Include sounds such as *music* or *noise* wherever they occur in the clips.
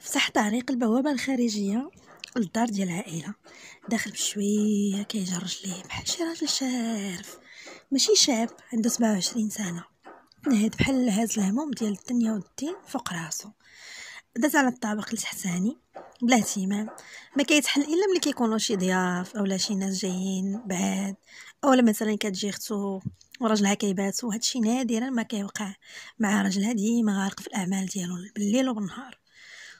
فتح طريق البوابة الخارجية للدار ديال العائلة داخل بشوية كيجر رجليه بحال شي راجل شارف ماشي شاب عنده سبعة وعشرين سنة نهد بحال هاز الهموم ديال الدنيا والدين فوق راسو داز على الطابق التحتاني بلا اهتمام ما كيتحل الا ملي كيكونوا شي ضياف اولا شي ناس جايين بعاد اولا مثلا كتجي اختو وراجلها كيبات وهادشي نادرا ما كيوقع مع راجلها ديما غارق في الاعمال ديالو بالليل وبالنهار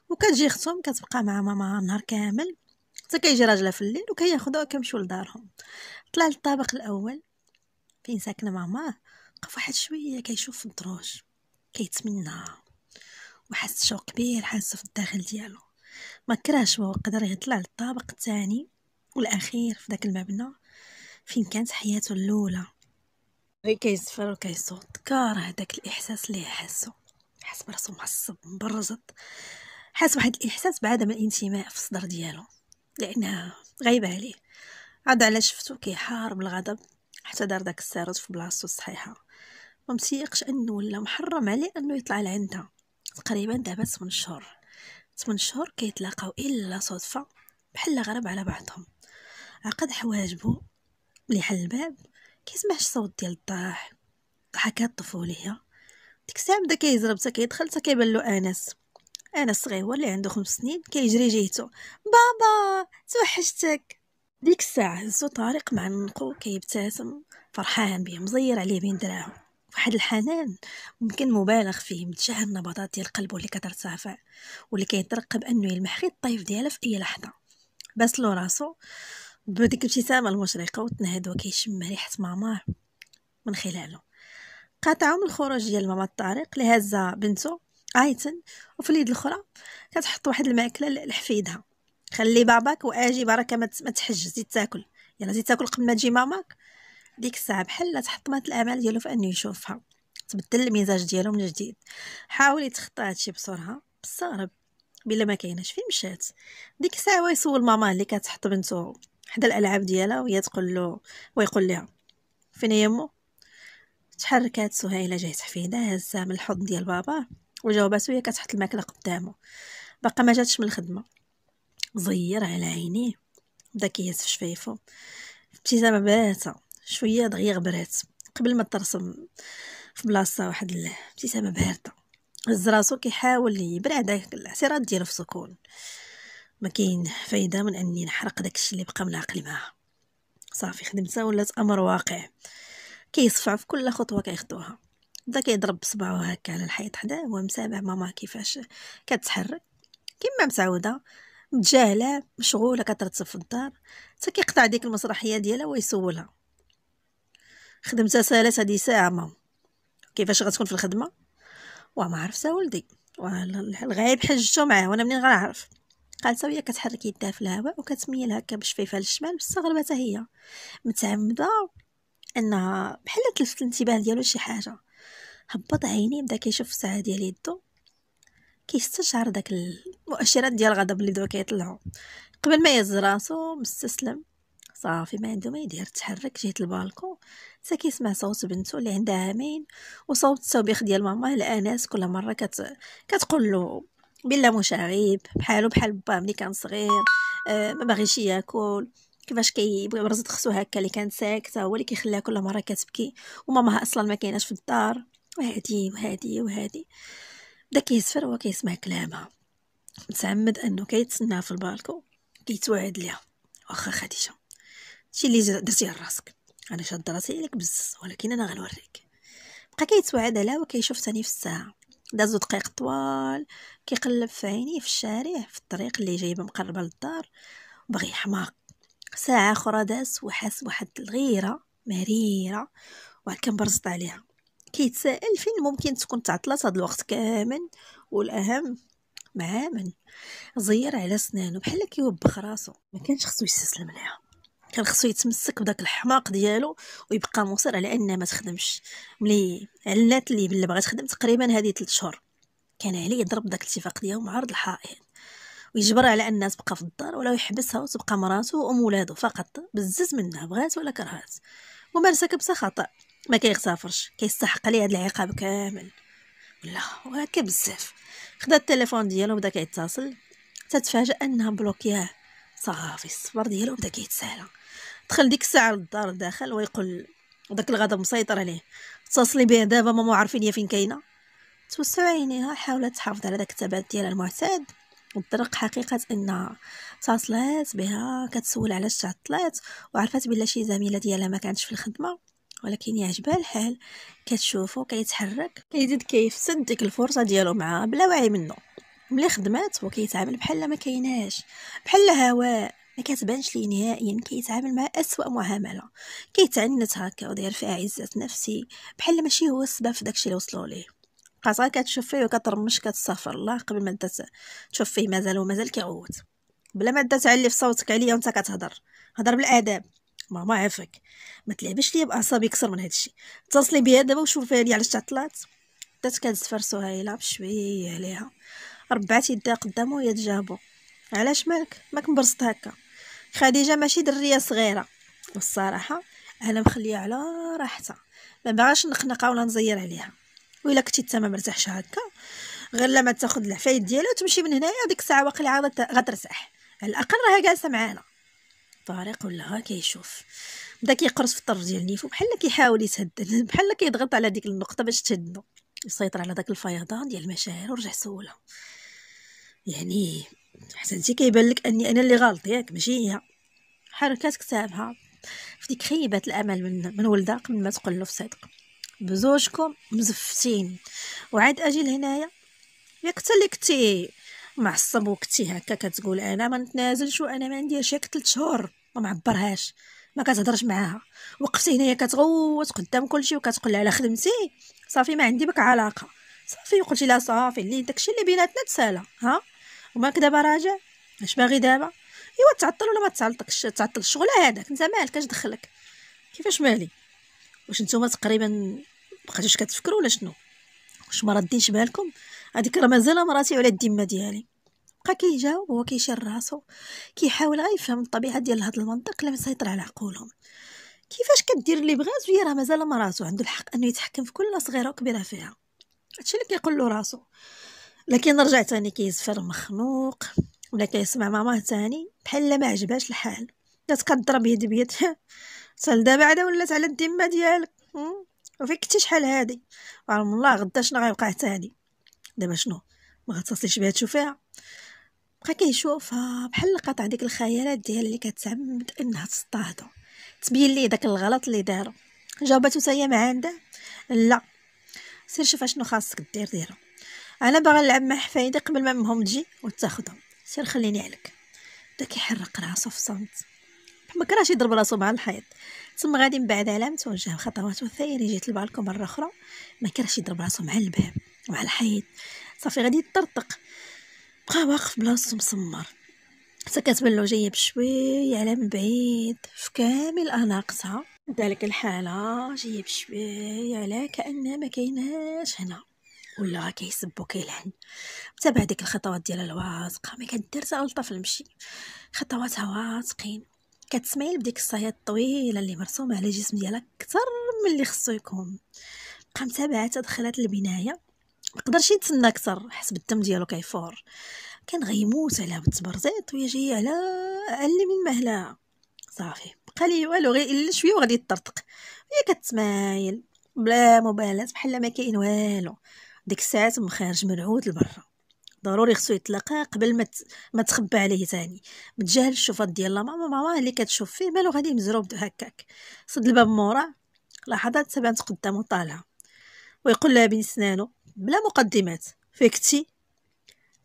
وكتجي اختهم كتبقى مع ماما نهار كامل حتى كيجي راجلها في الليل وكياخذوها وكيمشيو لدارهم طلع للطابق الاول فين ساكنه ماماه وقف واحد شويه كيشوف في الدروج كيتمنى وحس شوق كبير حاسه في الداخل ديالو ما كرهش وهو قدر يطلع للطابق الثاني والاخير في داك المبنى فين كانت حياته الاولى غير كيزفر وكيصوت كاره داك الاحساس اللي حاسه حس براسو معصب مبرزط حاس واحد الإحساس بعدم الانتماء في الصدر ديالو لأنها غايبة عليه عاد على شفتو كيحارب الغضب حتى دار داك الساروت في بلاصتو الصحيحة ما أنه ولا محرم عليه أنه يطلع لعندها تقريبا دابا 8 شهور 8 شهور كيتلاقاو إلا صدفة بحال غرب على بعضهم عقد حواجبو اللي حل الباب كيسمعش صوت ديال الضحك ضحكات طفوليه ديك الساعه بدا كيزرب حتى كيدخل حتى كيبان له انس انا الصغير هو اللي عنده خمس سنين كيجري جهته بابا توحشتك ديك الساعه هزو طارق مع النقو كيبتسم فرحان بيه مزير عليه بين دراعو واحد الحنان ممكن مبالغ فيه متشعر النبضات ديال قلبه اللي كترتفع واللي كيترقب انه يلمح غير الطيف ديالها في اي لحظه بس لو راسو بديك الابتسامه المشرقه وتنهد وكيشم ريحه ماما من خلاله قاطعهم الخروج ديال ماما طارق اللي هازه بنته عادة وفي اليد الاخرى كتحط واحد الماكله لحفيدها خلي باباك واجي بركه ما تحج زيد تاكل يلا زيد تاكل قبل ما تجي ماماك ديك الساعه بحال تحطمات الامال ديالو في انه يشوفها تبدل المزاج ديالو من جديد حاول يتخطى هادشي بسرعه بصارب بلا ما كايناش فين مشات ديك الساعه هو يسول ماما اللي كتحط بنتو حدا الالعاب ديالها وهي تقول له ويقول لها فين هي امو تحركات سهيله جهه حفيده هزها من الحضن ديال باباه وجاوباتو هي كتحط الماكله قدامه باقا ما جاتش من الخدمه زير على عينيه بدا كيهز في شفايفو ابتسامه بارته شويه دغيا غبرات قبل ما ترسم في بلاصه واحد الابتسامه بارده هز راسو كيحاول يبرع داك الاعتراض ديالو في سكون ما كاين فايده من اني نحرق داكشي اللي بقى من عقلي معاها صافي خدمتها ولات امر واقع كيصفع في كل خطوه كيخدوها بدا كيضرب بصبعو هكا على الحيط حداه هو مسامع ماما كيفاش كتحرك كيما مسعوده متجاهله مشغوله كترتب في الدار حتى كيقطع ديك المسرحيه ديالها ويسولها خدمتها سالات هذه ساعه ماما كيفاش غتكون في الخدمه وما عرفت ولدي الغايب حجته معاه وانا منين غنعرف قالت وهي كتحرك يدها في الهواء وكتميل هكا بشفيفه للشمال استغربتها هي متعمده انها بحال تلفت الانتباه ديالو شي حاجه هبط عينيه بدا كيشوف الساعه ديال يدو كيستشعر داك المؤشرات ديال الغضب اللي بداو كيطلعوا قبل ما يهز راسو مستسلم صافي ما عنده ما يدير تحرك جهه البالكون حتى كيسمع صوت بنته اللي عندها عامين وصوت التوبيخ ديال ماما لانس كل مره كت... كتقول له بلا مشاغيب بحالو بحال با ملي كان صغير آه ما باغيش ياكل كيفاش كيبغي برزت خصو هكا اللي كانت ساكته هو اللي كيخليها كل مره كتبكي وماماها اصلا ما كايناش في الدار وهادي وهادي وهادي بدا كيسفر وهو كيسمع كلامها متعمد انه كيتسناها في البالكو كيتوعد ليها واخا خديجه هادشي اللي درتيه لراسك انا شاد راسي عليك بزز ولكن انا غنوريك بقى كيتوعد عليها وكيشوف ثاني في الساعه دازو دقائق طوال كيقلب في عينيه في الشارع في الطريق اللي جايبه مقربه للدار باغي حماق ساعه اخرى داس وحاس بواحد الغيره مريره وكان برزت عليها كيتسائل فين ممكن تكون تعطلت هاد الوقت كامل والاهم مع من زير على سنانو بحال كيوبخ راسو ما كانش خصو يستسلم ليها كان خصو يتمسك بداك الحماق ديالو ويبقى مصر على انها ما تخدمش ملي علات اللي بلي بغات تخدم تقريبا هذه 3 شهور كان عليه يضرب داك الاتفاق ديالو مع عرض الحائط ويجبرها على انها تبقى في الدار ولا يحبسها وتبقى مراته وام ولادو فقط بزز منها بغات ولا كرهات ومارسه كبسه خطا ما كيغتافرش كيستحق عليه هاد العقاب كامل لا وهكا بزاف خدا التليفون ديالو بدا كيتصل تتفاجأ انها بلوكياه صافي الصبر ديالو بدا كيتسالى دخل ديك الساعه للدار داخل ويقول داك الغضب مسيطر عليه اتصلي بيه دابا ماما عارفين هي فين كاينه توسع عينيها حاولت تحافظ على داك الثبات ديالها المعتاد وتطرق حقيقة أنها اتصلات بها كتسول علاش تعطلات وعرفت بلا شي زميلة ديالها ما كانتش في الخدمة ولكن يعجبها الحال كتشوفو كيتحرك كيزيد كيفسد ديك الفرصه ديالو معاها بلا وعي منه ملي خدمات هو كيتعامل بحال ما كايناش بحال هواء ما كتبانش ليه نهائيا كيتعامل مع اسوا معامله كيتعنت هكا وداير فيها عزات نفسي بحال ماشي هو السبب في داكشي اللي وصلوا ليه قاطعه كتشوف فيه وكترمش كتسافر الله قبل ما تشوف فيه مازال ومازال كيعوت بلا ما علي في صوتك عليا وانت كتهضر هضر بالاداب ماما عافاك ما تلعبش ليا باعصابي اكثر من الشيء اتصلي بيا دابا وشوفي لي علاش تعطلات بدات كتزفر سهيله بشويه عليها ربعت يدها قدامه وهي تجابو علاش مالك ماك مبرصت هكا خديجه ماشي دريه صغيره والصراحه انا مخليه على راحتها ما باغاش نخنقها ولا نزير عليها ويلا كنتي تما مرتاحش هكا غير لما تاخذ العفايد ديالها وتمشي من هنايا ديك الساعه واقيلا غترتاح على الاقل راها جالسه معانا الطريق ولا ها كيشوف بدا كيقرص في الطرف ديال النيفو بحال كيحاول يتهدن *laughs* بحال كيضغط على ديك النقطه باش تهدنو يسيطر على داك الفيضان ديال المشاعر ورجع سولها يعني حتى انت كيبان لك اني انا اللي غلط ياك ماشي هي حركات كتابها في ديك خيبه الامل من من ولدها قبل ما تقول له صدق بزوجكم مزفتين وعاد اجي لهنايا ياك انت اللي كنتي معصب وكنتي هكا كتقول انا ما نتنازلش وانا ما عنديش هكا 3 شهور ما معبرهاش ما كتهضرش معاها وقفتي هنايا كتغوت قدام كلشي وكتقول لها على خدمتي صافي ما عندي بك علاقه صافي قلتي لها صافي اللي داكشي اللي بيناتنا تسالى ها وما دابا راجع اش باغي دابا ايوا تعطل ولا ما تعطلكش تعطل الشغل هذاك انت مالك اش دخلك كيفاش مالي واش نتوما تقريبا بقيتوش كتفكروا ولا شنو واش ما بالكم هذيك راه مازال مراتي على الدمه ديالي بقى كيجاوب هو كيشير راسو كيحاول غير يفهم الطبيعه ديال هذا المنطق اللي مسيطر على عقولهم كيفاش كدير اللي بغات وهي راه مازال مراتو عنده الحق انه يتحكم في كل صغيره وكبيره فيها هادشي اللي كيقول له راسو لكن رجع تاني كيزفر مخنوق ولا كيسمع ماما تاني بحال ما عجباش الحال لا تكضرب يد بيد *laughs* سال دابا عاد ولات على الدمه ديالك وفيك كنتي شحال هادي وعلم الله غدا شنو غيبقى تاني دابا شنو ما غتصليش بها تشوفيها بقى كيشوفها آه، بحال قطع ديك الخيالات ديال اللي كتعمد انها تصطادو تبين ليه داك الغلط اللي دارو جاوباتو حتى هي ما عندها لا سير شوف اشنو خاصك دير ديرو انا باغا نلعب مع حفايدي قبل ما مهم تجي وتاخذهم سير خليني عليك بدا كيحرق راسو في الصمت ما كراش يضرب راسو مع الحيط ثم غادي من بعد علام توجه خطوات ثانيه جيت للبالكون مره اخرى ما كراش يضرب راسو مع الباب مع الحيط صافي غادي يطرطق بقى واقف بلاصه مسمر حتى كتبان له جايه بشويه على من بعيد في كامل اناقتها ذلك الحاله جايه بشويه على كانها ما كايناش هنا ولا كيسب وكيلعن متابع ديك الخطوات ديالها الواثقه ما كدير حتى غلطه في المشي خطواتها واثقين كتسمعي بديك الصياد الطويله اللي مرسومه على الجسم ديالها اكثر من اللي خصو يكون بقى متابعه دخلت البنايه ما قدرش يتسنى اكثر حسب الدم ديالو كيفور كان غيموت على بالتبرزيط وهي جايه على اقل من مهلها صافي بقى لي والو غير الا شويه وغادي يطرطق هي كتسمايل بلا مبالاه بحال ما كاين والو ديك الساعات مخارج مرعود لبرا ضروري خصو يتلاقى قبل ما ما تخبى عليه ثاني متجاهل الشوفات ديال لا ماما ماما اللي كتشوف فيه مالو غادي مزروب هكاك صد الباب مورا لاحظات سبانت قدامو طالعه ويقول لها بين سنانو بلا مقدمات فيكتي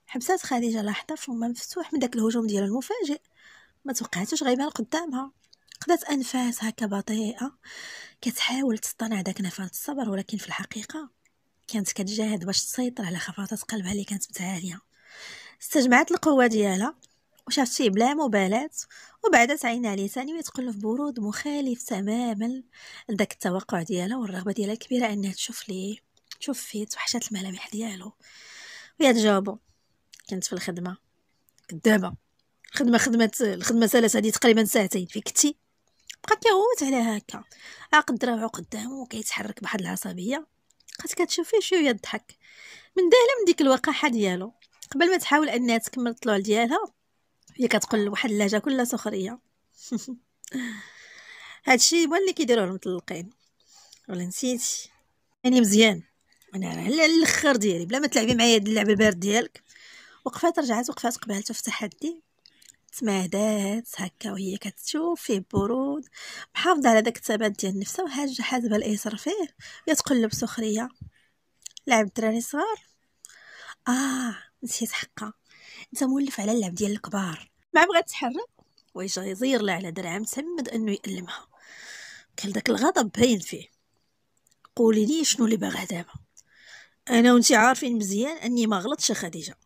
حبسات خديجة لحظة فما مفتوح من داك الهجوم ديال المفاجئ ما توقعتوش غيبان قدامها قدات أنفاس هكا بطيئة كتحاول تصطنع داك نفس الصبر ولكن في الحقيقة كانت كتجاهد باش تسيطر على خفاطات قلبها اللي كانت متعالية استجمعت القوة ديالها وشافت فيه بلا مبالاة وبعدت عينها عليه ثاني تقول في برود مخالف تماما لذاك التوقع ديالها والرغبة ديالها الكبيرة انها تشوف ليه شوف فيه توحشات الملامح ديالو ويا تجاوبو كنت في الخدمه كدابه الخدمه خدمه الخدمه سالات هذه تقريبا ساعتين في كتي بقى كيغوت عليها هكا عقد دراعو قدامو وكيتحرك بواحد العصبيه بقات كتشوف فيه شويه الضحك من داله من ديك الوقاحه ديالو قبل ما تحاول انها تكمل الطلوع ديالها هي كتقول واحد اللهجه كلها سخريه *laughs* هادشي هو اللي كيديروه المطلقين ولا نسيتي يعني مزيان انا على الاخر ديالي بلا ما تلعبي معايا هاد اللعبه البارد ديالك وقفات رجعت وقفات قبالته في تحدي تمادات هكا وهي كتشوف فيه برود محافظه على داك الثبات ديال نفسها وحاجه حاسبه الايسر فيه تقلب سخريه لعب الدراري صغار اه نسيت حقا انت مولف على اللعب ديال الكبار ما بغات تحرك واش غيزير لها على درعها متعمد انه يألمها كان داك الغضب باين فيه قولي لي شنو اللي باغاه دابا انا وانت عارفين مزيان اني ما غلطتش خديجه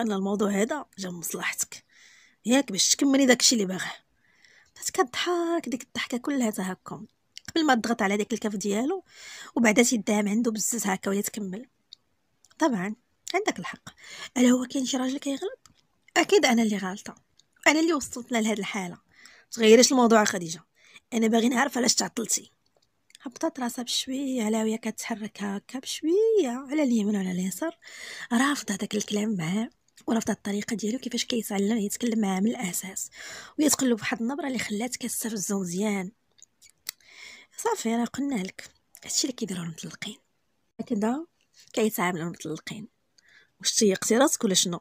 ان الموضوع هذا جا مصلحتك ياك باش تكملي داكشي اللي باغاه بدات كضحك ديك الضحكه كلها تهكم قبل ما تضغط على داك الكف ديالو وبعدا تيدها من عنده بزز هكا وهي تكمل طبعا عندك الحق الا هو كاين شي راجل كيغلط اكيد انا اللي غلطه انا اللي وصلتنا لهاد الحاله تغيرش الموضوع خديجه انا باغي نعرف علاش تعطلتي هبطت راسها بشويه على وهي كتحرك هكا بشويه على اليمين وعلى اليسار رافضه داك الكلام معاه ورافضه الطريقه ديالو كيفاش كيتعلم يعني يتكلم معاه من الاساس وهي تقول بواحد النبره اللي خلات كتستفزو مزيان صافي راه قلنا لك هادشي اللي كيديروا المطلقين هكذا كيتعاملوا المطلقين واش تيقتي راسك ولا شنو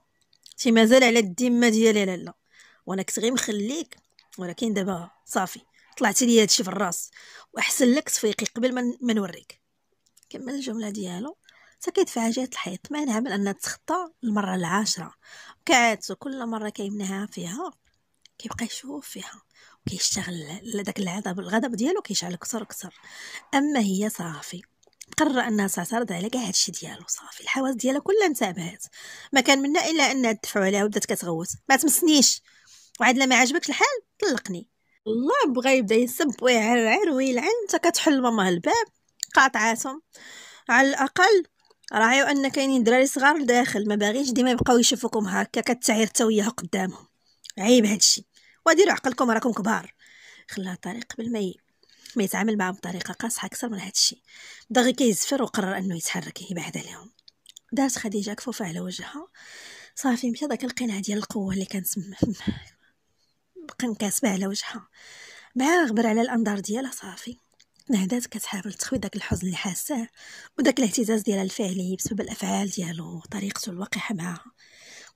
تي مازال على الديمه ديالي لا لا وانا كنت غير مخليك ولكن دابا صافي طلعت لي هادشي في الراس واحسن لك تفيقي قبل ما من نوريك كمل الجمله ديالو حتى كيدفع جهه الحيط ما من نعم انها تتخطى المره العاشره وكعادته كل مره كيمنعها فيها كيبقى يشوف فيها وكيشتغل داك العذاب الغضب ديالو كيشعل كثر كثر اما هي صافي قرر انها تعترض على كاع هادشي ديالو صافي الحواس ديالها كلها انتبهت ما كان منها الا انها تدفعوا عليها وبدات كتغوت ما تمسنيش وعاد لما عجبك الحال طلقني الله بغى يبدا يسب ويعرعر ويلعن حتى كتحل ماما الباب قاطعاتهم على الاقل راهيو ان كاينين دراري صغار لداخل ما باغيش ديما يبقاو يشوفوكم هكا كتعير حتى وياها قدامهم عيب هادشي وديروا عقلكم راكم كبار خلاها طريق قبل ما ما يتعامل معهم بطريقه قاصحه اكثر من هادشي بدا غير كيزفر وقرر انه يتحرك يبعد عليهم دارت خديجه كفوفه على وجهها صافي مشى داك القناع ديال القوه اللي كانت بقى مكاسبه على وجهها مع غبر على الانظار ديالها صافي نهدات كتحاول تخوي داك الحزن اللي حاساه وداك الاهتزاز ديالها الفعلي بسبب الافعال ديالو وطريقته الوقحه معها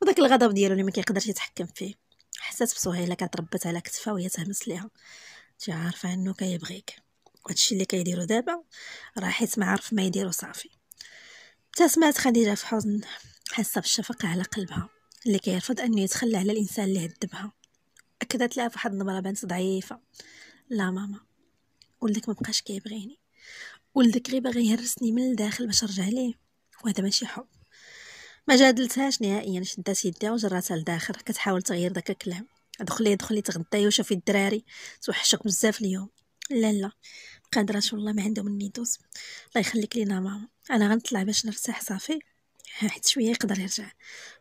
وداك الغضب ديالو اللي ما كيقدرش يتحكم فيه حسات بسهيله كتربت على كتفها وهي تهمس ليها انت عارفه انه كيبغيك هادشي اللي كيديرو دابا راه حيت ما عارف ما يديرو صافي ابتسمات خديجه في حزن حاسه بالشفقه على قلبها اللي كيرفض انه يتخلى على الانسان اللي هدبها أكدت لها فواحد النظره بانت ضعيفة لا ماما ولدك ما بقاش كيبغيني ولدك غير باغي يهرسني من الداخل باش نرجع ليه وهذا ماشي حب ما جادلتهاش نهائيا شدات يديها وجراتها لداخل كتحاول تغير داك الكلام دخلي دخلي تغداي وشوفي الدراري توحشك بزاف اليوم لا لا قادرة والله ما عندهم مني الله يخليك لينا ماما انا غنطلع باش نرتاح صافي حيت شويه يقدر يرجع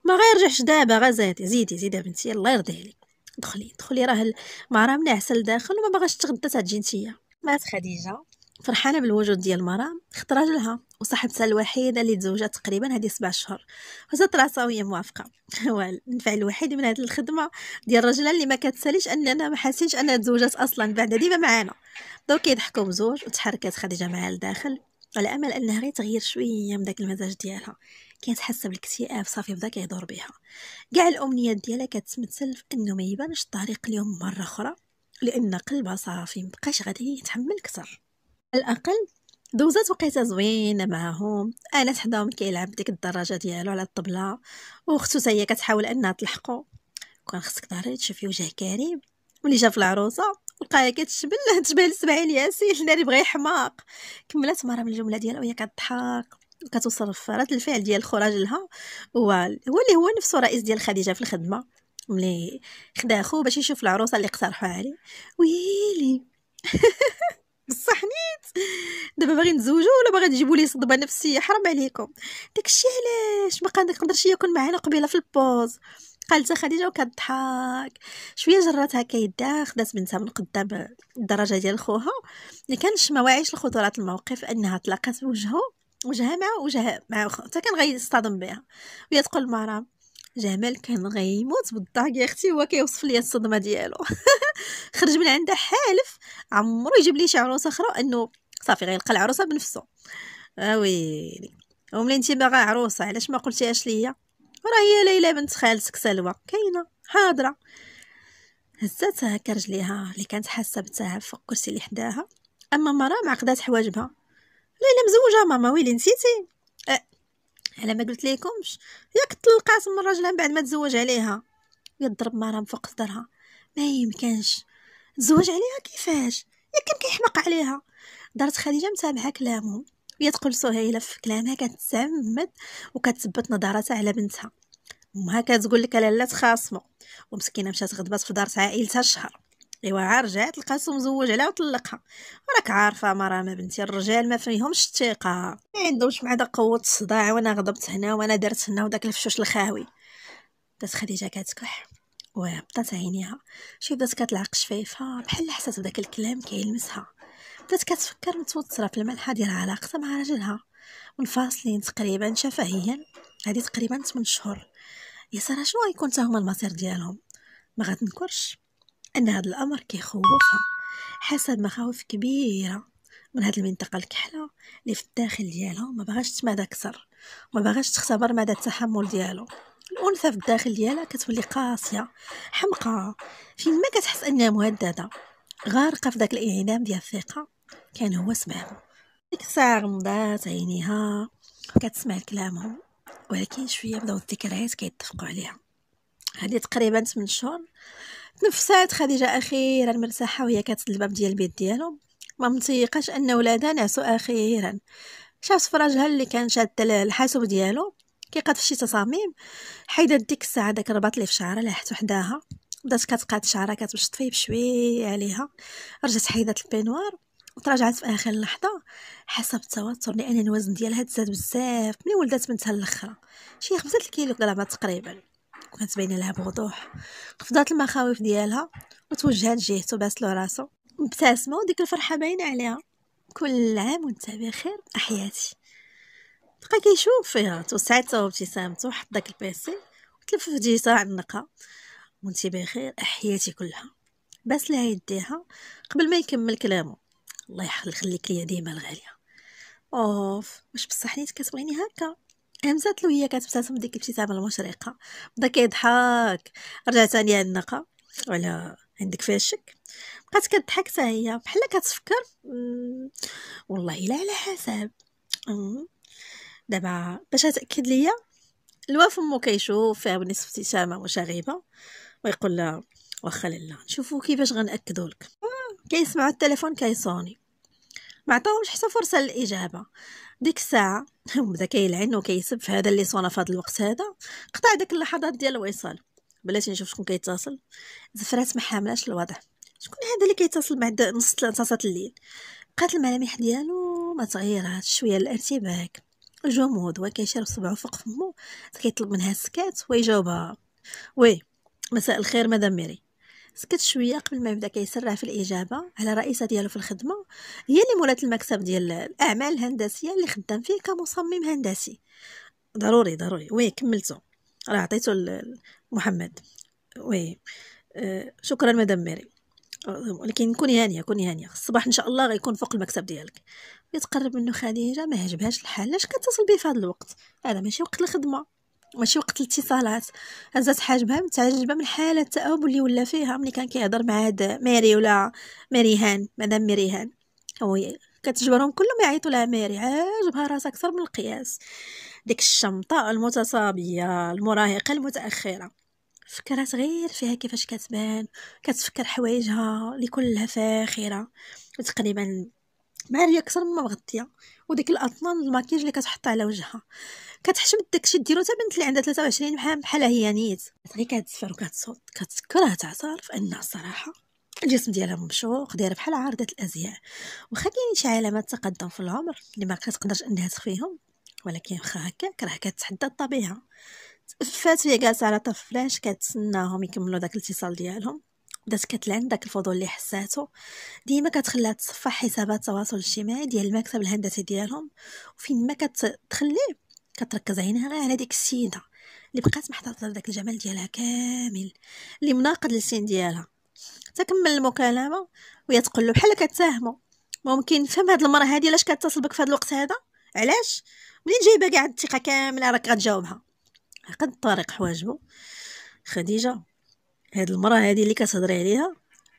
ما غيرجعش دابا غزاتي زيدي زيدي بنتي الله يرضي عليك دخلي دخلي راه مرام ناعسه لداخل وما باغاش تغدى تجي نتيا مات خديجه فرحانه بالوجود ديال مرام خت راجلها وصاحبتها الوحيده اللي تزوجات تقريبا هذه سبع شهور وزات راسها وهي موافقه هو *laughs* النفع الوحيد من هذه الخدمه ديال الرجله اللي ما كتساليش اننا ما حاسينش انها تزوجات اصلا بعد ديما معانا بداو كيضحكوا بزوج وتحركات خديجه معها لداخل على امل انها غير تغير شويه من داك المزاج ديالها كانت حاسه بالاكتئاب صافي بدا كيدور بها كاع الامنيات ديالها كتمثل في انه ما يبانش الطريق اليوم مره اخرى لان قلبها صافي مبقاش غادي يتحمل كثر على الاقل دوزات وقيته زوينه معاهم انا حداهم كيلعب ديك الدراجه ديالو على الطبله واختو حتى هي كتحاول انها تلحقو كان خصك ضروري تشوفي وجه كريم ملي جا في العروسه لقاها كتشبل *laughs* تشبه لسماعيل ياسين ناري بغا يحماق كملات مرة من الجمله ديالها وهي كضحك كتصرف رد الفعل ديال خراج لها هو هو اللي هو نفسه رئيس ديال خديجه في الخدمه ملي خدا خو باش يشوف العروسه اللي اقترحوا عليه ويلي *laughs* بصح نيت دابا باغي نتزوجو ولا باغي تجيبوا لي صدمه نفسيه حرام عليكم داكشي علاش ما قدرش يكون معانا قبيله في البوز قالتها خديجه وكتضحك شويه جراتها كيدها خدات بنتها من قدام الدرجه ديال خوها اللي كانش ما لخطوره الموقف انها تلاقات بوجهه وجهها مع وجهها مع حتى كان غيصطدم بها وهي تقول مرام جمال كان غيموت بالضحك يا اختي هو كيوصف لي الصدمه ديالو *laughs* خرج من عندها حالف عمرو يجيب لي شي عروسه اخرى انه صافي غيلقى العروسه بنفسه اويلي آه وملي انت باغا عروسه علاش ما قلتيهاش ليا راه هي ليلى بنت خالتك سلوى كاينه حاضره هزاتها كرجليها اللي كانت حاسه بالتعب فوق الكرسي اللي حداها اما مرا معقدات حواجبها لا لا مزوجه ماما ويلي نسيتي أه. على ما قلت ليكمش ياك طلقات من راجلها من بعد ما تزوج عليها يضرب مرام فوق صدرها ما يمكنش تزوج عليها كيفاش ياك كان كيحمق عليها دارت خديجه متابعه كلامهم هي تقول سهيله في كلامها كتعمد وكتثبت نظراتها على بنتها امها كتقول لك لا تخاصمو ومسكينه مشات غضبات في دار عائلتها شهر ايوا عا رجعت لقاتو مزوج عليها وطلقها وراك عارفه ما بنتي الرجال ما فيهمش الثقه ما عندهمش مع داك قوه الصداع وانا غضبت هنا وانا درت هنا وداك الفشوش الخاوي بدات خديجه كتكح وهبطت عينيها شي بدات كتلعق شفايفها بحال حسات بداك الكلام كيلمسها بدات كتفكر متوتره في الملحه ديال علاقتها مع راجلها منفصلين تقريبا شفهيا هذه تقريبا 8 شهور يا ساره شنو غيكون هما المصير ديالهم ما غتنكرش أن هذا الأمر كيخوفها حسب مخاوف كبيرة من هاد المنطقة الكحلة اللي في الداخل ديالها وما باغاش تتمادى السر ما باغاش تختبر مدى التحمل ديالو الأنثى في الداخل ديالها كتولي قاسية حمقى فين ما كتحس أنها مهددة غارقة في داك الانعدام ديال الثقة كان هو سمعهم ديك الساعة غمضات عينيها كتسمع كلامهم ولكن شوية بداو الذكريات كيتفقوا عليها هذه تقريبا 8 شهور تنفسات خديجة أخيرا مرتاحة وهي كتسد الباب ديال البيت ديالهم ما متيقاش أن ولادها نعسوا أخيرا شافت فراجها اللي كان شاد الحاسوب ديالو كيقاد في شي تصاميم حيدت ديك الساعه داك الرباط اللي في شعرها لاحت وحداها بدات كتقاد شعرها كتشطفي فيه عليها رجعت حيدت البينوار وتراجعت في اخر لحظه حسب التوتر لان الوزن ديالها تزاد بزاف ملي ولدات بنتها الاخرى شي 5 كيلو غلبات تقريبا كتبين لها بوضوح خفضات المخاوف ديالها وتوجهات جهته باس له راسو مبتسمه وديك الفرحه باينه عليها كل عام وانت بخير احياتي بقى كيشوف فيها توسعت ابتسامته وحط داك البيسي وتلفف جهتها على النقا وانت بخير احياتي كلها بس لها يديها قبل ما يكمل كلامه الله يخليك ليا ديما الغاليه اوف واش بصح نيت كتبغيني هكا همزات له هي كتبتسم ديك الابتسامه المشرقه بدا كيضحك رجعت ثاني على ولا عندك فيها الشك بقات كضحك حتى هي بحال كتفكر والله الا على حساب دابا باش تاكد ليا الوا فمو كيشوف فيها نصف ابتسامه مشاغبه ويقول لها واخا لالا نشوفو كيفاش غنأكدو لك كيسمعوا التليفون كيصوني ما عطاهمش حتى فرصه للاجابه ديك الساعه *laughs* بدا كيلعن وكيسب في هذا اللي صونا في هذا الوقت هذا قطع ديك اللحظات ديال الوصال بلاتي نشوف شكون كيتصل زفرات ما حاملاش الوضع شكون هذا اللي كيتصل بعد نص ثلاثه الليل بقات الملامح ديالو ما تغيرات شويه الارتباك جمود وكيشرب كيشرب صبعو فوق فمو كيطلب منها السكات ويجاوبها وي مساء الخير مدام ميري سكت شويه قبل ما يبدا كيسرع في الاجابه على رئيسه ديالو في الخدمه هي اللي مولات المكتب ديال الاعمال الهندسيه اللي خدام فيه كمصمم هندسي ضروري ضروري وي كملتو راه عطيتو لمحمد وي آه، شكرا مدام ميري ولكن كوني هانيه كوني هانيه الصباح ان شاء الله غيكون فوق المكتب ديالك يتقرب منه خديجه ما عجبهاش الحال علاش كتصل بيه في هذا الوقت هذا ماشي وقت الخدمه ماشي وقت الاتصالات هزات حاجبها متعجبه من حاله التاهب اللي ولا فيها ملي كان كيهضر مع هاد ماري ولا ماريهان مدام ماريهان هو كتجبرهم كلهم يعيطوا لها ماري عاجبها راسها اكثر من القياس ديك الشمطه المتصابيه المراهقه المتاخره فكرات غير فيها كيفاش كتبان كتفكر حوايجها اللي كلها فاخره وتقريبا ماري اكثر مما مغطيه وديك الاطنان الماكياج اللي كتحط على وجهها كتحشم داكشي ديرو حتى بنت اللي عندها 23 بحال بحال هي نيت يعني. غير كتسفر وكتصوت كتكره تعترف ان الصراحه الجسم ديالها ممشوق دايره بحال عارضه الازياء واخا كاينين شي علامات تقدم في العمر اللي ما كتقدرش انها تخفيهم ولكن واخا هكاك راه كتحدى الطبيعه فات هي جالسه على طف فلاش كتسناهم يكملوا داك الاتصال ديالهم بدات كتلعن داك الفضول اللي حساتو ديما كتخليها تصفح حسابات التواصل الاجتماعي ديال المكتب الهندسي ديالهم وفين ما كتخليه كتركز عينها غير على ديك السيده اللي بقات محتفظه بداك الجمال ديالها كامل اللي مناقض للسن ديالها تكمل المكالمه وهي تقول له بحال كتفاهموا ممكن فهم هاد المره هادي علاش كتصل بك في هاد الوقت هذا علاش منين جايبه كاع الثقه كامله راك غتجاوبها قد طارق حواجبو خديجه هاد المره هادي اللي كتهضري عليها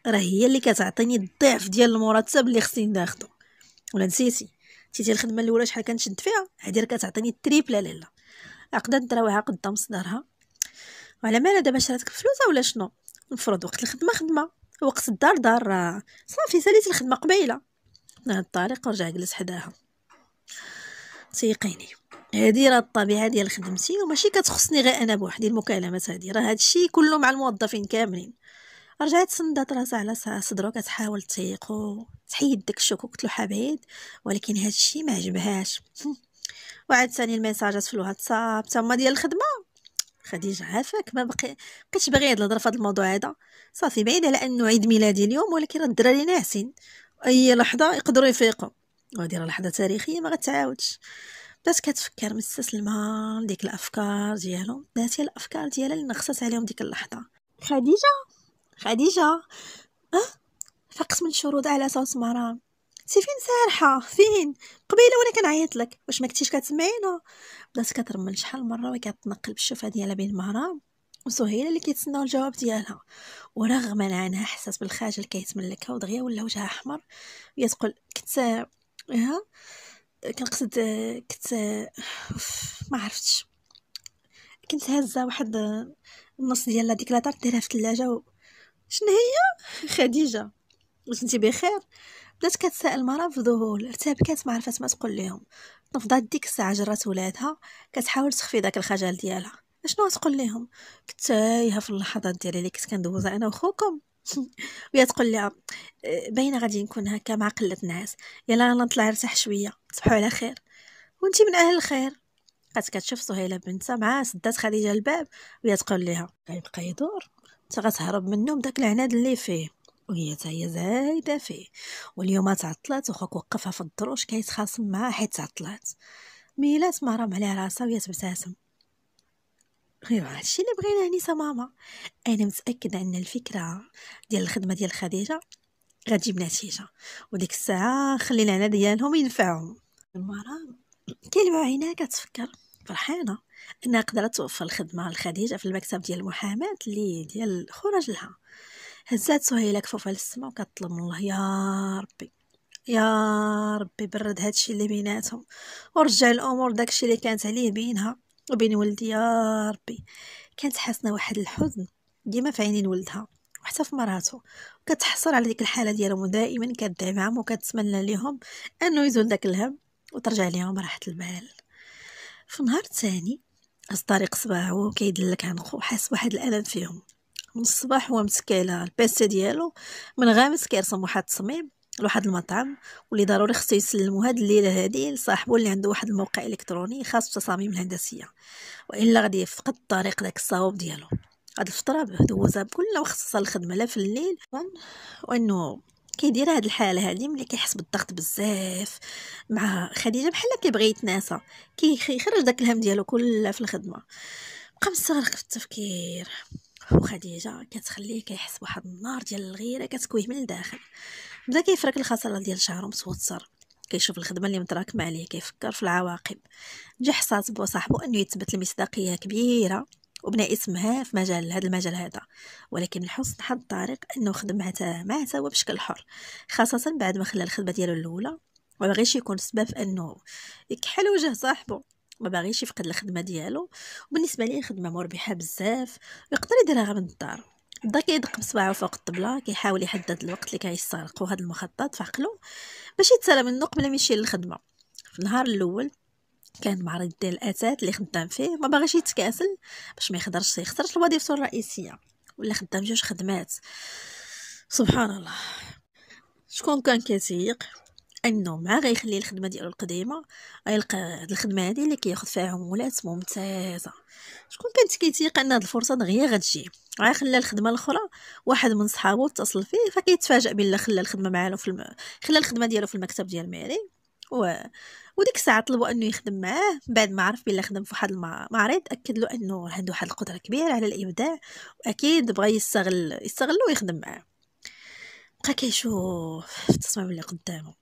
راه هي اللي كتعطيني الضعف ديال المرتب اللي خصني ناخذه ولا نسيتي شتي الخدمه الاولى شحال كنشد فيها هادي راه كتعطيني التريبل لالا عقده نتراويها قدام صدرها وعلى مالها دابا شراتك فلوسه ولا شنو نفرض وقت الخدمه خدمه وقت الدار دار صافي ساليت الخدمه قبيله من الطريق ورجع جلس حداها تيقيني هادي راه الطبيعه ديال خدمتي وماشي كتخصني غير انا بوحدي المكالمات هادي راه هادشي كله مع الموظفين كاملين رجعت سندات راسها على صدرو كتحاول تيقو تحيد داك الشكوك له حبيب ولكن هادشي ما عجبهاش *laughs* وعاد ثاني الميساجات في الواتساب تما ديال الخدمه خديجة عافاك ما بقي بقيتش باغي هاد الهضره في الموضوع هذا صافي بعيد على انه عيد ميلادي اليوم ولكن راه الدراري ناعسين اي لحظه يقدروا يفيقوا وهادي راه لحظه تاريخيه ما غتعاودش بدات كتفكر مستسلمه ديك الافكار ديالهم داتي الافكار ديالها اللي نغصت عليهم ديك اللحظه خديجه خديجة أه؟ فقت من الشروط على صوت مرام سي فين سارحة فين قبيله وانا كنعيط لك واش ما كنتيش كتسمعينا بدات كترمل شحال مره وهي كتنقل بالشوفه ديالها بين مرام وسهيله اللي كيتسناو الجواب ديالها ورغما عنها حسات بالخجل كيتملكها ودغيا ولا وجهها احمر وهي تقول كنت ها كنقصد كنت ما عرفتش كنت هازه واحد النص ديال ديك لاطار ديرها في الثلاجه شنو هي خديجه واش انت بخير بدات كتسائل مرا في ذهول ارتبكات ما عرفات ما تقول لهم نفضات ديك الساعه جرات ولادها كتحاول تخفي داك الخجل ديالها شنو تقول لهم كنت تايهه في اللحظات ديالي اللي كنت كندوزها انا وخوكم *laughs* ويا تقول لها إيه، باينه غادي نكون هكا مع قله الناس يلا انا نطلع نرتاح شويه تصبحوا على خير وانتي من اهل الخير بقات كتشوف سهيله بنتها مع سدات خديجه الباب وهي تقول لها غيبقى يدور تا غتهرب منهم داك العناد اللي فيه وهي تاهي هي زايده فيه واليوم تعطلات وخوك وقفها في الدروش كيتخاصم معاها حيت تعطلات ميلات مهرم عليها راسها وهي تبتسم غير هادشي اللي بغينا هنيسه ماما انا متاكده ان الفكره ديال الخدمه ديال خديجه غتجيب نتيجه وديك الساعه خلي العناد ديالهم ينفعهم المرام كيلمعوا عينيها كتفكر فرحانه انها قدرت توفر الخدمه لخديجه في المكتب ديال المحاماه اللي ديال خرج لها هزات سهيله كفوفها للسماء وكتطلب من الله يا ربي يا ربي برد هادشي اللي بيناتهم ورجع الامور داكشي اللي كانت عليه بينها وبين ولدي يا ربي كانت حاسنه واحد الحزن ديما في عينين ولدها وحتى في مراته وكتحصل على ديك الحاله ديالهم دائما كدعمهم وكتمنى ليهم انه يزول داك الهم وترجع ليهم راحه البال في النهار ثاني الطريق صباح هو كيدلك لك عنقو حاس واحد الالم فيهم من الصباح هو مسكي على ديالو من غامس كيرسم واحد التصميم لواحد المطعم واللي ضروري خصو يسلمو هاد الليله هادي لصاحبو اللي عنده واحد الموقع الكتروني خاص بالتصاميم الهندسيه والا غادي يفقد الطريق داك الصواب ديالو هاد الفتره دوزها بكل مخصصه للخدمه لا في الليل وانه كيدير هاد الحالة هادي ملي كيحس بالضغط بزاف مع خديجة بحال كيبغي يتناسى كيخرج داك الهم ديالو كله في الخدمة بقى مستغرق في التفكير وخديجة كتخليه كيحس بواحد النار ديال الغيرة كتكويه من الداخل بدا كيفرك الخسارة ديال شعرو مسوتر كيشوف الخدمه اللي متراكمه عليه كيفكر في العواقب جا بو صاحبو انه يثبت المصداقيه كبيره وبنى اسمها في مجال هذا المجال هذا ولكن من حسن حظ طارق انه خدم مع هو بشكل حر خاصه بعد ما خلى الخدمه ديالو الاولى ما بغيش يكون سبب انه يكحل وجه صاحبه ما بغيش يفقد الخدمه ديالو وبالنسبه ليه خدمه مربحه بزاف ويقدر يديرها غير من الدار بدا كيدق بصباعو فوق الطبله كيحاول يحدد الوقت اللي كيسرقو هذا المخطط في عقلو باش يتسلى منه قبل ما يمشي للخدمه في النهار الاول كان مع ديال الاتات اللي خدام فيه ما باغيش يتكاسل باش ما يخدرش يخسرش الوظيفه الرئيسيه ولا خدام جوج خدمات سبحان الله شكون كان كثيق انه مع غيخلي الخدمه ديالو القديمه غيلقى هاد الخدمه هادي اللي كياخد فيها عمولات ممتازه شكون كانت كيتيق ان هاد الفرصه دغيا غتجي غير خلا الخدمه الاخرى واحد من صحابو اتصل فيه فكيتفاجئ باللي خلى الخدمه معاه في الم... خلى الخدمه ديالو في المكتب ديال ميري و وديك الساعه طلبوا انه يخدم معاه بعد ما عرف بلي خدم في واحد المعرض اكد له انه عنده واحد القدره كبيره على الابداع واكيد بغى يستغل يستغله ويخدم معاه بقى كيشوف التصميم اللي قدامه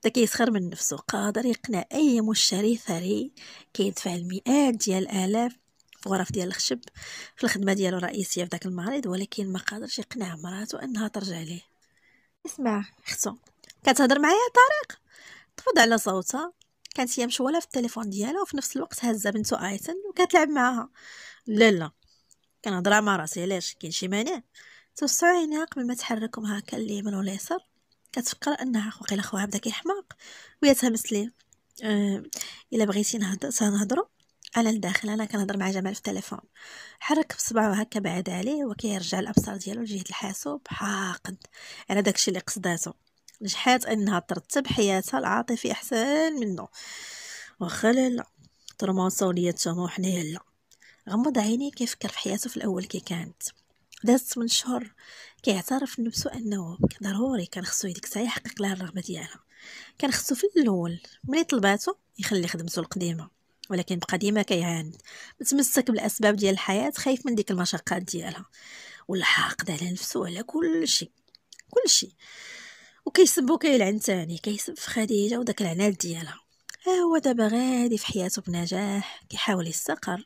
بدا كيسخر من نفسه قادر يقنع اي مشتري ثري كيدفع المئات ديال الالاف في غرف ديال الخشب في الخدمه ديالو الرئيسيه في داك المعرض ولكن ما قادرش يقنع مراته انها ترجع ليه اسمع اختو كتهضر معايا طارق تفض على صوتها كانت هي مشغوله في التليفون ديالها وفي نفس الوقت هزه بنتو ايتن وكتلعب معاها لا لا كنهضرها مع راسي علاش كاين شي مانع توسعوا عينيها قبل ما تحركهم هكا اليمين واليسار كتفكر انها وقيلا خوها بدا كيحماق ويا تهمس ليه أه الا بغيتي نهضر سنهضروا انا لداخل انا كنهضر مع جمال في التليفون حرك بصبعه هكا بعد عليه وكيرجع الابصار ديالو لجهه الحاسوب حاقد على داكشي اللي قصداتو نجحات أنها ترتب حياتها العاطفي أحسن منه واخا لا ترمصو ليا تما وحنايا لا غمض عيني كيفكر في حياته في الأول كي كانت دازت من شهور كيعترف لنفسو أنه ضروري كان خصو يديك الساعة يحقق لها الرغبة ديالها كان خصو في الأول ملي طلباتو يخلي خدمتو القديمة ولكن بقى ديما كيعاند متمسك بالاسباب ديال الحياه خايف من ديك المشقات ديالها ولا حاقد على نفسه على كل شيء كل شيء وكيسب وكيلعن تاني كيسب في خديجه وداك العنال ديالها ها هو دابا غادي في حياته بنجاح كيحاول يستقر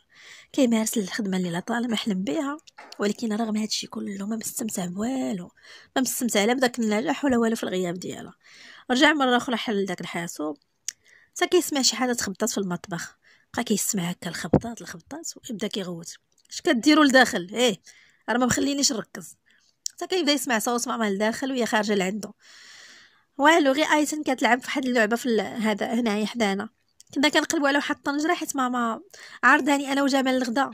كيمارس الخدمه اللي لطالما حلم بها ولكن رغم هادشي كله ما مستمتع بوالو ما مستمتع لا بداك النجاح ولا والو في الغياب ديالها رجع مره اخرى حل داك الحاسوب حتى كيسمع شي حاجه تخبطات في المطبخ بقى كيسمع هكا الخبطات الخبطات ويبدا كيغوت اش كديروا لداخل ايه راه ما مخلينيش نركز حتى كيبدا يسمع صوت ماما لداخل وهي خارجه لعندو والو غير ايتن كتلعب في واحد اللعبه في هذا هنايا حدانا كنا كنقلبوا على واحد الطنجره حيت ماما عرضاني انا وجمال الغداء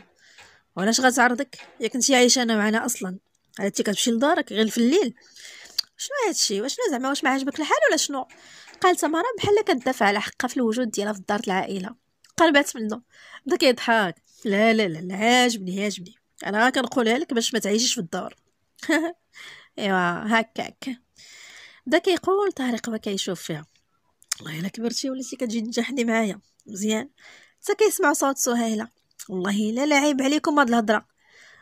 وعلاش غتعرضك يا كنتي عايشه انا معنا اصلا عرفتي كتمشي لدارك غير في الليل شنو هادشي واشنو زعما واش ما عجبك الحال ولا شنو قالت مرام بحال كدافع على حقها في الوجود ديالها في دار العائله قربت منه بدا كيضحك لا لا لا عاجبني عاجبني انا كنقولها لك باش ما تعيشيش في الدار *laughs* ايوا هكاك بدا كيقول طارق كيشوف فيها والله الا كبرتي وليتي كتجي تجحدي معايا مزيان حتى كيسمع صوت سهيله والله الا لعيب عليكم هاد الهضره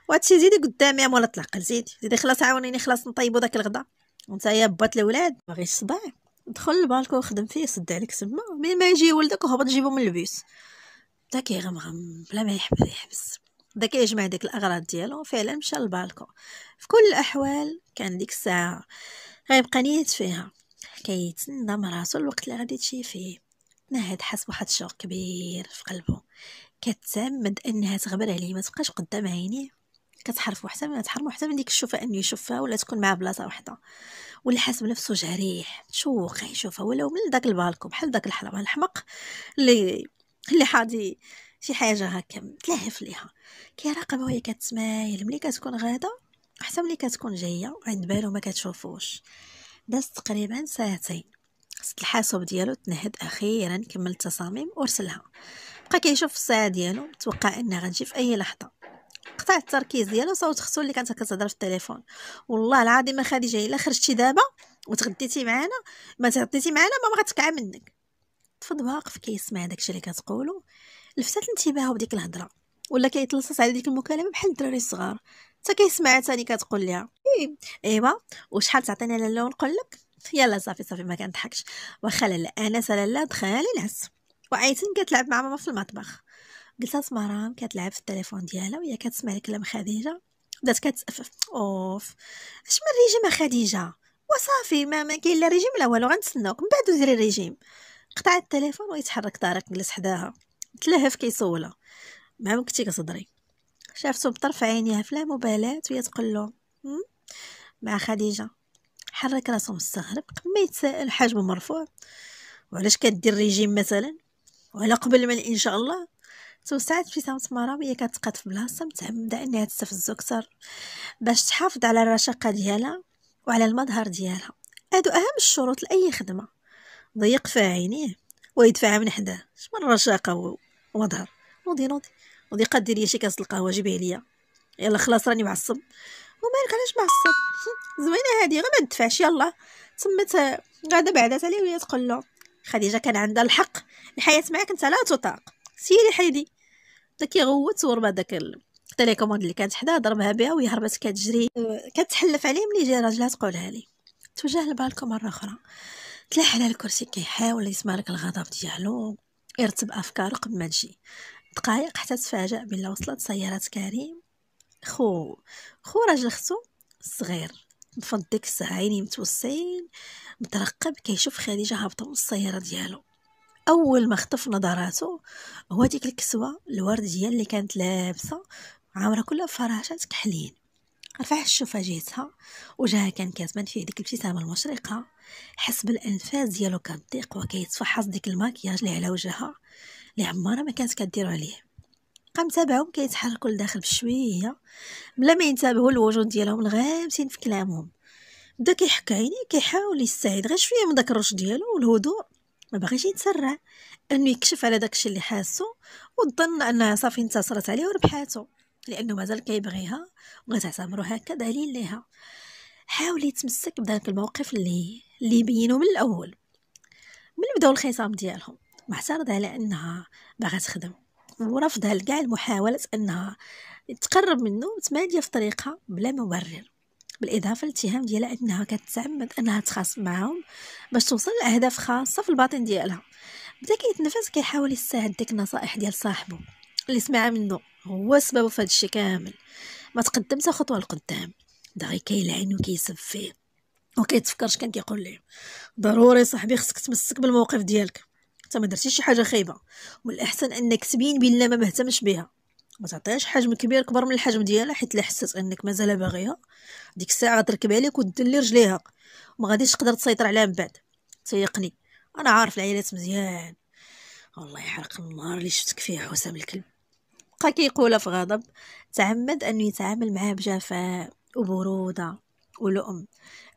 وهادشي زيدي قدامي مولا طلاق زيدي زيدي خلاص عاونيني خلاص نطيبو داك الغدا وانت يا بات الولاد باغي الصداع دخل للبالكو وخدم فيه سد عليك تما مين ما يجي ولدك وهبط جيبو من البيس بدا كيغمغم بلا ما يحبس يحبس بدا كيجمع ديك الاغراض ديالو فعلا مشى للبالكون في كل الاحوال كان ديك الساعه غيبقى نيت فيها كيتسنى مراسو الوقت اللي غادي تشي فيه نهد حس واحد الشوق كبير في قلبه كتعمد انها تغبر عليه ما تبقاش قدام عينيه كتحرف حتى من تحرم حتى من ديك الشوفه انه يشوفها ولا تكون مع بلاصه وحده ولا حاس بنفسه جريح تشوق يشوفها ولو من داك البالكو بحال داك الحرام الحمق اللي اللي حاضي شي حاجه هكا متلهف ليها كيراقب وهي كتسمايل ملي كتكون غادا حتى ملي كتكون جايه عند بالو ما كتشوفوش داز تقريبا ساعتين خصت الحاسوب ديالو تنهد اخيرا كمل التصاميم ورسلها بقى كيشوف الساعه ديالو متوقع انها غتجي في اي لحظه قطع التركيز ديالو صوت خصو اللي كانت كتهضر في التليفون والله العظيم خديجه الا خرجتي دابا وتغديتي معانا ما تغديتي معانا ما غتكع منك تفض واقف كيسمع داكشي اللي كتقولو لفتات انتباهه بديك الهضره ولا كيتلصص على ديك المكالمه بحال الدراري الصغار حتى كيسمع تاني كتقول إيه. ايوا وشحال تعطيني على اللون نقول لك يلا صافي صافي ما كنضحكش واخا لالا انس لالا دخلي نعس وعيتن كتلعب مع ماما في المطبخ لها مرام كتلعب في التليفون ديالها وهي كتسمع كلام خديجه بدات كتسفف اوف اش من ريجيم خديجه وصافي ما ما كاين لا ريجيم لا والو غنتسناوك من بعد ديري ريجيم قطعت التليفون ويتحرك طارق جلس حداها تلهف كيسولها مع ما كنتي كتهضري شافتو بطرف عينيها في لا مبالاة وهي تقول له مع خديجه حرك راسو مستغرب قبل ما يتساءل حجمه مرفوع وعلاش كدير ريجيم مثلا وعلى قبل من ان شاء الله توسعت ابتسامة مرا وهي كتقاد في بلاصتها متعمدة انها تستفزو كتر باش تحافظ على الرشاقة ديالها وعلى المظهر ديالها هادو اهم الشروط لاي خدمة ضيق في عينيه ويدفعها من حداه شمن رشاقة ومظهر نوضي نوضي ودي دير لي شي كاس القهوه جيبيه ليا يلا خلاص راني معصب ومالك علاش معصب *laughs* زوينه هادي غير ما تدفعش يلا تمت غادا بعدات عليه وهي تقول له خديجه كان عندها الحق الحياه معاك انت لا تطاق سيري حيدي بدا كيغوت ورمى داك التليكوموند اللي كانت حداه ضربها بها وهي هربت كتجري كتحلف عليه ملي جا راجلها تقولها لي توجه لبالكم مره اخرى تلاح على الكرسي كيحاول يسمع لك الغضب ديالو يرتب افكاره قبل ما تجي دقائق حتى تفاجأ بلا وصلت سيارة كريم خو خو راجل ختو الصغير تنفض ديك الساعة عيني متوسعين مترقب كيشوف خديجة هابطة من السيارة ديالو أول ما خطف نظراته هو ديك الكسوة الورد ديال اللي كانت لابسة عامرة كلها فراشات كحلين رفع الشوفة جيتها وجهها كان كاتبان فيه ديك الابتسامة المشرقة حس بالأنفاس ديالو كتضيق وكيتفحص ديك الماكياج اللي على وجهها اللي عمرها ما كانت كديرو عليه قام تابعهم كيتحركوا لداخل بشويه بلا ما ينتبهوا للوجوه ديالهم الغامسين في كلامهم بدا كيحك عينيه كيحاول يستعيد غير شويه من داك الرش ديالو والهدوء ما باغيش يتسرع انه يكشف على داكشي اللي حاسو وظن انها صافي انتصرت عليه وربحاتو لانه مازال كيبغيها وغتعتبرو هكا دليل ليها حاول يتمسك بداك الموقف اللي اللي بينو من الاول من بداو الخصام ديالهم معترضة على أنها باغا تخدم ورافضة لكاع المحاولات أنها تقرب منه وتمادية في طريقها بلا مبرر بالإضافة لاتهام ديالها أنها كتعمد أنها تخاصم معاهم باش توصل لأهداف خاصة في الباطن ديالها بدا كيتنفس كيحاول يستعد ديك النصائح ديال صاحبه اللي سمعها منه هو سببه في هادشي كامل ما تقدمت خطوه لقدام دا كيلعن وكيسب فيه وكيتفكرش كان كيقول ليه ضروري صاحبي خصك تمسك بالموقف ديالك انت ما درتيش شي حاجه خايبه من الاحسن انك تبين بلي ما مهتمش بها ما تعطيهاش حجم كبير كبر من الحجم ديالها حيت لا حسيت انك مازال باغيها ديك الساعه غتركب عليك وتدلي رجليها وما غاديش تقدر تسيطر عليها من بعد تيقني انا عارف العائلات مزيان والله يحرق النهار اللي شفتك فيه حسام الكلب بقى كيقولها في غضب تعمد انه يتعامل معها بجفاء وبروده ولؤم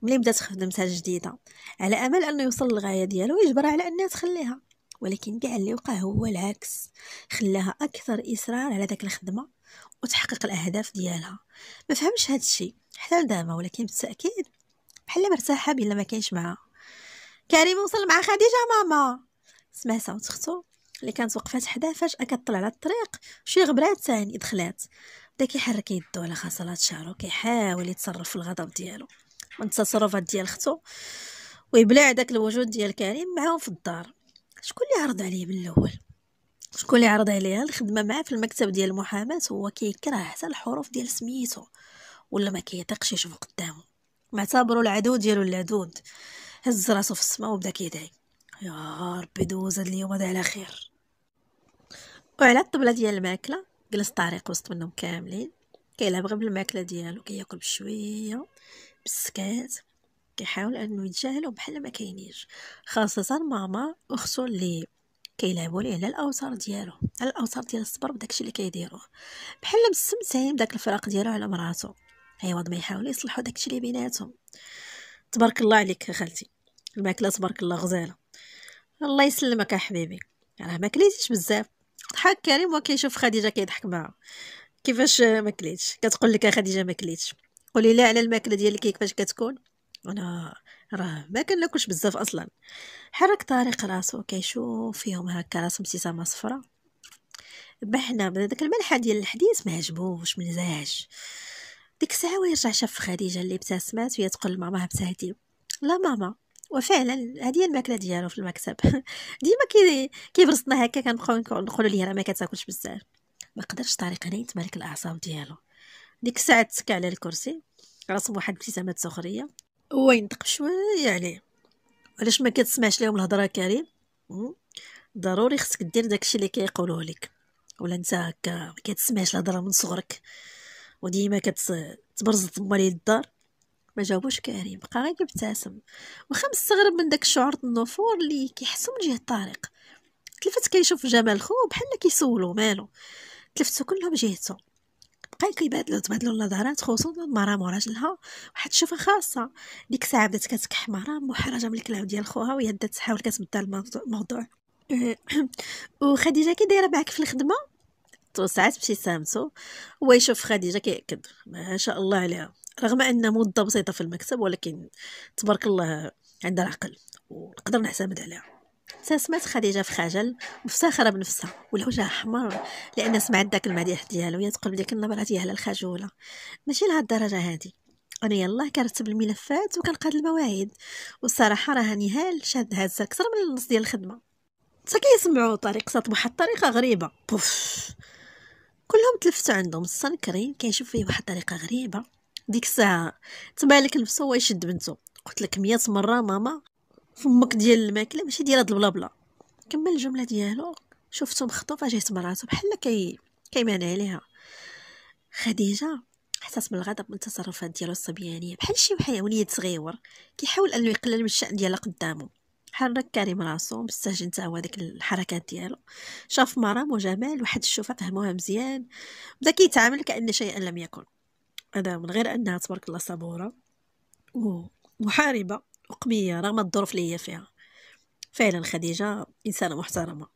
ملي بدات خدمتها الجديده على امل انه يوصل للغايه ديالو ويجبرها على انها تخليها ولكن كاع اللي وقع هو العكس خلاها اكثر اصرار على داك الخدمه وتحقق الاهداف ديالها ما فهمش هذا الشيء حتى لدابا ولكن بالتاكيد بحال مرتاحه بلا ما كاينش معاها كريم وصل مع خديجه ماما سمع صوت اختو اللي كانت وقفات حداه فجاه كطلع على الطريق شي غبرات ثاني دخلات بدا كيحرك يدو على خصلات شعرو كيحاول يتصرف في الغضب ديالو من التصرفات ديال اختو ويبلع داك الوجود ديال كريم معاهم في الدار شكون اللي عرض عليه من الاول شكون اللي عرض عليه الخدمه معاه في المكتب ديال المحاماه هو كيكره حتى الحروف ديال سميتو ولا ما كيتقش يشوف قدامه معتبرو العدو ديالو العدود هز راسو في السماء وبدا كيدعي يا ربي دوز هاد اليوم هذا على خير وعلى الطبله ديال الماكله جلس طارق وسط منهم كاملين كيلعب غير بالماكله ديالو كياكل بشويه بالسكات كيحاول انه يتجاهلهم بحال ما كاينينش خاصه ماما وخصو اللي كيلعبوا ليه على الاوتار ديالو على الاوتار ديال الصبر بداكشي اللي كيديروه بحال مستمتعين بداك الفراق ديالو على مراتو ايوا ما يحاول يصلحوا داكشي اللي بيناتهم تبارك الله عليك خالتي الماكله تبارك الله غزاله الله يسلمك حبيبي راه ما كليتيش بزاف ضحك كريم وكيشوف خديجه كيضحك معاه كيفاش ما كليتش كتقول لك خديجه ما كليتش قولي لا على الماكله ديالك كيفاش كتكون انا راه ما كناكلش بزاف اصلا حرك طارق راسو كيشوف فيهم هكا راسهم ابتسامه صفرا بحنا داك الملحه ديال الحديث ما عجبوش زاج ديك الساعه ويرجع شاف خديجه اللي ابتسمات وهي تقول لماماها بتهدي لا ماما وفعلا هذه الماكله ديالو في المكتب *laughs* ديما كي كيبرصنا هكا كنبقاو نقولوا ليه راه ما كتاكلش بزاف ما قدرش طارق انا يتمالك الاعصاب ديالو ديك الساعه تسكى على الكرسي راسه واحد ابتسامه سخريه هو ينطق شويه عليه يعني. علاش ما كتسمعش ليهم الهضره كريم ضروري خصك دير داكشي اللي كيقولوه لك ولا انت هكا ما كتسمعش الهضره من صغرك وديما كتبرز تما الدار ما جاوبوش كريم بقى غير كيبتسم واخا مستغرب من داك شعور النفور اللي كيحسو من جهه طارق تلفت كيشوف جمال خو بحال كيسولو مالو تلفتو كلهم جهتو بقاو كيبادلوا تبادلوا النظرات خصوصا المراه وراجلها راجلها واحد الشوفه خاصه ديك الساعه بدات كتكح مرام محرجه من الكلام ديال خوها وهي بدات تحاول كتبدل الموضوع *clears throat* وخديجه كي دايره معاك في الخدمه توسعات ابتسامته هو يشوف خديجه كيأكد ما شاء الله عليها رغم ان مده بسيطه في المكتب ولكن تبارك الله عندها العقل ونقدر نعتمد عليها سمعت خديجة في خجل مفتخرة بنفسها والوجه أحمر لأن سمعت داك المديح ديالو يدخل بديك النبرة ديالها الخجولة ماشي لهاد الدرجة هادي أنا يلاه كنرتب الملفات وكنقاد المواعيد والصراحة راه نهال شاد هازة أكثر من النص ديال الخدمة تا طريق طريقة بواحد الطريقة غريبة بوف كلهم تلفتوا عندهم السنكري كيشوف فيه واحد الطريقة غريبة ديك الساعة تبالك لبسو يشد بنتو قلت لك مية مرة ماما فمك ديال الماكله ماشي ديال هاد البلابلا كمل الجمله ديالو شفتو مخطو جات مراته بحال كي كيمان عليها خديجه حسات بالغضب من التصرفات ديالو الصبيانيه بحال شي حيوانيه صغيور كيحاول انه يقلل من الشان ديالها قدامه حرك كريم راسو مستهجن تا هو ديك الحركات ديالو شاف مرام وجمال واحد الشوفه فهموها مزيان بدا كيتعامل كان شيئا لم يكن هذا من غير انها تبارك الله صبوره ومحاربه أقمية رغم الظروف اللي هي فيها فعلا خديجة إنسانة محترمة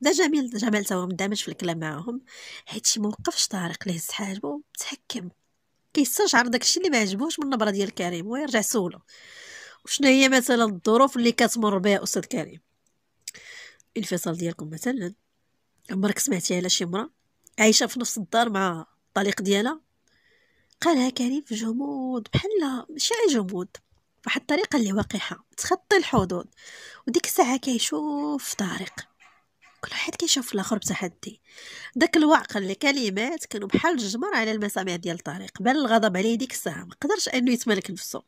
دا جميل جمال توا مندمج في الكلام معاهم حيت شي موقف طارق ليه حاجبو متحكم كيستشعر داكشي اللي ما عجبوش من النبره ديال كريم ويرجع سولو وشنو هي مثلا الظروف اللي كتمر بها استاذ كريم الانفصال ديالكم مثلا عمرك سمعتي على شي امراه عايشه في نفس الدار مع الطليق ديالها قالها كريم في جمود بحال ماشي جمود واحد الطريقة اللي وقحة تخطي الحدود وديك الساعة كيشوف طارق كل واحد كيشوف الاخر بتحدي داك الواقع اللي كلمات كانوا بحال الجمر على المسامع ديال طارق بان الغضب عليه ديك الساعه ما قدرش انه يتملك نفسه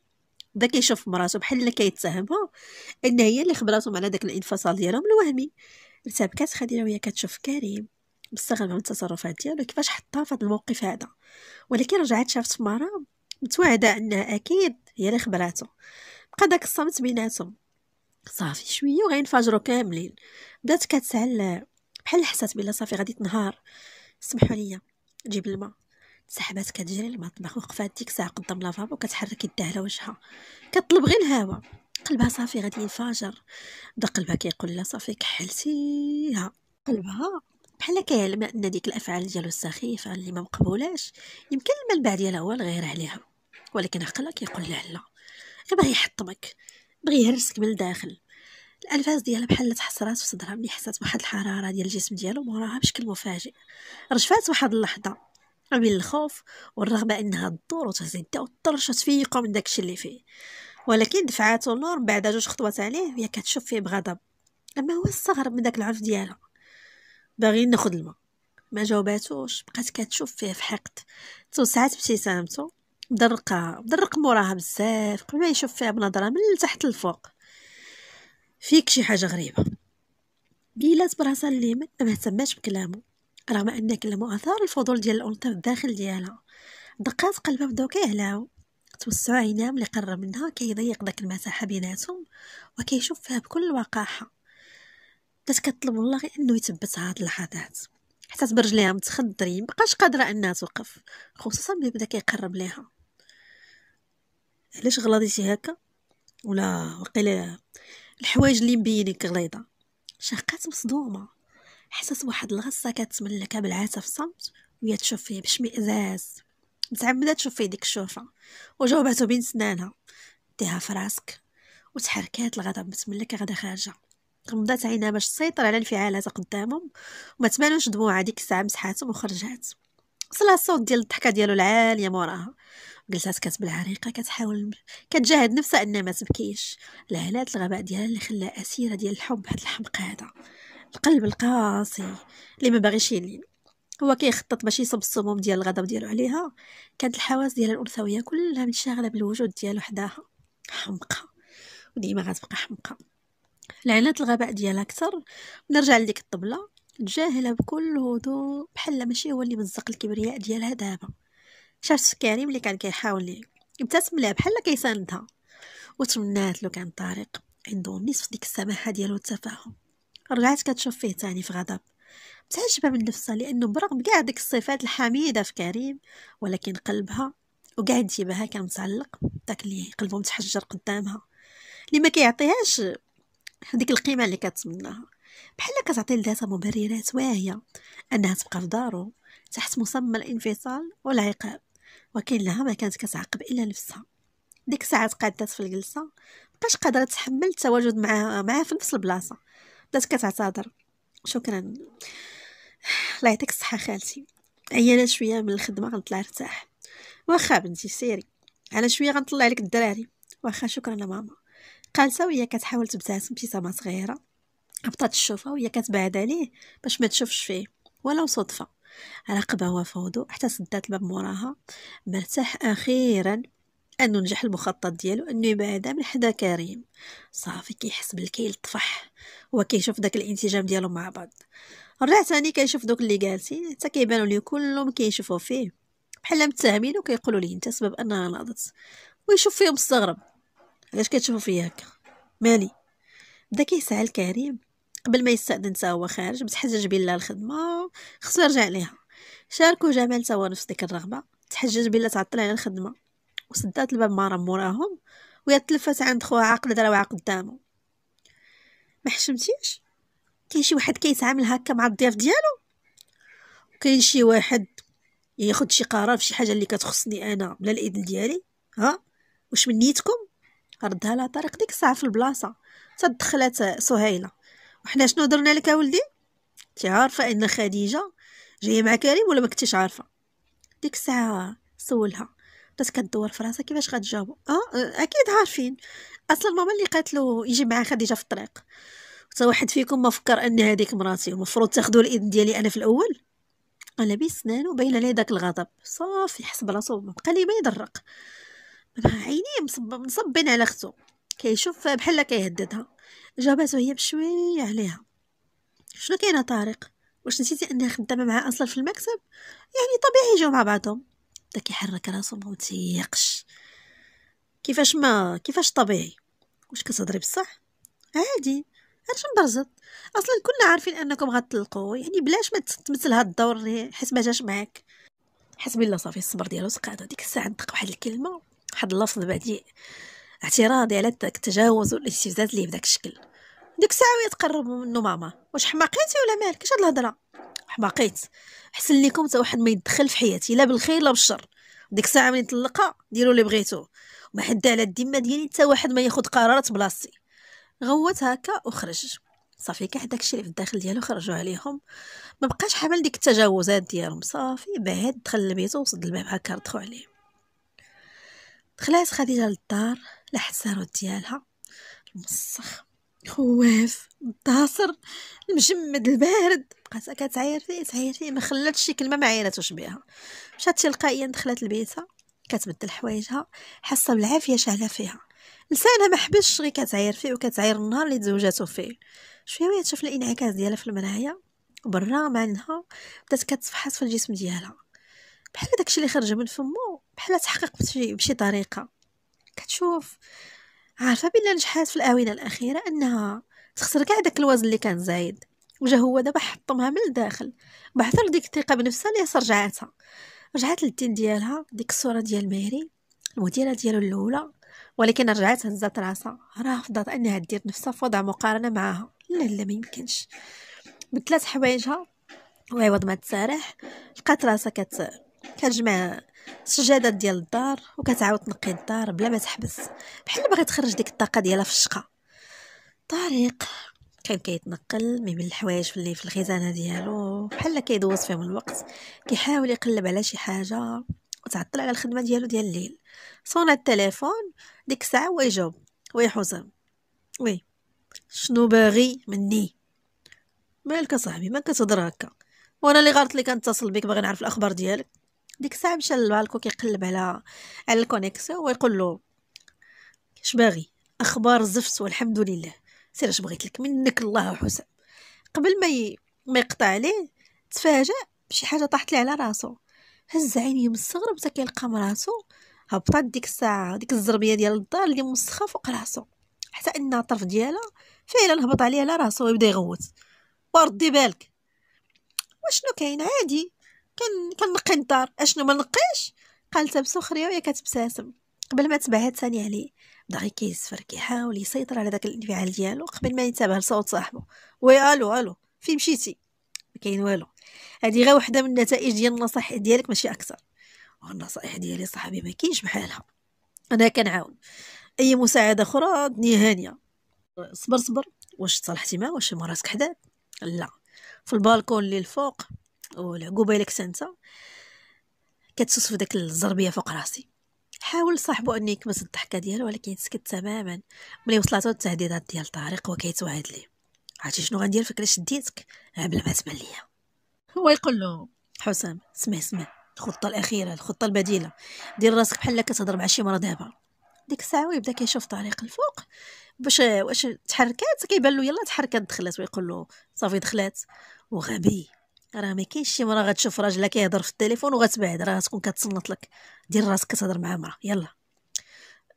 بدا كيشوف مراتو بحال اللي كيتهمها ان هي اللي خبراتهم على داك الانفصال ديالهم الوهمي ارتبكات خديجه وهي كتشوف كريم مستغربه من التصرفات ديالو كيفاش حطها في هذا الموقف هذا ولكن رجعت شافت مرام متوعده انها اكيد هي اللي خبراتو بقى داك الصمت بيناتهم صافي شويه وغينفجروا كاملين بدات كتسعل بحال حسات بلا صافي غادي تنهار سمحوا ليا جيب الماء سحبات كتجري للمطبخ وقفات ديك الساعه قدام لافابو كتحرك يدها على وجهها كطلب غير الهوا قلبها صافي غادي ينفجر بدا قلبها كيقول لها صافي كحلتيها قلبها بحال كيعلم ان ديك الافعال ديالو السخيفه اللي ما مقبولاش يمكن المنبع ديالها هو الغير عليها ولكن عقلك يقول له لا غير باغي يحطمك باغي يهرسك من الداخل الانفاس ديالها بحال تحسرات في صدرها ملي حسات بواحد الحراره ديال الجسم ديالو موراها بشكل مفاجئ رجفات واحد اللحظه من الخوف والرغبه انها تدور وتهزد وتطرش وتفيقو من داكشي اللي فيه ولكن دفعاتو النور بعد جوج خطوات عليه وهي كتشوف فيه بغضب اما هو استغرب من داك العنف ديالها باغي ناخذ الماء ما جاوباتوش بقات كتشوف فيه في حقد توسعت ابتسامته مدرقه مدرق موراها بزاف قبل ما يشوف فيها بنظره من تحت للفوق فيك شي حاجه غريبه بيلات براسها اليمين ما مهتماش بكلامه رغم ان كلامه اثار الفضول ديال الانثى الداخل ديالها دقات قلبها بداو كيهلاو توسع عيناه ملي قرب منها كيضيق داك المساحه بيناتهم وكيشوف فيها بكل وقاحه بدات كطلب الله غير انه يثبت هاد اللحظات حتى برجليها متخدرين مبقاش قادره انها توقف خصوصا ملي بدا كيقرب ليها علاش غلاضيتي هكا ولا وقيلا الحوايج اللي مبينين غليظه شقات مصدومه حسات واحد الغصه كتملكها بالعاتة في الصمت وهي تشوف فيه باشمئزاز متعمده تشوف فيه ديك الشوفه وجاوباتو بين سنانها ديها فراسك وتحركات الغضب متملكه غدا خارجه غمضات عينها باش تسيطر على انفعالاتها قدامهم وما تبانوش دموعها ديك الساعه مسحاتهم وخرجات وصلها الصوت ديال الضحكه ديالو العاليه موراها جلسات كتبلع عريقه كتحاول كتجاهد نفسها انها ما تبكيش الهالات الغباء ديالها اللي خلاها اسيره ديال الحب هاد الحمق هذا القلب القاسي اللي ما باغيش يلين هو كيخطط باش يصب السموم ديال الغضب ديالو عليها كانت الحواس ديالها الانثويه كلها منشغله بالوجود ديالو حداها حمقى وديما غتبقى حمقى لعنات الغباء ديالها اكثر نرجع لديك الطبله تجاهلها بكل هدوء بحال ماشي هو اللي مزق الكبرياء ديالها دابا شافت كريم اللي كان كيحاول يبتسم لها بحال كيساندها وتمنات لو كان طارق عنده نصف ديك السماحه ديالو التفاهم رجعت كتشوف فيه تاني في غضب متعجبه من نفسها لانه برغم كاع ديك الصفات الحميده في كريم ولكن قلبها وكاع انتباهها كان متعلق داك اللي قلبه متحجر قدامها اللي ما كيعطيهاش ديك القيمه اللي كتمناها بحال كتعطي لذاتها مبررات واهية أنها تبقى في دارو تحت مسمى الانفصال والعقاب ولكن لها ما كانت كتعاقب إلا نفسها ديك الساعة تقادات في الجلسة مبقاش قادرة تحمل التواجد معاه معاه في نفس البلاصة بدات كتعتذر شكرا الله يعطيك الصحة خالتي عيانة شوية من الخدمة غنطلع ارتاح واخا بنتي سيري على شوية غنطلع لك الدراري واخا شكرا ماما قالتها وهي كتحاول تبتسم ابتسامة صغيرة هبطات الشوفه وهي كتبعد عليه باش ما تشوفش فيه ولو صدفه راقبها فوضو حتى سدات الباب موراها مرتاح اخيرا انه نجح المخطط ديالو انه يبعد من حدا كريم صافي كيحس بالكيل طفح هو كيشوف داك الانسجام ديالو مع بعض رجع ثاني كيشوف دوك اللي جالسين حتى كيبانوا ليه كلهم كيشوفوا فيه بحال متهمين وكيقولوا ليه انت سبب انها ناضت ويشوف فيهم مستغرب علاش كتشوفوا فيا هكا مالي بدا كيسعى لكريم قبل ما يستأذن تا هو خارج متحجج بلا الخدمة خصو يرجع ليها شاركو جمال تا هو نفس ديك الرغبة تحجج بلا تعطل على الخدمة وسدات الباب مارا موراهم ويا تلفات عند خوها عاقلة دراوعة قدامه ما حشمتيش كاين شي واحد كيتعامل هكا مع الضياف ديالو كاين شي واحد ياخد شي قرار في شي حاجه اللي كتخصني انا بلا الاذن ديالي ها واش من نيتكم ردها لها طريق ديك الساعه في البلاصه تدخلات سهيله وحنا شنو درنا لك اولدي انت عارفه ان خديجه جايه مع كريم ولا ما كنتيش عارفه ديك الساعه سولها بدات كدور في راسها كيفاش غتجاوب آه،, اه اكيد عارفين اصلا ماما اللي قالت له يجي مع خديجه في الطريق حتى واحد فيكم ما فكر ان هذيك مراتي ومفروض تاخذوا الاذن ديالي انا في الاول قلبي سنان باين عليه داك الغضب صافي حسب راسو بقى لي ما يدرق عينيه مصبين على اختو كيشوف بحال كيهددها جاباتو هي بشوية عليها شنو كاين طارق واش نسيتي انها خدامه معاه اصلا في المكتب يعني طبيعي يجيو مع بعضهم بدا كيحرك راسو ما تيقش كيفاش ما كيفاش طبيعي واش كتهضري بصح عادي علاش مبرزط اصلا كنا عارفين انكم غتطلقوا يعني بلاش ما تمثل هاد الدور حيت ما جاش معاك حسبي الله صافي الصبر ديالو سقط هذيك الساعه نطق واحد الكلمه واحد اللفظ بعدي اعتراضي على داك التجاوز والاستفزاز ليه بداك الشكل ديك الساعه وهي تقرب منه ماما واش حماقيتي ولا مالك اش هاد الهضره حماقيت حسن ليكم حتى واحد ما يدخل في حياتي لا بالخير لا بالشر ديك الساعه ملي طلقها ديروا اللي بغيتو ما حد على الدمه ديالي حتى واحد ما ياخذ قرارات بلاصتي غوت هكا وخرج صافي كاع داكشي اللي في الداخل ديالو خرجوا عليهم ما بقاش حمل ديك التجاوزات ديالهم صافي بعد دخل لبيتو وصد الباب هكا ردخوا عليه دخلات خديجه للدار الحسارات ديالها المصخ خواف الداصر المجمد البارد بقات كتعاير فيه تعاير فيه ما خلاتش شي كلمه ما عيرتوش بها مشات تلقائيا دخلت لبيتها كتبدل حوايجها حاسه بالعافيه شاعله فيها لسانها ما حبسش غير كتعاير فيه وكتعاير النهار اللي تزوجاتو فيه شويه وهي تشوف الانعكاس ديالها في المرايا وبالرغم عنها بدات كتفحص في الجسم ديالها بحال داكشي اللي خرج من فمو بحال تحقق بشي طريقه كتشوف عارفه بلا نجحات في الاونه الاخيره انها تخسر كاع داك الوزن اللي كان زايد وجا هو دابا حطمها من الداخل بعثر ديك الثقه بنفسها اللي رجعتها رجعت للدين ديالها ديك الصوره ديال ميري المديره ديالو الاولى ولكن رجعت هزات راسها رافضه انها دير نفسها في وضع مقارنه معها لا لا ما يمكنش بثلاث حوايجها وعوض ما تسارح لقات راسها كت كتجمع السجادات ديال الدار وكتعاود تنقي الدار بلا ما تحبس بحال باغي تخرج ديك الطاقه ديالها في الشقه طريق كان كيتنقل من الحوايج اللي في الخزانه ديالو بحال كيدوز فيهم الوقت كيحاول يقلب على شي حاجه وتعطل على الخدمه ديالو ديال الليل صون التليفون ديك الساعه هو يجاوب وي حسام وي شنو باغي مني مالك صاحبي ما كتهضر هكا وانا اللي غلط اللي كنتصل بك باغي نعرف الاخبار ديالك ديك الساعه مشى للبالكو كيقلب على على الكونيكسيون ويقول له اش باغي اخبار زفت والحمد لله سير اش بغيت لك منك الله حسن قبل ما ي... ما يقطع عليه تفاجأ بشي حاجه طاحت ليه على راسو هز عينيه مستغرب تا كيلقى مراسو هبطات ديك الساعه ديك الزربيه ديال الدار اللي مسخه فوق راسو حتى ان الطرف ديالها فعلا هبط عليه على راسو ويبدا يغوت وردي بالك وشنو كاين عادي كنقي الدار اشنو ما نقيش قالتها بسخريه وهي كتبتسم قبل ما تبعد ثاني عليه بدا غير كيزفر كيحاول يسيطر على داك الانفعال ديالو قبل ما ينتبه لصوت صاحبه وي الو الو فين مشيتي ما كاين والو هذه غير وحده من النتائج ديال النصائح ديالك ماشي اكثر والنصائح ديالي صاحبي ما كاينش بحالها انا كنعاون اي مساعده اخرى دنيا هانيه صبر صبر واش تصالحتي معاه واش مراتك حداك لا في البالكون اللي الفوق والعقوبه لك كتسوس في داك الزربيه فوق راسي حاول صاحبو انه يكبس الضحكه ديالو ولكن سكت تماما ملي وصلاتو التهديدات ديال طارق وكيتوعد ليه عرفتي شنو غندير فكره شديتك قبل ما تبان ليا هو يقول له حسام سمع سمع الخطه الاخيره الخطه البديله دير راسك بحال كتهضر مع شي مره دابا ديك الساعه ويبدا كيشوف طريق الفوق باش واش تحركات كيبان له يلا تحركات دخلات ويقول له صافي دخلات وغبي راه ما كاينش شي مره غتشوف راجلها كيهضر في التليفون وغتبعد راه غتكون كتصنت لك دير راسك كتهضر مع مرا يلا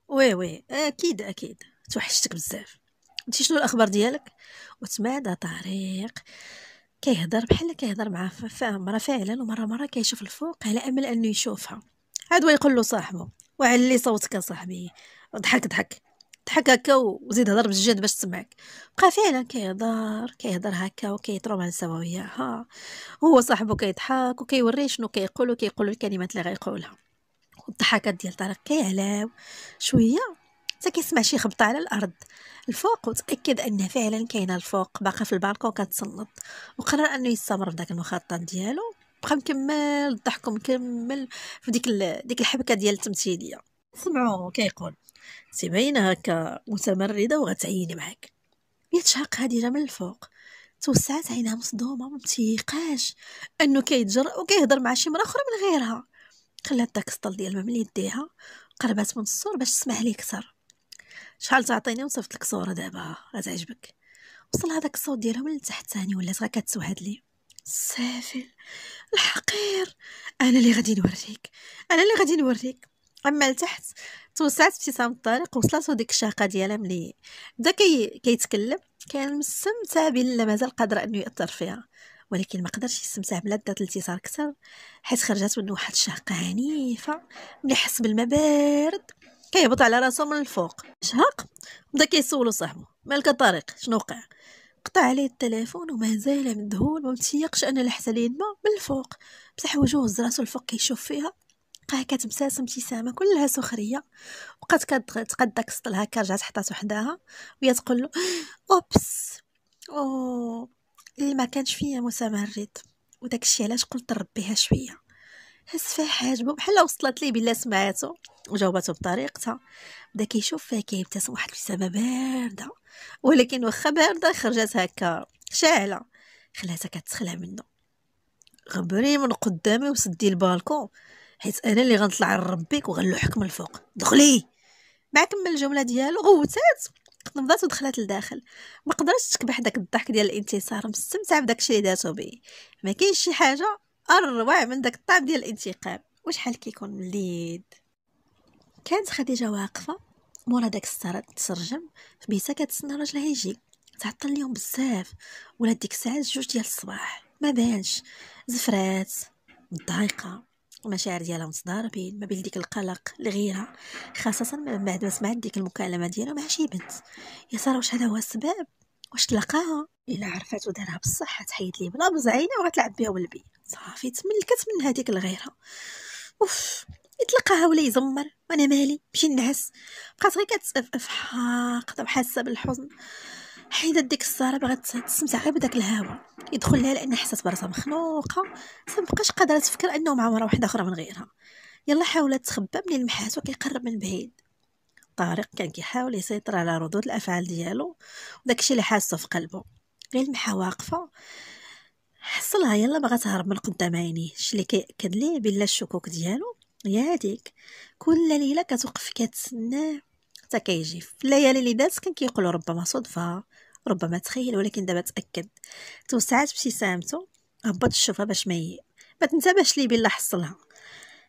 وي وي اكيد اكيد توحشتك بزاف نتي شنو الاخبار ديالك وتمادى طريق كيهضر بحال كيهضر مع مره فعلا ومره مره كيشوف الفوق على امل انه يشوفها عاد ويقول له صاحبه وعلي صوتك صاحبي ضحك ضحك ضحك هكا وزيد هضر بجد باش تسمعك بقى فعلا كيهضر كيهضر هكا وكيطرو مع نساوا وياها هو صاحبو كيضحك وكيوريه شنو كيقول وكيقول الكلمات اللي غيقولها والضحكات ديال طارق كيعلاو شويه حتى كيسمع شي خبطه على الارض الفوق وتاكد ان فعلا كاينه الفوق باقا في البالكون كتسلط وقرر انه يستمر في داك المخطط ديالو بقى مكمل الضحك ومكمل في ديك ديك الحبكه ديال التمثيليه سمعوا كيقول انت باينه هكا متمرده وغتعيني معاك يتشهق هديجة من الفوق توسعت عينها مصدومه ممتيقاش انه كيتجرأ وكيهضر مع شي مرا اخرى من غيرها خلات داك السطل ديال الماء من يديها قربات من السور باش تسمح ليه كثر شحال تعطيني وصفت لك صوره دابا غتعجبك وصل هذاك الصوت ديالهم لتحت ثاني ولات غا كتسوهد لي السافل الحقير انا اللي غادي نوريك انا اللي غادي نوريك اما لتحت توسعت ابتسام الطريق وصلاتو ديك الشهقه ديالها ملي بدا كي كيتكلم كان مستمتع بلا مازال قادر انه ياثر فيها ولكن ما قدرش يستمتع دات الانتصار اكثر حيت خرجت منه واحد الشهقه عنيفه ملي حس بالماء بارد كيهبط على راسو من الفوق شهق بدا كيسولو صاحبو مالك الطريق شنو وقع قطع عليه التليفون ومازال مذهول ما متيقش ان لحس عليه الماء من الفوق بصح وجهه راسو الفوق كيشوف فيها لقاه كتبتسم ابتسامه كلها سخريه وبقات كتقدا السطل هكا رجعت حطات حداها وهي تقول له اوبس او اللي ما كانش فيا متمرد وداك الشيء علاش قلت ربيها شويه السفاح عجبو بحال وصلت لي بلا سمعاتو وجاوباتو بطريقتها بدا كيشوف فيها كيبتسم واحد الابتسامه بارده ولكن واخا بارده خرجت هكا شاعله خلاتها كتخلع منه غبري من قدامي وسدي البالكون حيت انا اللي غنطلع لربيك وغنلوحك من الفوق دخلي مع كمل الجمله ديالو غوتات نبضات ودخلات لداخل ما قدرتش تكبح داك الضحك ديال الانتصار مستمتعه بداك الشيء اللي داتو به ما كاينش شي حاجه اروع من داك الطعم ديال الانتقام وشحال كيكون مليد كانت خديجه واقفه مورا داك السهره تترجم بيتها كتسنى راجلها يجي تعطل اليوم بزاف ولا ديك الساعه جوج ديال الصباح ما بانش زفرات ضايقه المشاعر ديالها متضاربين ما بين ديك القلق الغيره خاصه من بعد ما سمعت ديك المكالمه ديالها مع شي بنت يا ساره واش هذا هو السبب واش تلقاها الا عرفات ودارها بصح تحيد ليه بلا بزعينه وغتلعب بها ولبي صافي تملكت من هذيك الغيره اوف يتلقاها ولا يزمر وانا مالي مشي نعس بقات غير كتسقف حاقده وحاسه بالحزن حيدت ديك الساره بغات تستمتع غير بداك الهواء يدخل لها لان حسات براسها مخنوقه مابقاش قادره تفكر انه مع مرا واحده اخرى من غيرها يلا حاولت تخبى من المحاس وكيقرب من بعيد طارق كان كيحاول يسيطر على ردود الافعال ديالو وداكشي اللي حاسه في قلبه غير المحا واقفه حصلها يلا بغات تهرب من قدام عينيه الشي اللي كيأكد ليه بلا الشكوك ديالو يا هذيك كل ليله كتوقف كتسناه حتى كيجي في الليالي اللي دازت كان كيقولوا ربما صدفه ربما تخيل ولكن دابا تاكد توسعات ابتسامته هبط الشوفه باش ما ي... ما تنتبهش ليه بلا حصلها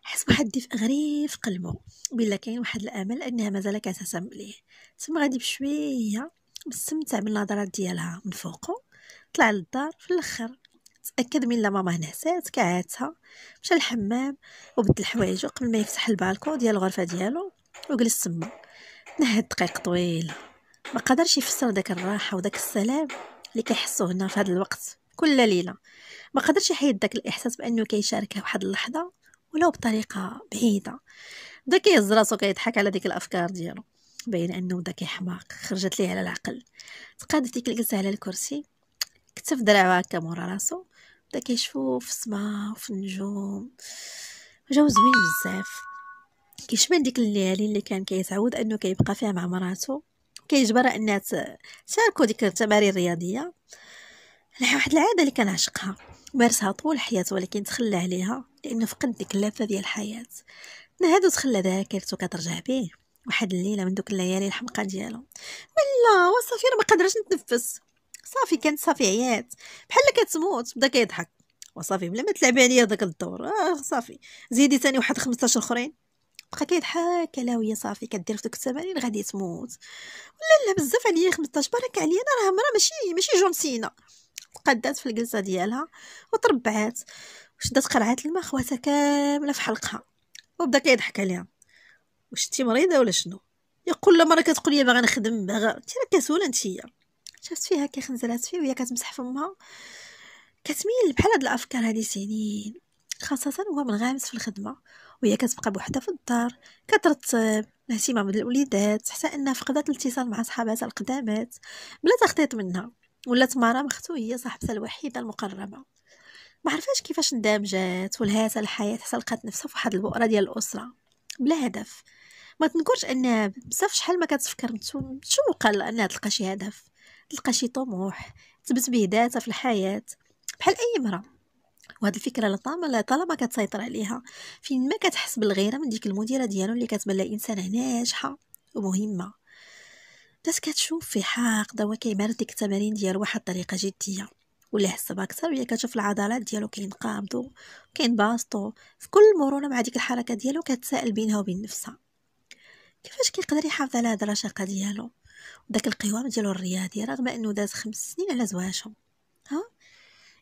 حس واحد الدفء غريب في قلبه بلا كاين واحد الامل انها مازال كتهتم ليه تما غادي بشويه مستمتع بالنظرات ديالها من فوقه طلع للدار في الاخر تاكد من لا ماما نعسات كعاتها مشى للحمام وبدل حوايجو قبل ما يفتح البالكون ديال الغرفه ديالو وجلس تما نهد دقائق طويله ما قدرش يفسر داك الراحه وداك السلام اللي كيحسوه هنا في هذا الوقت كل ليله ما قدرش يحيد داك الاحساس بانه كيشاركها واحد اللحظه ولو بطريقه بعيده بدا كيهز راسو كيضحك على ديك الافكار ديالو باين انه بدا كيحماق خرجت ليه على العقل تقاد ديك الجلسه على الكرسي كتف دراعو هكا مورا راسو بدا كيشوف في السما وفي النجوم جو زوين بزاف كيشبه ديك الليالي اللي كان كيتعود انه كيبقى فيها مع مراتو كيجبرها انها تشاركوا ديك التمارين الرياضيه واحد العاده اللي كنعشقها مارسها طول حياته ولكن تخلى عليها لانه فقد ديك اللذه ديال الحياه نهاد تخلى ذاكرته كترجع به واحد الليله من دوك الليالي الحمقه ديالو ولا وصافي ما قدرش نتنفس صافي كانت صافي عيات بحال كتموت بدا كيضحك وصافي بلا ما تلعب عليا داك الدور آه صافي زيدي ثاني واحد 15 اخرين بقى كيضحك عليها وهي صافي كدير في دوك التمارين غادي تموت ولا لا بزاف عليا 15 برك عليا انا راه مرا ماشي ماشي جون سينا قدات في الجلسه ديالها وتربعات وشدات قرعات الماء خواتها كامله في حلقها وبدا كيضحك عليها واش انت مريضه ولا شنو يقول لها مره كتقول لي باغا نخدم باغا انت راه كسوله هي شفت فيها كيخنزلات فيه وهي كتمسح فمها كتميل بحال هاد الافكار هادي سنين خاصه هو منغمس في الخدمه وهي كتبقى بوحدها في الدار كترتب الاهتمام الوليدات حتى انها فقدت الاتصال مع صحاباتها القدامات بلا تخطيط منها ولات مرام اختو هي صاحبتها الوحيده المقربه ما عرفاش كيفاش اندمجات ولهاتها الحياه حتى لقات نفسها في واحد البؤره ديال الاسره بلا هدف ما تنكرش انها بزاف شحال ما كتفكر متشوقه لانها تلقى شي هدف تلقى شي طموح تبت به ذاتها في الحياه بحال اي امراه وهاد الفكره لطالما طالما كتسيطر عليها فين ما كتحس بالغيره من ديك المديره ديالو اللي كتبان لها انسانه ناجحه ومهمه بس كتشوف في حاقده وكيمارس ديك التمارين ديالو واحد الطريقه جديه ولا حس اكثر وهي كتشوف العضلات ديالو كينقابضوا كينباسطو في كل مرونه مع ديك الحركه ديالو كتسائل بينها وبين نفسها كيفاش كيقدر يحافظ على هاد الرشاقه ديالو وداك القوام ديالو الرياضي رغم انه داز خمس سنين على زواجهم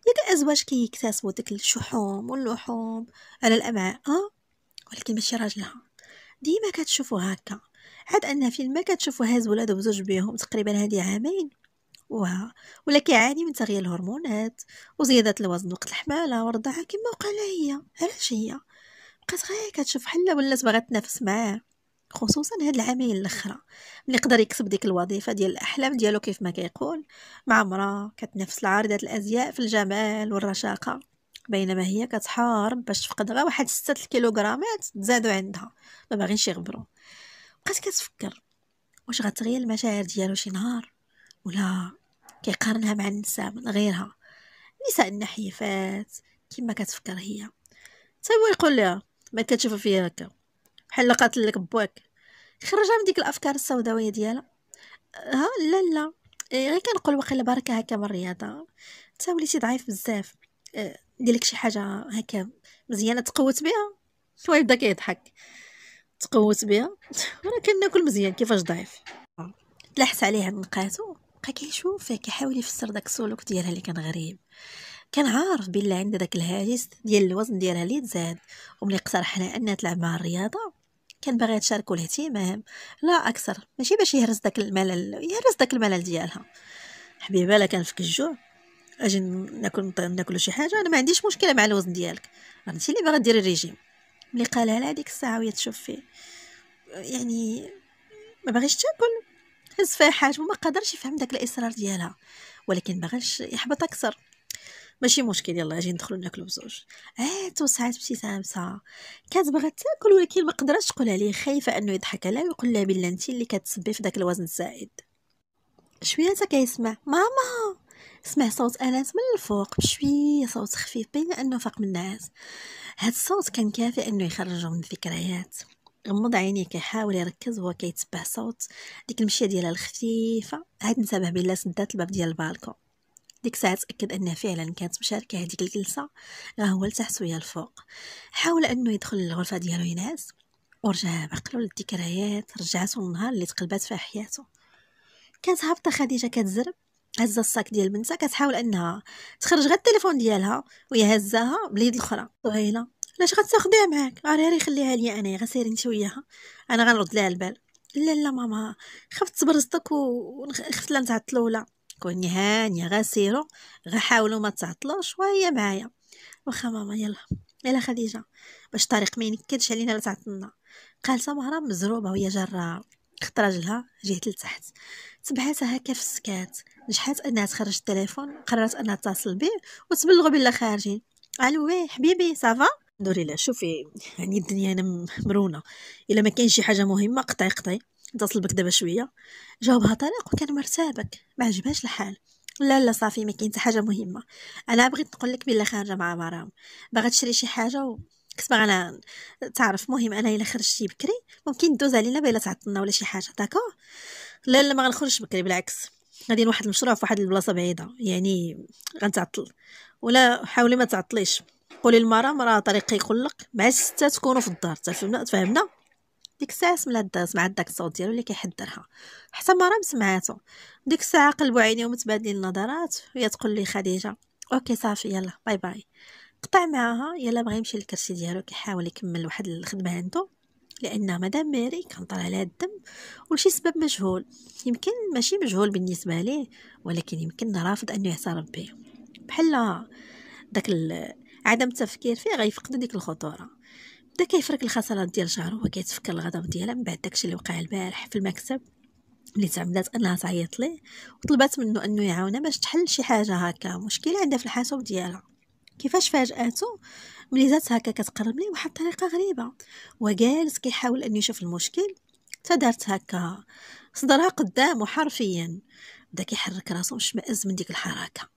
ياك الازواج كيكتسبوا ديك الشحوم واللحوم على الامعاء آه. ولكن ماشي راجلها ديما كتشوفوا هكا عاد أنها في ما كتشوفوا هاز ولاد بزوج بيهم تقريبا هادي عامين و ولا كيعاني من تغيير الهرمونات وزياده الوزن وقت الحماله والرضاعه كما وقع لها هي علاش هي بقات غير كتشوف حلا ولات باغا تنافس معاه خصوصا هاد العامين الاخرى ملي قدر يكسب ديك الوظيفه ديال الاحلام ديالو كيف ما كيقول مع مراه كتنافس العارضات الازياء في الجمال والرشاقه بينما هي كتحارب باش تفقد غير واحد ستة الكيلوغرامات تزادو عندها ما باغينش يغبرو بقات كتفكر واش غتغير المشاعر ديالو شي نهار ولا كيقارنها مع النساء من غيرها النساء النحيفات كما كتفكر هي تا هو يقول لها ما كتشوف فيا هكا بحال قاتل لك باك خرجها من ديك الافكار السوداويه ديالها ها لا لا إيه، غير كنقول واقيلا بركه هكا من الرياضه انت وليتي ضعيف بزاف ندير إيه، لك شي حاجه هكا مزيانه تقوت بها شوي بدا كيضحك تقوت بها *laughs* وانا كناكل مزيان كيفاش ضعيف تلاحس عليها نقاتو بقى كيشوفها كيحاول يفسر داك السلوك ديالها اللي كان غريب كان عارف بلي عندها داك الهاجس ديال الوزن ديالها اللي تزاد وملي اقترح لها انها تلعب مع الرياضه كان باغي تشاركو الاهتمام لا اكثر ماشي باش يهرس داك الملل يهرس داك الملل ديالها حبيبه لا كان فيك الجوع اجي ناكل ناكل شي حاجه انا ما عنديش مشكله مع الوزن ديالك انت اللي باغا ديري الريجيم ملي قالها لها ديك الساعه وهي تشوف فيه يعني ما باغيش تاكل هز فيها حاجه وما قدرش يفهم داك الاصرار ديالها ولكن باغاش يحبط اكثر ماشي مشكل يلا اجي ندخلوا ناكلوا بزوج عاد آه، وسعات كانت كتبغى تاكل ولكن ما قدرتش تقول عليه خايفه انه يضحك عليها ويقول لها بالله انت اللي كتسبي في داك الوزن الزائد شويه حتى كيسمع ماما سمع صوت انس من الفوق بشويه صوت خفيف بين انه فاق من النعاس هاد الصوت كان كافي انه يخرجه من الذكريات غمض عينيه كيحاول يركز وهو كيتبع صوت ديك المشيه ديالها الخفيفه عاد انتبه بلا سدات الباب ديال البالكون ديك الساعه تاكد انها فعلا كانت مشاركه هذيك الجلسه راه هو لتحت ويا الفوق حاول انه يدخل للغرفه ديالو ينعس ورجع بعقلو للذكريات رجعته النهار اللي تقلبات فيه حياته كانت هابطه خديجه كتزرب هزه الصاك ديال بنتها كتحاول انها تخرج غير التليفون ديالها وهي هزاها باليد الاخرى صهيله علاش غتاخديها معاك غير خليها لي انايا غسيري انت وياها انا غنرد لها البال لا لا ماما خفت تبرزتك وخفت لا نتعطل ولا كوني هانية غا سيرو غا حاولو ما تعطلوش وهي معايا واخا ماما يلا يلا خديجه باش طارق ما ينكدش علينا لا تعطلنا قالتها مهرام مزروبه وهي جرة خط راجلها جهت لتحت تبعتها هكا في السكات نجحت انها تخرج التليفون قررت انها تتصل بيه وتبلغو بلا خارجين الو وي حبيبي صافا دوري لا شوفي يعني الدنيا انا مرونه الا ما كاين شي حاجه مهمه قطعي قطعي نتصل بك دابا شويه جاوبها طريق وكان مرتابك ما عجبهاش الحال لا لا صافي ما كاين حتى حاجه مهمه انا بغيت نقول لك بلي خارجه مع مرام باغا تشري شي حاجه و كنت باغا انا تعرف مهم انا الا خرجتي بكري ممكن دوز علينا بلا تعطلنا ولا شي حاجه داكو لا لا ما غنخرجش بكري بالعكس غادي نواحد المشروع في واحد البلاصه بعيده يعني غنتعطل ولا حاولي ما تعطليش قولي لمرام راه طريقي يقول لك مع السته تكونوا في الدار تفهمنا تفهمنا ديك الساعه سملا داز مع داك الصوت ديالو اللي كيحضرها حتى مرام سمعاتو ديك الساعه قلبو عينيه متبادلين النظرات وهي تقول لي خديجه اوكي صافي يلا باي باي قطع معاها يلا بغا يمشي للكرسي ديالو كيحاول يكمل واحد الخدمه عنده لان مدام ماري كان طالع لها الدم ولشي سبب مجهول يمكن ماشي مجهول بالنسبه ليه ولكن يمكن رافض انه يعترف به بحال داك عدم التفكير فيه غيفقد ديك الخطوره بدا كيفرك الخسارات ديال شعرو هو كيتفكر الغضب ديالها من بعد داكشي اللي وقع البارح في المكتب اللي تعمدات انها تعيط ليه وطلبات منه انه يعاونها باش تحل شي حاجه هكا مشكله عندها في الحاسوب ديالها كيفاش فاجاتو ملي زات هكا كتقرب ليه بواحد الطريقه غريبه وجالس كيحاول انه يشوف المشكل تدارت هكا صدرها قدامه حرفيا بدا كيحرك راسو مأز من ديك الحركه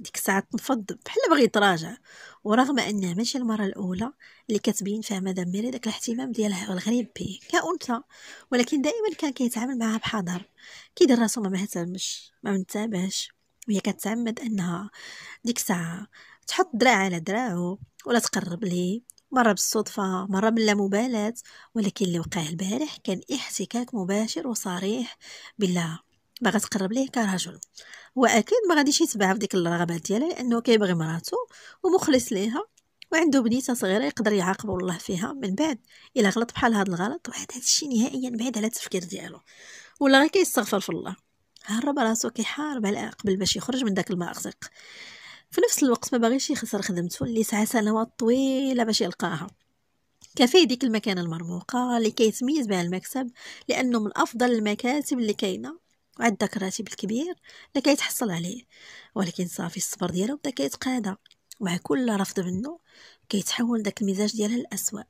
ديك الساعة تنفض بحال بغي يتراجع ورغم انها ماشي المره الاولى اللي كتبين فيها مدام ميري داك الاهتمام ديالها الغريب به كانثى ولكن دائما كان كيتعامل معها بحذر كيدير راسو ما مهتمش ما منتبهش وهي كتعمد انها ديك الساعه تحط دراع على دراعو ولا تقرب ليه مرة بالصدفة مرة بلا مبالاة ولكن اللي وقع البارح كان احتكاك مباشر وصريح بالله باغا تقرب ليه كرجل واكيد ما غاديش يتبع في ديك الرغبات ديالها لانه كيبغي مراتو ومخلص ليها وعنده بنيته صغيره يقدر يعاقب الله فيها من بعد الا غلط بحال هذا الغلط واحد هذا الشيء نهائيا بعيد على التفكير ديالو ولا غير كيستغفر في الله هرب راسو كيحارب على قبل باش يخرج من داك المأزق في نفس الوقت ما باغيش يخسر خدمته اللي سعى سنوات طويله باش يلقاها كفيه ديك المكانه المرموقه اللي كيتميز بها المكتب لانه من افضل المكاتب اللي كاينه عاد داك الراتب الكبير اللي كيتحصل عليه ولكن صافي الصبر ديالو بدا كيتقادى مع كل رفض منه كيتحول داك المزاج ديالها للاسوء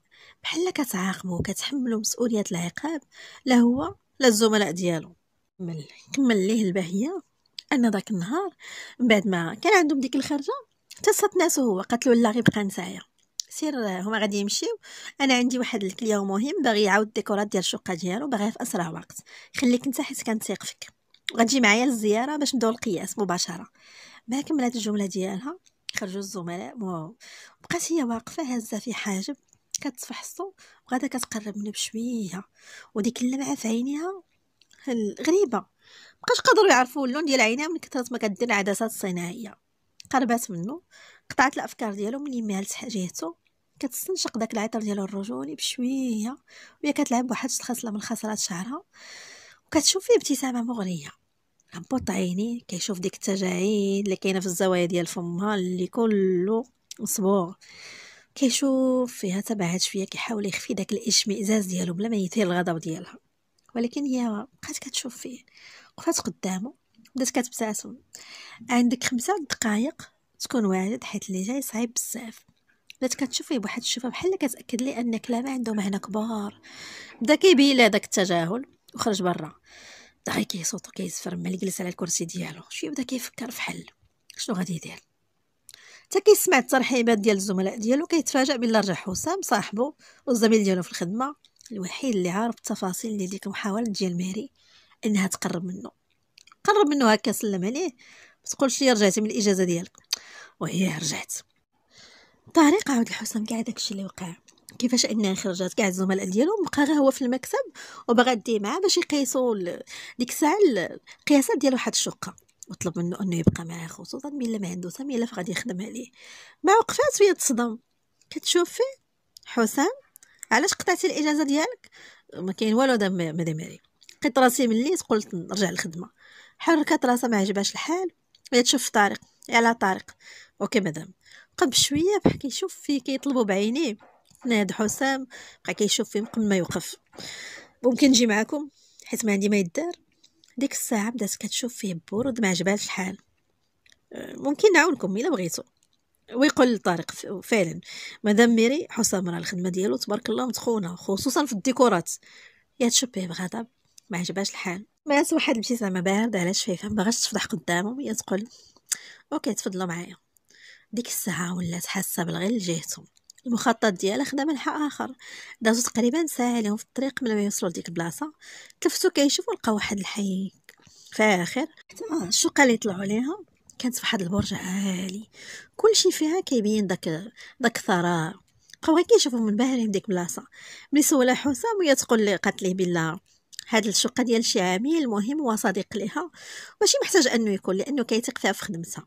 بحال كتعاقبو كتحملو مسؤولية العقاب لا هو لا الزملاء ديالو كمل كمل ليه الباهية أن داك النهار من بعد ما كان عندهم ديك الخرجة تصات ناسو هو قالت له لا غير بقى نسايا سير آه، هما غادي يمشيو انا عندي واحد الكليون مهم باغي يعاود ديكورات ديال الشقه ديالو باغيها في اسرع وقت خليك انت حيت كنثيق فيك وغتجي معايا للزياره باش نبداو القياس مباشره ما كملات الجمله ديالها خرجوا الزملاء بقات هي واقفه هازه في حاجب كتفحصو وغادا كتقرب منه بشويه وديك اللمعه في عينيها غريبه مابقاش قدروا يعرفوا اللون ديال عينيها من كثره ما كدير العدسات الصناعيه قربات منه قطعت الافكار ديالو من يمها لتحت جهته كتستنشق داك العطر ديال الرجولي بشويه وهي كتلعب واحد الخصله من خصلات شعرها وكتشوف فيه ابتسامه مغريه غمبط عيني كيشوف ديك التجاعيد اللي كاينه في الزوايا ديال فمها اللي كله مصبوغ كيشوف فيها تبعات شويه كيحاول يخفي داك الاشمئزاز ديالو بلا ما يثير الغضب ديالها ولكن هي بقات كتشوف فيه وقفات قدامه بدات كتبتسم عندك خمسة دقائق تكون واعد حيت اللي جاي صعيب بزاف بلات كتشوفيه بواحد الشوفه بحال اللي كتاكد لي ان كلامه عنده معنى كبار بدا كيبين ليه داك التجاهل وخرج برا بدا غير كيصوت وكيزفر ملي جلس على الكرسي ديالو شويه بدا كيفكر في حل شنو غادي يدير حتى كيسمع الترحيبات ديال الزملاء ديالو كيتفاجئ بلي رجع حسام صاحبو والزميل ديالو في الخدمه الوحيد اللي عارف التفاصيل ديال ديك المحاوله ديال ماري انها تقرب منه قرب منه هكا سلم عليه ما تقولش لي رجعتي من الاجازه ديالك وهي رجعت طارق عاود الحسن كاع داكشي اللي وقع كيفاش انها خرجات كاع الزملاء ديالهم بقى غير هو في المكتب وباغا دي معاه باش يقيسوا ديك الساعه القياسات ديال واحد الشقه وطلب منه انه يبقى معاه خصوصا ملي ما عنده سامي الا غادي يخدم عليه ما وقفات وهي تصدم كتشوف فيه حسام علاش قطعتي الاجازه ديالك ما كاين والو مدام ماري لقيت راسي مليت قلت نرجع للخدمه حركات راسها ما عجبهاش الحال هي تشوف طارق على طارق اوكي مدام بقى بشويه بحال كيشوف فيه كيطلبوا بعينيه ناد حسام بقى كيشوف فيه قبل ما يوقف ممكن نجي معاكم حيت ما عندي ما يدار ديك الساعه بدات كتشوف فيه برود ما عجبهاش الحال أه، ممكن نعاونكم الا بغيتو ويقول لطارق فعلا مدام ميري حسام راه الخدمه ديالو تبارك الله متخونه خصوصا في الديكورات يا تشبه بغضب ما عجبهاش الحال مات واحد زعما بارده على شفيفه ما بغاش تفضح قدامهم يا تقول اوكي تفضلوا معايا ديك الساعة ولات حاسة بالغل جهته المخطط ديالها خدا ملحا اخر دازو تقريبا ساعه لهم في الطريق من ما يوصلوا لديك البلاصه تلفتو كيشوفو لقاو واحد الحي فاخر حتى الشقه اللي طلعوا ليها كانت فواحد البرج عالي كلشي فيها كيبين داك داك الثراء بقاو من باهرين ديك البلاصه ملي سولها حسام وهي تقول لي قالت ليه بالله هاد الشقه ديال شي عميل مهم هو صديق ليها ماشي محتاج انه يكون لانه كيثق فيها في خدمتها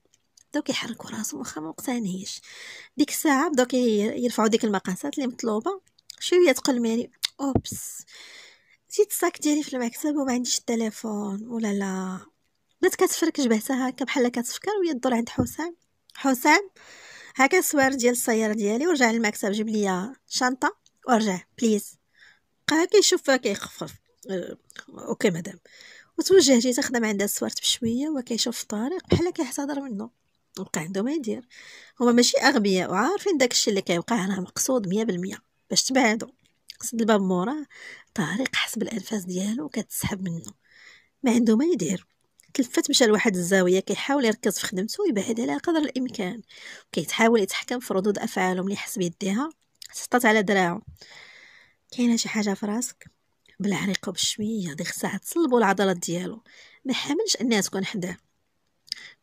بداو كيحركوا راسهم واخا ما مقتنعيش ديك الساعه بداو كيرفعوا ديك المقاسات اللي مطلوبه شويه تقول ماري اوبس نسيت الساك ديالي في المكتب وما عنديش التليفون ولا لا بدات كتفرك جبهتها هكا بحال كتفكر وهي الدور عند حسام حسام هكا السوار ديال السياره ديالي ورجع للمكتب جيب ليا شنطه ورجع بليز بقى كيشوف فيها كيخفف اوكي مدام وتوجه جيت خدم عندها السوارت بشويه وكيشوف الطريق بحال كيحتضر منه وقع عندهم ما يدير هما ماشي اغبياء وعارفين داكشي اللي كيوقع راه مقصود مية بالمية باش تبعدو قصد الباب موراه طارق حسب الانفاس ديالو كتسحب منه ما عنده ما يدير تلفت مشى لواحد الزاويه كيحاول يركز في خدمته ويبعد على قدر الامكان وكيتحاول يتحكم في ردود افعاله ملي حس بيديها سطات على دراعو كاينه شي حاجه في راسك بالعريق بشويه ديك الساعه تصلبوا العضلات ديالو ما حملش انها تكون حداه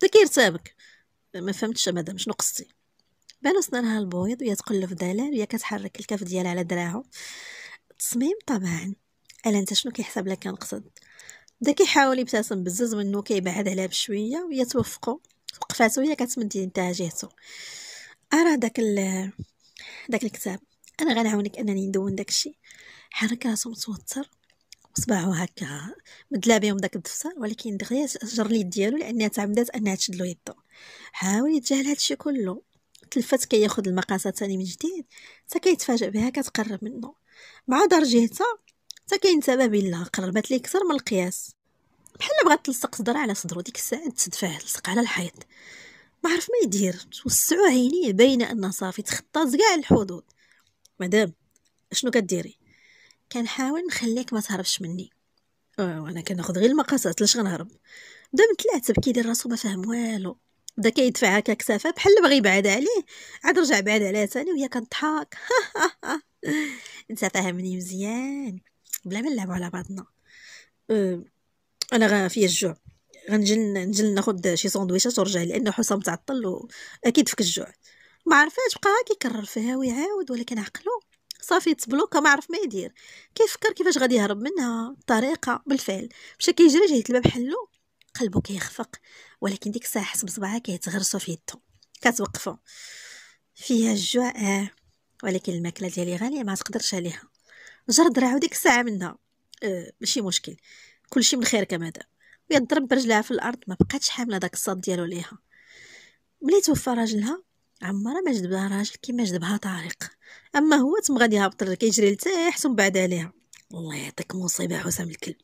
بدا كيرتابك ما فهمتش مدام شنو قصتي بان صنانها البويض وهي في دلال وهي كتحرك الكف ديالها على دراعو التصميم طبعا الا انت شنو كيحسب لك كنقصد بدا كيحاول يبتسم بزز منو كيبعد عليها بشويه وهي توفقو وقفاتو وهي كتمد يدها جهتو ارى داك ال... داك الكتاب انا غنعاونك انني ندون داكشي حرك راسو متوتر وصباحو هكا مدلا بهم داك الدفتر ولكن دغيا جر اليد ديالو لانها تعمدات انها تشدلو يدو حاول يتجاهل هادشي كله تلفت كياخد المقاسة تاني من جديد تا كيتفاجئ بها كتقرب منه مع دار جهتها تا كينتبه بلي قربت ليه اكثر من القياس بحال بغات تلصق صدرها على صدرو ديك الساعه تدفع تلصق على الحيط ما عرف ما يدير توسعو عينيه باينه انها صافي تخطات كاع الحدود مدام شنو كديري كنحاول نخليك ما تهربش مني وانا كناخذ غير المقاسات لاش غنهرب بدا من كيدير راسو ما فاهم والو بدا كيدفع هكا كسافه بحال بغي يبعد عليه عاد رجع بعد عليها ثاني وهي كنضحك *laughs* انت فاهمني مزيان بلا ما نلعبوا على بعضنا انا غا فيا الجوع غنجل نجل ناخذ شي سندويشات ورجع لانه حسام تعطل واكيد فك الجوع ما عرفاش بقى كيكرر فيها ويعاود ولكن عقلو صافي تبلوكا ما عرف ما يدير كيفكر كيفاش غادي يهرب منها الطريقه بالفعل مشى كيجري جهه الباب حلو قلبه كيخفق ولكن ديك الساعه حس بصبعه كيتغرسو في يدو كتوقفو فيها الجوع آه. ولكن الماكله ديالي غاليه ما تقدرش عليها جرد دراعو ديك الساعه منها آه ماشي مشكل كلشي من خير كما دا ويضرب ضرب برجلها في الارض ما بقاتش حامله داك الصاد ديالو ليها ملي توفى راجلها عمرها ما جذبها راجل كيما جذبها طارق اما هو تم غادي يهبط كيجري لتحت ومن بعد عليها الله يعطيك مصيبه حسام الكلب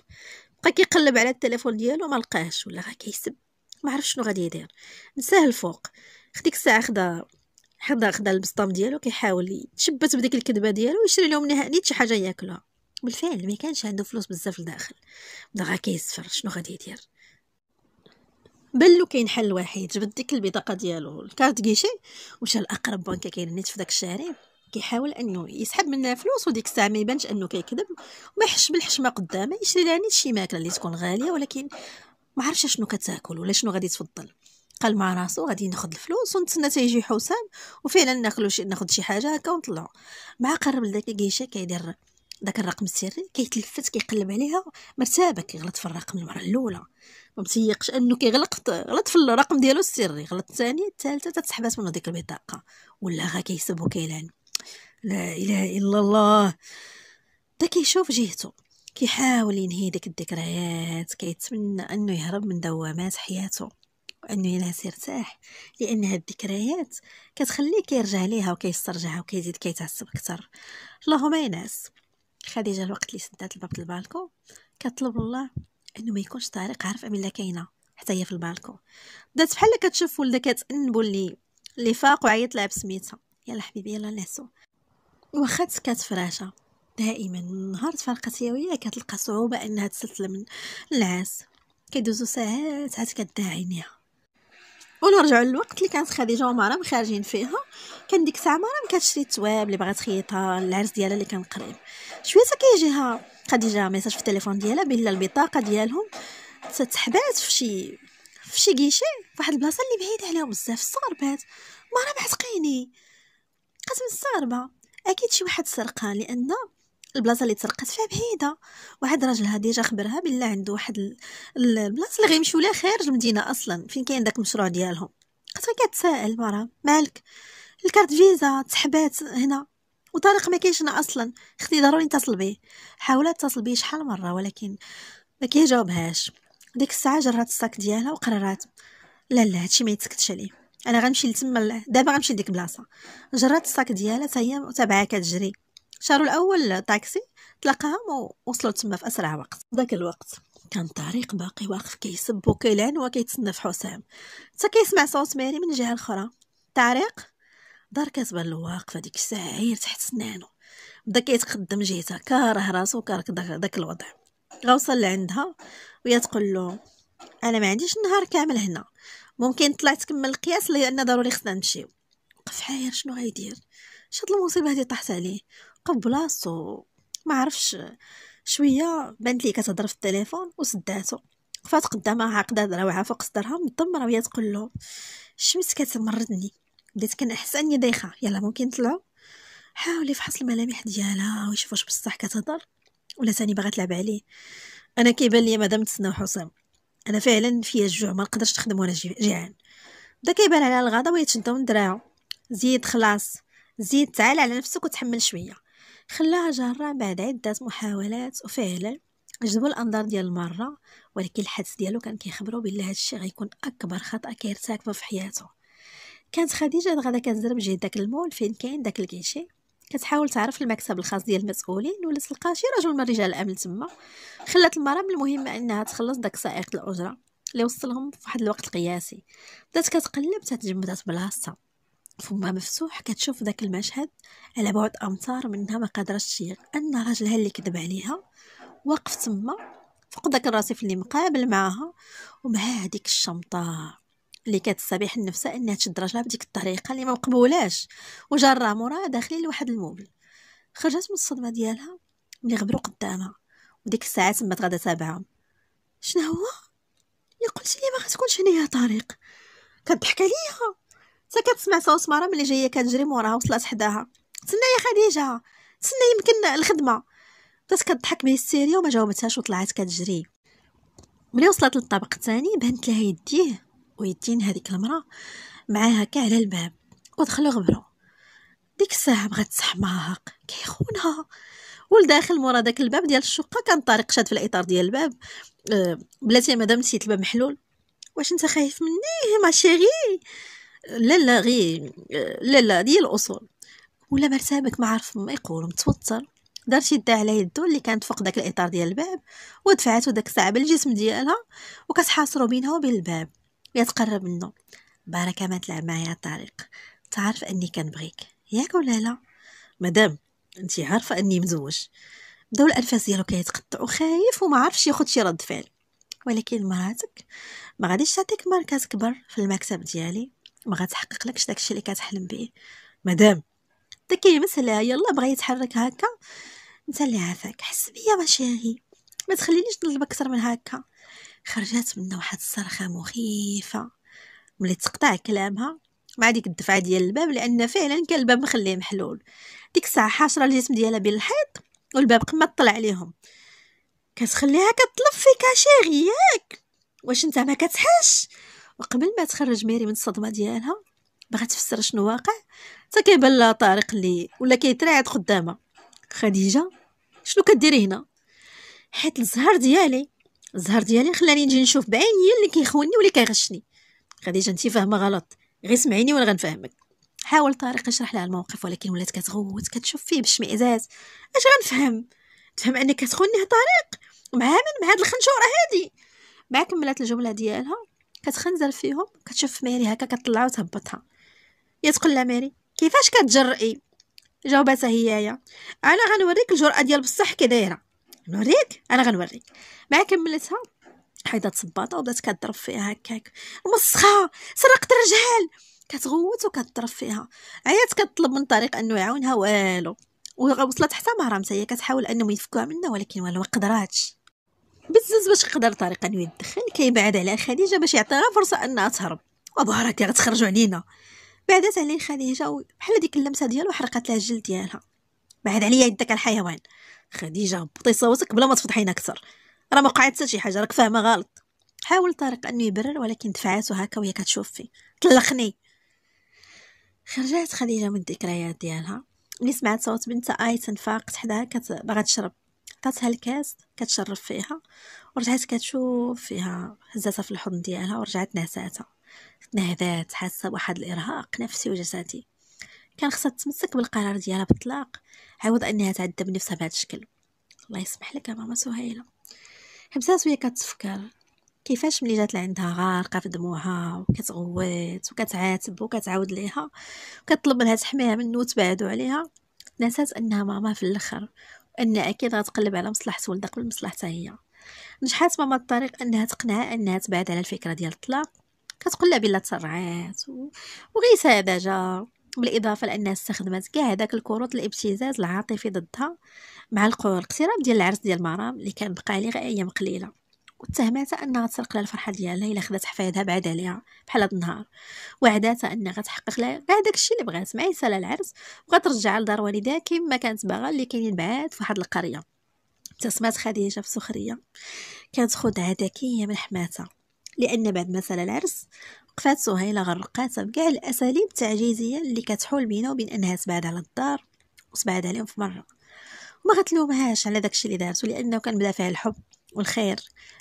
بقى كيقلب على التليفون ديالو ما لقاهش ولا غا كيسب ما عرف شنو غادي يدير نساه الفوق خديك الساعه خدا حدا خدا البسطام ديالو كيحاول يتشبت بديك الكذبه ديالو ويشري لهم نهائيا شي حاجه ياكلها بالفعل ما كانش عنده فلوس بزاف لداخل بدا غا كيسفر شنو غادي يدير بلو كاين حل وحيد جبد ديك البطاقه ديالو الكارت كيشي ومشى لاقرب بنكه كاين نيت في داك الشارع كيحاول انه يسحب منها فلوس وديك الساعه ما يبانش انه كيكذب وما يحش بالحشمه قدامه يشري لها نيت شي ماكله اللي تكون غاليه ولكن ما عرفش شنو كتاكل ولا شنو غادي تفضل قال مع راسو غادي ناخذ الفلوس ونتسنى تيجي حسام وفعلا ناخذ شي ناخذ شي حاجه هكا ونطلعوا مع قرب لذاك كيشه كيدير داك الرقم السري كيتلفت كيقلب عليها مرتابه كيغلط في الرقم المره الاولى ما متيقش انه كيغلق غلط في الرقم ديالو السري غلط الثانيه الثالثه تتسحبات منه ديك البطاقه ولا غا كيسب وكيلعن لا إله إلا الله بدا كيشوف جهته كيحاول ينهي ديك الذكريات كيتمنى انه يهرب من دوامات حياته وانه ينعس يرتاح لان هاد الذكريات كتخليه كيرجع ليها وكيسترجعها وكيزيد كيتعصب اكثر اللهم ينعس خديجه الوقت اللي سدات الباب البالكو كطلب الله انه ما يكونش طارق عارف امين لا كاينه حتى هي في البالكون بدات بحال كتشوف ولدها كتأنبو اللي اللي فاق وعيط لها بسميتها يلا حبيبي يلا نعسو واخا تسكات فراشة دائما من نهار تفرقت هي وياه كتلقى صعوبة انها تسلسل من العاس كيدوزو ساعات عاد كداها عينيها ونرجعوا للوقت اللي كانت خديجه ومرام خارجين فيها كان ديك الساعه مرام كتشري التواب اللي بغات خيطها العرس ديالها اللي كان قريب شويه كيجيها خديجه ميساج في التليفون ديالها بلا البطاقه ديالهم تتحبات في شي في شي كيشي فواحد البلاصه اللي بعيده عليها بزاف الصغربات مرام عتقيني قسم الصغربه اكيد شي واحد سرقها لان البلاصه اللي تسرقت فيها بعيده واحد راجلها ديجا خبرها بالله عنده واحد البلاصه اللي غيمشيو لها خارج المدينه اصلا فين كاين داك المشروع ديالهم قلت كتسائل مرة مالك الكارت فيزا تسحبات هنا وطارق ما كاينش هنا اصلا اختي ضروري نتصل بيه حاولت تصل بيه شحال مره ولكن ما كيجاوبهاش ديك الساعه جرات الساك ديالها وقررات لا لا هادشي ما يتسكتش عليه انا غنمشي لتما دابا غنمشي لديك بلاصه جرات الساك ديالها حتى هي متابعه كتجري شارو الاول طاكسي تلاقاهم ووصلوا تما في اسرع وقت ذاك الوقت كان طريق باقي واقف كيسب وكيلعن وكيتسنى في حسام حتى كيسمع صوت ماري من الجهه الاخرى طريق دار كتبان له واقفه ديك الساعه عير تحت سنانو بدا كيتقدم جهتها كاره راسو كارك داك الوضع غوصل لعندها وهي تقول له انا ما عنديش النهار كامل هنا ممكن طلع تكمل القياس لان ضروري خصنا نمشيو وقف حاير شنو غيدير شاد المصيبه هذه طاحت عليه بقى بلاصتو ما عرفش شويه بانت ليه كتهضر في التليفون وسداتو وقفات قدامها عقده روعه فوق صدرها مضمره وهي تقول له الشمس كتمرضني بديت كنحس اني دايخه يلا ممكن نطلعو حاولي فحص الملامح ديالها ويشوف واش بصح كتهضر ولا ثاني باغا تلعب عليه انا كيبان ليا مادام تسناو حسام انا فعلا فيا الجوع ما نقدرش نخدم وانا جيعان بدا كيبان على الغضب ويتشداو من دراعو زيد خلاص زيد تعال على نفسك وتحمل شويه خلاها جهرة بعد عدة محاولات وفعلا جذبوا الانظار ديال المره ولكن الحدس ديالو كان كيخبرو بلي هادشي غيكون اكبر خطا كيرتكبه في حياته كانت خديجه غدا كتزرب جهه داك المول فين كاين داك الكيشي كتحاول تعرف المكتب الخاص ديال المسؤولين ولا تلقى شي رجل من رجال الامن تما خلات المراه من المهمه انها تخلص داك سائق الاجره اللي وصلهم في واحد الوقت قياسي بدات كتقلب تتجمدات بلاصتها فما مفتوح كتشوف داك المشهد على بعد امتار منها ما قادرش تشيق ان راجلها اللي كذب عليها واقف تما فوق داك الرصيف اللي مقابل معاها ومعاه هذيك الشمطه اللي كتستبيح النفسه انها تشد راجلها بديك الطريقه اللي ما مقبولاش وجرى مورا داخلين لواحد الموبل خرجت من الصدمه ديالها ملي غبروا قدامها وديك الساعه تمات غدا تابعها شنو هو يا قلت لي ما غتكونش هنا يا طارق كضحك عليا حتى كتسمع صوت مرا ملي جايه كتجري موراها وصلات حداها تسنى يا خديجه تسنى يمكن الخدمه بدات كضحك بهستيريا وما جاوبتهاش وطلعت كتجري ملي وصلت للطابق الثاني بانت لها يديه ويدين هذيك المرأة معاها كاع على الباب ودخلوا غبروا ديك الساعة بغات تسحماق كيخونها ولداخل مورا داك الباب ديال الشقة كان طارق شاد في الإطار ديال الباب أه بلاتي مدام نسيت الباب محلول واش انت خايف مني ما شيغي لا لا غي لا لا ديال الأصول ولا مرتبك ما عارف ما يقول متوتر دار شي يدها على يدو اللي كانت فوق داك الاطار ديال الباب ودفعاتو داك الساعه بالجسم ديالها وكتحاصرو بينها وبين الباب تقرب منه بارك ما تلعب معايا الطريق تعرف اني كنبغيك ياك ولا لا مدام انت عارفه اني مزوج بداو الانفاس ديالو كيتقطعوا خايف وما عارفش ياخد شي رد فعل ولكن مراتك ما غاديش تعطيك ماركه تكبر في المكتب ديالي ما غتحقق لكش داكشي اللي كتحلم به مدام تكي مثلا يلا بغا يتحرك هكا انت اللي عافاك حس بيا ماشي هي ما تخلينيش نطلب اكثر من هكا خرجات منه واحد الصرخه مخيفه ملي تقطع كلامها مع ديك الدفعه ديال الباب لان فعلا كان الباب مخليه محلول ديك الساعه حاشره الجسم ديالها بين الحيط والباب قمه طلع عليهم كتخليها كتلف في اشيغي ياك واش انت ما كتحش وقبل ما تخرج ميري من الصدمه ديالها باغا تفسر شنو واقع حتى كيبان لها طارق اللي ولا كيتراعد قدامها خديجه شنو كديري هنا حيت الزهر ديالي الزهر ديالي خلاني نجي نشوف بعيني اللي كيخوني واللي كيغشني خديجه انت فاهمه غلط غير سمعيني وانا غنفهمك حاول طارق يشرح لها الموقف ولكن ولات كتغوت كتشوف فيه بشمئزاز اش غنفهم تفهم انك كتخوني طارق مع من مع هاد الخنجوره هادي مع كملات الجمله ديالها كتخنزل فيهم كتشوف ماري هكا كتطلع وتهبطها يا تقول لها ماري كيفاش كتجرئي جاوباتها هيايا انا غنوريك الجرأة ديال بصح كي دايره نوريك انا غنوريك مع كملتها حيدات صباطه وبدات كضرب فيها هكاك مسخه سرقت الرجال كتغوت وكضرب فيها عيات كطلب من طريق انه يعاونها والو وصلت حتى مهرام هي كتحاول انهم يفكوها منها ولكن والو ما قدراتش بزز باش قدر طريق انه يدخل كيبعد على خديجه باش يعطيها فرصه انها تهرب وبارك غتخرجوا علينا بعدت عليه خديجه بحال ديك اللمسه ديالو حرقت لها الجلد ديالها بعد عليا يدك الحيوان خديجه بطي صوتك بلا ما تفضحينا اكثر راه ما وقعت حتى شي حاجه راك فاهمه غلط حاول طارق انه يبرر ولكن دفعاته هكا وهي كتشوف فيه طلقني خرجت خديجه من الذكريات ديالها ملي سمعت صوت بنتها ايتن فاقت حداها باغا تشرب عطاتها الكاس كتشرب فيها ورجعت كتشوف فيها هزاتها في الحضن ديالها ورجعت نعساتها تنهدات حاسه بواحد الارهاق نفسي وجسدي كان خصها تتمسك بالقرار ديالها بالطلاق عوض انها تعذب نفسها بهذا الشكل الله يسمح لك يا ماما سهيله حبسات وهي كتفكر كيفاش ملي جات لعندها غارقه في دموعها وكتغوت وكتعاتب وكتعاود ليها وكتطلب منها تحميها منه وتبعدو عليها نسات انها ماما في الاخر وان اكيد غتقلب على مصلحه ولدها قبل مصلحتها هي نجحات ماما الطريق انها تقنعها انها تبعد على الفكره ديال الطلاق كتقول لها بلا تسرعات وغير ساذجه بالاضافه لانها استخدمت كاع هذاك الكروت الابتزاز العاطفي ضدها مع الاقتراب ديال العرس ديال مرام اللي كان بقى عليه غير ايام قليله واتهمتها انها تسرق لها الفرحه ديالها الا خدات حفايدها بعد عليها بحال هاد النهار وعداتها انها غتحقق لها كاع داكشي اللي بغات مع سالا العرس وغترجعها لدار والدها كما كانت باغا اللي كاينين بعاد في واحد القريه ابتسمات خديجه بسخريه كانت خدعه ذكيه من حماتها لان بعد ما سال العرس وقفات سهيلة غرقاتها بكاع الأساليب التعجيزية اللي كتحول بينا وبين أنها تبعد على الدار وتبعد عليهم في مرة وما غتلومهاش على داكشي اللي دارتو لأنه كان بدافع الحب والخير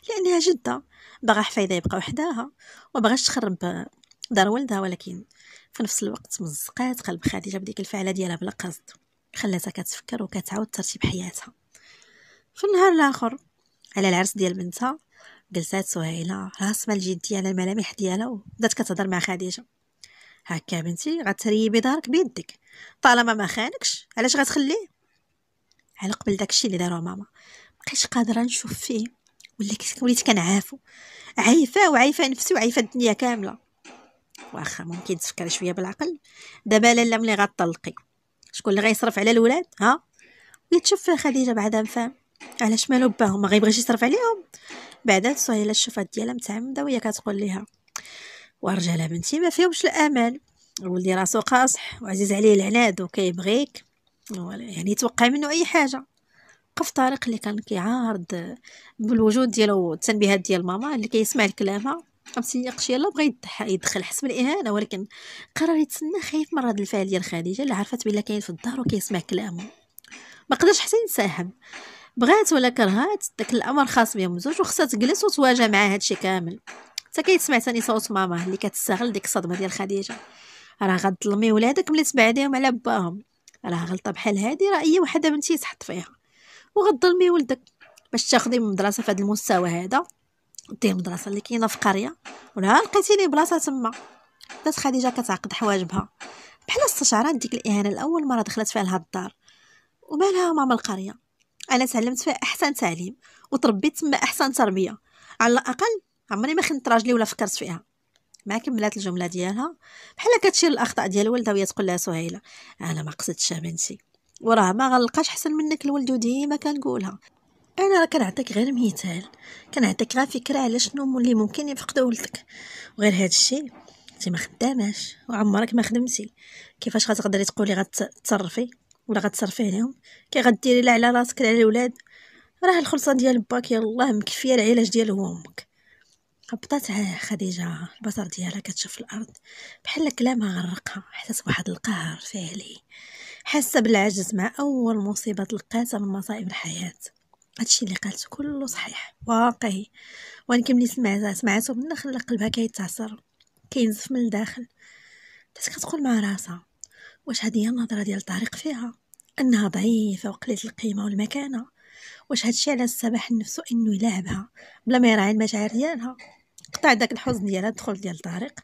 لأنها جدة باغا حفيدة يبقى وحدها ومبغاش تخرب دار ولدها ولكن في نفس الوقت مزقات قلب خديجة بديك الفعلة ديالها بلا قصد خلاتها كتفكر وكتعاود ترتيب حياتها في النهار الآخر على العرس ديال بنتها جلسات سهيلة راسمة الجدية على الملامح ديالها وبدات كتهضر مع خديجة هكا بنتي غتريبي دارك بيدك طالما ما خانكش علاش غتخليه على قبل داكشي اللي داروه ماما مابقيتش قادره نشوف فيه ولا وليت كنعافو عايفه وعايفه نفسي وعايفه الدنيا كامله واخا ممكن تفكري شويه بالعقل دابا لاله ملي غطلقي شكون اللي غيصرف على الولاد ها ويتشوف فيها خديجه بعدا فاهم علاش مالو باهم ما غيبغيش يصرف عليهم بعدا سهيله الشفات ديالها متعمده وهي كتقول ليها ورجاله بنتي ما فيهمش الامل ولدي راسو قاصح وعزيز عليه العناد وكيبغيك يعني يتوقع منه اي حاجه وقف طارق اللي كان كيعارض بالوجود ديالو التنبيهات ديال ماما اللي كيسمع كي لكلامها متيقش يلا بغى يدخل حسب الاهانه ولكن قرر يتسنى خايف من رد الفعل ديال خديجه اللي عرفت بلي كاين في الدار وكيسمع كلامه ما قدرش حتى يساهم بغات ولا كرهات داك الامر خاص بهم زوج وخصها تجلس وتواجه مع هادشي كامل حتى كيتسمع ثاني صوت ماما اللي كتستغل ديك الصدمه ديال خديجه راه غتظلمي ولادك ملي تبعديهم على باهم راه غلطه بحال هادي راه اي وحده بنتي تحط فيها وغتظلمي ولدك باش تاخدي من مدرسه فهاد المستوى هذا دير المدرسه اللي كاينه في قريه ونهار لقيتيني بلاصه تما بدات خديجه كتعقد حواجبها بحال استشعرات ديك الاهانه الاول مره دخلت فيها لهاد الدار ومالها ماما القريه انا تعلمت فيها احسن تعليم وتربيت تما احسن تربيه على الاقل عمري ما خنت راجلي ولا فكرت فيها ما كملات الجمله ديالها بحال كتشير الاخطاء ديال ولدها وهي تقول لها سهيله انا ما قصدتش بنتي وراه ما غنلقاش احسن منك الولد وديما كنقولها انا راه كنعطيك غير مثال كنعطيك غير فكره على شنو اللي ممكن يفقدو ولدك وغير هذا الشيء انت ما خداماش وعمرك ما خدمتي كيفاش غتقدري تقولي غتصرفي ولا غتصرفي عليهم كي غديري لا على راسك لا على الاولاد راه الخلصه ديال باك يالله مكفيه العلاج ديال هو امك هبطات خديجة البصر ديالها كتشوف الأرض بحال كلامها غرقها حسات واحد القهر فعلي حاسة بالعجز مع أول مصيبة تلقاتها من مصائب الحياة هادشي اللي قالته كله صحيح واقعي ولكن ملي سمعتها سمعته من داخل قلبها كيتعصر كينزف من الداخل بدات كتقول مع راسها واش هذه هي النظره ديال طارق فيها انها ضعيفه وقليله القيمه والمكانه واش هادشي على السباح لنفسو انه يلعبها بلا ما يراعي المشاعر ديالها قطع داك الحزن ديالها الدخول ديال طارق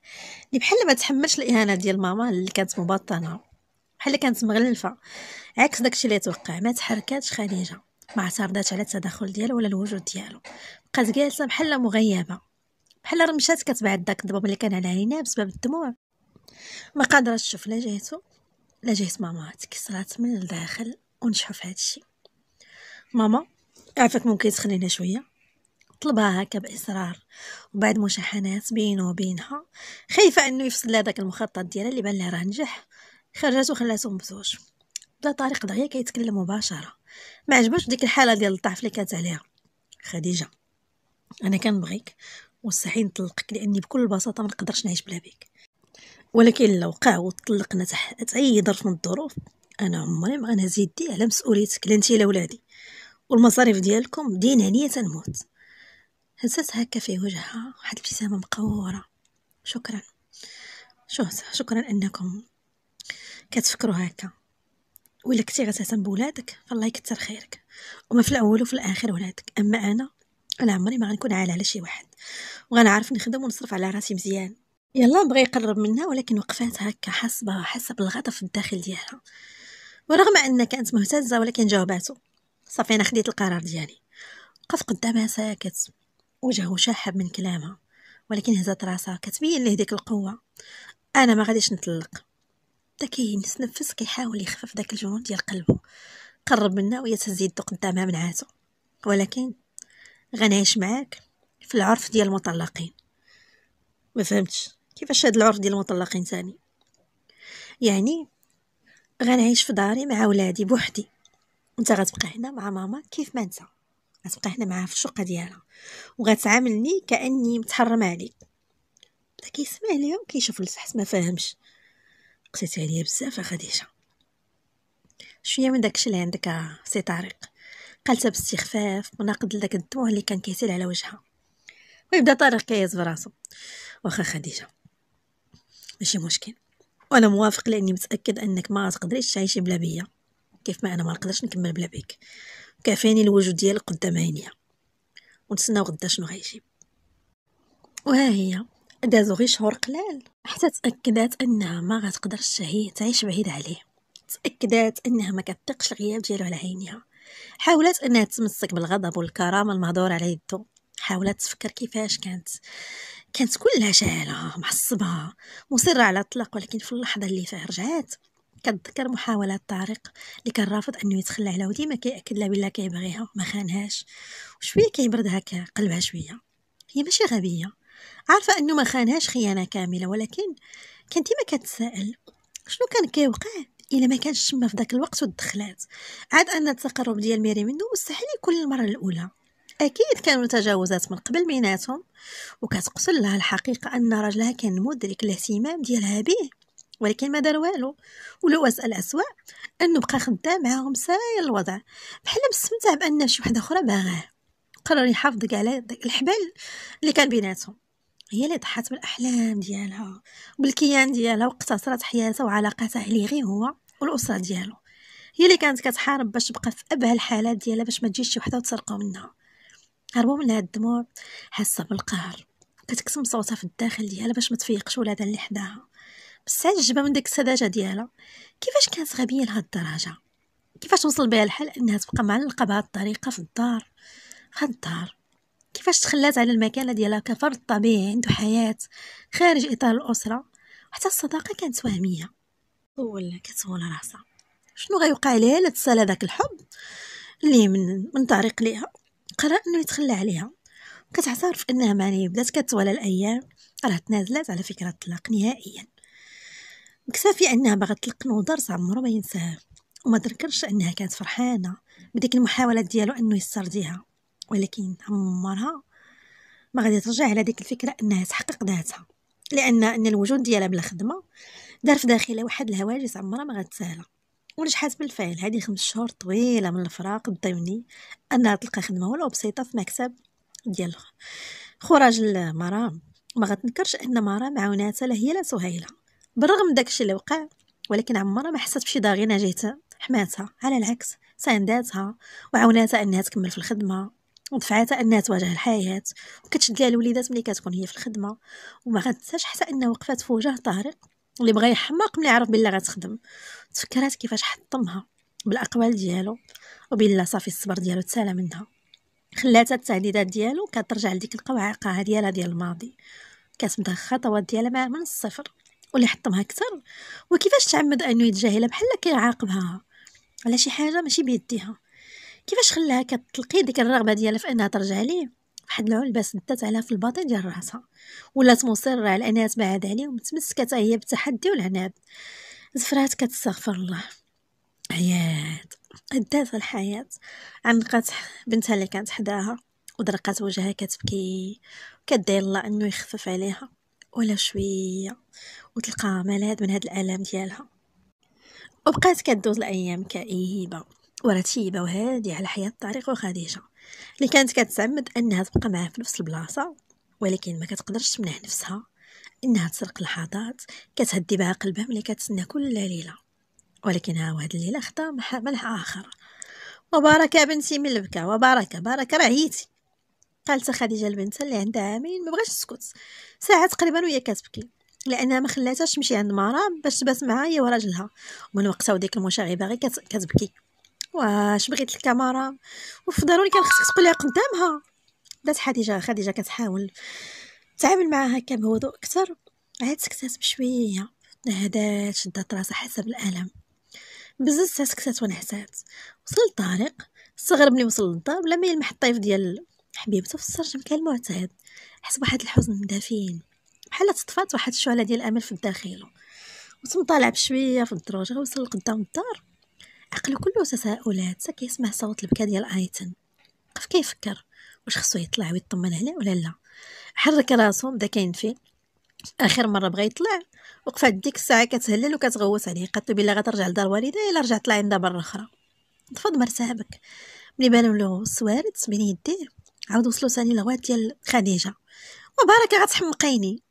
اللي بحال ما تحملش الاهانه ديال ماما اللي كانت مبطنه بحال كانت مغلفه عكس داكشي اللي توقع ما تحركاتش خديجه ما اعترضتش على التدخل ديالو ولا الوجود ديالو بقات جالسه بحال مغيبه بحال رمشات كتبعد داك الضباب اللي كان على عينيها بسبب الدموع ما قادره تشوف لا جهته لجهت ماما تكسرات من الداخل ونشحو في الشيء ماما عافاك ممكن تخلينا شويه طلبها هكا باصرار وبعد مشاحنات بينه وبينها خايفه انه يفصل لها داك المخطط ديالها اللي بان لها راه نجح خرجات وخلاتهم بزوج بدا طارق دغيا كيتكلم مباشره ما عجبوش ديك الحاله ديال الضعف اللي كانت عليها خديجه انا كنبغيك مستحيل نطلقك لاني بكل بساطه ما نقدرش نعيش بلا بيك ولكن لو وقع وطلقنا تحت اي ظرف من الظروف انا عمري ما غنزيد دي على مسؤوليتك لا انت لا ولادي والمصاريف ديالكم دين عليا تنموت هزات هكا في وجهها واحد الابتسامه مقوره شكرا شهت شكرا انكم كتفكروا هكا ولا كنتي غتهتم بولادك فالله يكثر خيرك وما في الاول وفي الاخر ولادك اما انا انا عمري ما غنكون عالة على شي واحد وغنعرف نخدم ونصرف على راسي مزيان يلا بغى يقرب منها ولكن وقفات هكا حاسبة حاسة بالغضب الداخل ديالها ورغم أن كانت مهتزة ولكن جاوباتو صافي أنا خديت القرار ديالي وقف قدامها ساكت وجهه شاحب من كلامها ولكن هزات راسها كتبين ليه ديك القوة أنا ما غاديش نطلق بدا كيتنفس كيحاول يخفف داك الجنون ديال قلبه قرب منها وهي تهز يدو قدامها من عاتو ولكن غنعيش معاك في العرف ديال المطلقين ما فهمتش كيفاش هاد العرف ديال المطلقين ثاني يعني غنعيش في داري مع ولادي بوحدي انت غتبقى هنا مع ماما كيف ما انت غتبقى هنا معاها في الشقه ديالها وغتعاملني كاني متحرم عليك بدا كيسمع ليا وكيشوف السحس ما فاهمش قصيت عليا بزاف خديجه شويه من داكشي اللي عندك سي طارق قالتها باستخفاف وناقد لداك الدموع اللي كان كيسيل على وجهها ويبدا طارق كيهز براسو واخا خديجه ماشي مشكل وانا موافق لاني متاكد انك ما تقدريش تعيشي بلا بيا كيف ما انا ما نقدرش نكمل بلا بيك كافيني الوجود ديالك قدام عينيا ونتسناو غدا شنو غيجي وها هي دازو غير شهور قلال حتى تاكدات انها ما غتقدرش هي تعيش بعيد عليه تاكدات انها ما كتقش الغياب ديالو على عينيها حاولت انها تمسك بالغضب والكرامه المهضور على يدو حاولت تفكر كيفاش كانت كانت كلها شاعلة معصبة مصرة على الطلاق ولكن في اللحظة اللي فيها رجعات كتذكر محاولات طارق اللي كان رافض انه يتخلى عليها وديما كيأكد لها بلا كيبغيها ما خانهاش وشويه كيبرد هكا قلبها شويه هي ماشي غبيه عارفه انه ما خانهاش خيانه كامله ولكن كانت ديما كتسائل شنو كان كيوقع الا ما كانش تما في ذاك الوقت ودخلات عاد ان التقرب ديال ميري منه مستحيل يكون المره الاولى اكيد كانوا تجاوزات من قبل بيناتهم وكتقتل لها الحقيقه ان راجلها كان مدرك الاهتمام ديالها به ولكن ما دار والو ولو اسال اسوا انه بقى خدام معاهم ساير الوضع بحال مستمتع بان شي وحده اخرى باغاه قرر يحافظ على داك الحبال اللي كان بيناتهم هي اللي ضحات بالاحلام ديالها بالكيان ديالها واقتصرت حياتها وعلاقاتها عليه غير هو والاسره ديالو هي اللي كانت كتحارب باش تبقى في ابهى الحالات ديالها باش ما تجيش شي وحده وتسرقو منها هربوا منها الدموع حاسة بالقهر كتكتم صوتها في الداخل ديالها باش ما تفيقش ولادها اللي حداها بس عجبها من داك السذاجة ديالها كيفاش كانت غبية لهاد الدرجة كيفاش وصل بها الحال انها تبقى معلقة بهاد الطريقة في الدار هاد الدار كيفاش تخلات على المكانة ديالها كفرد طبيعي عنده حياة خارج إطار الأسرة وحتى الصداقة كانت وهمية طول كتسول راسها شنو غيوقع ليها لتسال هذاك داك الحب اللي من من طريق ليها قرر انه يتخلى عليها كتعترف انها معني بدات كتوالى الايام راه تنازلات على فكره الطلاق نهائيا مكتفي انها باغا تطلق نوضرس عمرو ما ينساه وما تذكرش انها كانت فرحانه بديك المحاولات ديالو انه يسترضيها ولكن عمرها ما غادي ترجع على ديك الفكره انها تحقق ذاتها لان ان الوجود ديالها بلا خدمه دار في داخلها واحد الهواجس عمرها ما غتساهلها ونجحت بالفعل هذه خمس شهور طويله من الفراق ضمني انها تلقى خدمه ولو بسيطه في مكتب ديال خراج المرام ما غتنكرش ان مرام عاوناتها لا هي لا سهيله بالرغم من داكشي اللي وقع ولكن عمرها ما حست بشي ضغينة جهتها حماتها على العكس سانداتها وعاوناتها انها تكمل في الخدمه ودفعاتها انها تواجه الحياه وكتشد ليها الوليدات ملي كتكون هي في الخدمه وما غتنساش حتى انها وقفات في وجه طارق اللي بغى يحماق ملي عرف بلي غتخدم تفكرات كيفاش حطمها بالاقوال ديالو وبلا صافي الصبر ديالو تسالى منها خلاتها التهديدات ديالو كترجع لديك القوعقه ديالها ديال الماضي كتبدا الخطوات ديالها مع من الصفر واللي حطمها اكثر وكيفاش تعمد انه يتجاهلها بحال كيعاقبها على شي حاجه ماشي بيديها كيفاش خلاها كتلقي ديك الرغبه ديالها في انها ترجع ليه واحد العلبة سدات عليها في الباطن ديال راسها ولات مصرة على أنها تبعد عليه ومتمسكة هي بالتحدي والعناد زفرات كتستغفر الله عيات عدات الحياة عنقات بنتها اللي كانت حداها ودرقات وجهها كتبكي وكدعي الله انه يخفف عليها ولا شويه وتلقى ملاذ من هاد الالم ديالها وبقات كدوز الايام كئيبه ورتيبه وهاديه على حياه طارق وخديجه اللي كانت كتعمد انها تبقى معاه في نفس البلاصه ولكن ما كتقدرش تمنع نفسها انها تسرق لحظات كتهدي بها قلبها ملي كتسنى كل ليله ولكن ها واحد الليله خدا ملح اخر وباركه بنتي من البكا وباركه باركه رعيتي قالت خديجه البنت اللي عندها عامين ما بغاش تسكت ساعه تقريبا وهي كتبكي لانها ما خلاتهاش تمشي عند مرام باش تبات معايا وراجلها ومن وقتها وديك المشاغبه غير كتبكي واش بغيت الكاميرا وفي ضروري كان خصك لها قدامها بدات خديجه خديجه كتحاول تعامل معها هكا بهدوء اكثر عاد سكتات بشويه نهدات شدات راسها حسب الالم بزز سكتات ونحسات وصل طارق استغرب ملي وصل للدار بلا ما يلمح الطيف ديال حبيبته في السرجم كالمعتاد حس بواحد الحزن دافين بحال تطفات واحد الشعله ديال الامل في داخله وتم طالع بشويه في الدروج وصل لقدام الدار عقلو كله تساؤلات سا كيسمع صوت البكا ديال ايتن بقى كيفكر واش خصو يطلع ويطمن عليه ولا لا حرك راسو بدا كينفي اخر مره بغى يطلع وقفات ديك الساعه كتهلل وكتغوت عليه قالت له بلا غترجع لدار والدها الا رجعت طلع عندها برا اخرى تفض مرتاحبك ملي بالو له السوارد بين يديه عاود وصلو ثاني لغوات ديال خديجه وبارك غتحمقيني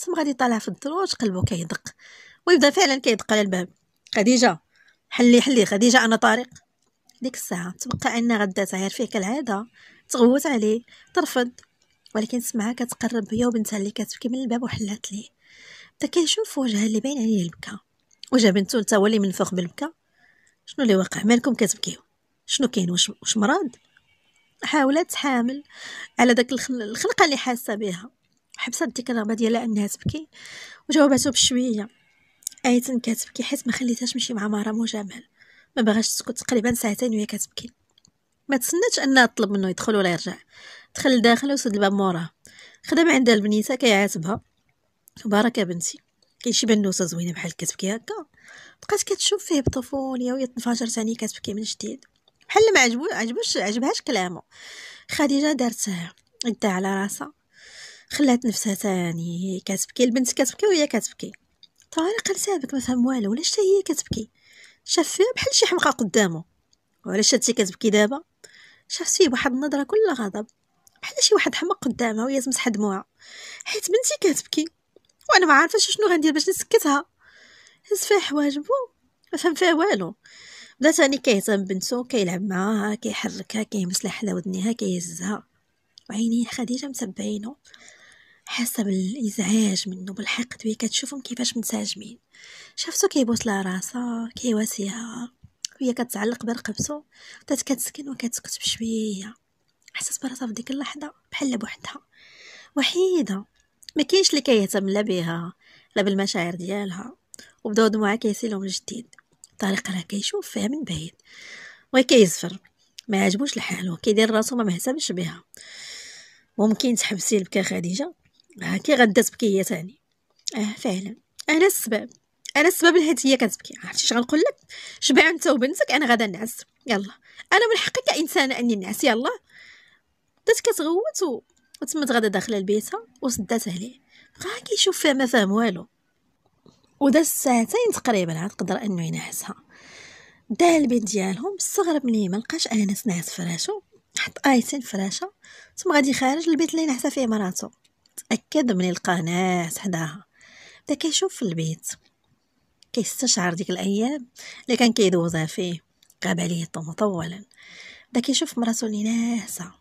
تم غادي طالع في الدروج قلبو كيدق ويبدا فعلا كيدق على الباب خديجه حلي حلي خديجه انا طارق ديك الساعه تبقى ان غدا تعير فيه كالعاده تغوت عليه ترفض ولكن سمعها كتقرب هي وبنتها اللي كتبكي من الباب وحلات ليه بدا كيشوف وجهها اللي باين عليه البكا وجه بنتو حتى هو اللي منفوخ بالبكا شنو اللي واقع مالكم كتبكيو شنو كاين واش واش مرض حاولت تحامل على داك الخنقه اللي حاسه بها حبست ديك الرغبه ديالها انها تبكي وجاوباتو بشويه آية كتبكي حيت ما خليتهاش مشي مع مرام وجمال ما بغاش تسكت تقريبا ساعتين وهي كتبكي ما تسناتش انها تطلب منه يدخل ولا يرجع دخل لداخل وسد الباب موراه خدم عند البنيته كيعاتبها تبارك يا بنتي كاين شي بنوسه زوينه بحال كتبكي هكا بقات كتشوف فيه بطفوليه وهي تنفجر ثاني كتبكي من جديد بحال ما عجبو عجبوش عجبهاش كلامه خديجه دارت يدها على راسها خلات نفسها ثاني كتبكي البنت كتبكي وهي كتبكي طارق قال سابك ما فهم والو ولاش حتى هي كتبكي شاف فيها بحال شي حمقى قدامه وعلاش انت كتبكي دابا شاف فيه بواحد النظره كلها غضب بحال شي واحد حمق قدامها وهي تمسح دموعها حيت بنتي كتبكي وانا ما عارفه شنو غندير باش نسكتها هز فيها حواجبو ما فهم فيها والو بدا ثاني كيهتم بنتو كيلعب معاها كيحركها كيمسلها حلا ودنيها كيهزها وعينيه خديجه متبعينه حاسه بالازعاج منه بالحقد وهي كتشوفهم كيفاش منسجمين شافتو كيبوس لها راسها كيواسيها وهي كتعلق برقبتو بدات كتسكن وكتسكت بشويه حسس براسها في ديك اللحظه بحال بوحدها وحيده ما كاينش اللي كيهتم لا بها لا بالمشاعر ديالها وبداو دموعها كيسيلو من جديد طارق راه كيشوف فيها من بعيد وكيزفر ما عجبوش الحال وكيدير راسو ما مهتمش بها ممكن تحبسي لبكا خديجه آه، كي غدا تبكي هي تاني اه فعلا انا السبب انا السبب اللي هي كتبكي عرفتي اش غنقول لك شبعان انت وبنتك انا غدا نعس يلا انا من حقي كانسانه اني نعس يلا بدات كتغوت و... وتمت غدا داخله لبيتها وصدات عليه بقى كيشوف فيها ما فاهم والو وداز ساعتين تقريبا عاد قدر انه ينعسها دا البيت ديالهم استغرب ملي ما لقاش انس نعس فراشو حط ايتين فراشه ثم غادي خارج البيت اللي نعسه فيه مراتو تأكد ملي لقاه ناس حداها بدا كيشوف في البيت كيستشعر ديك الأيام اللي كان كيدوزها فيه غاب عليه الطوم بدا كيشوف مراتو اللي ناعسة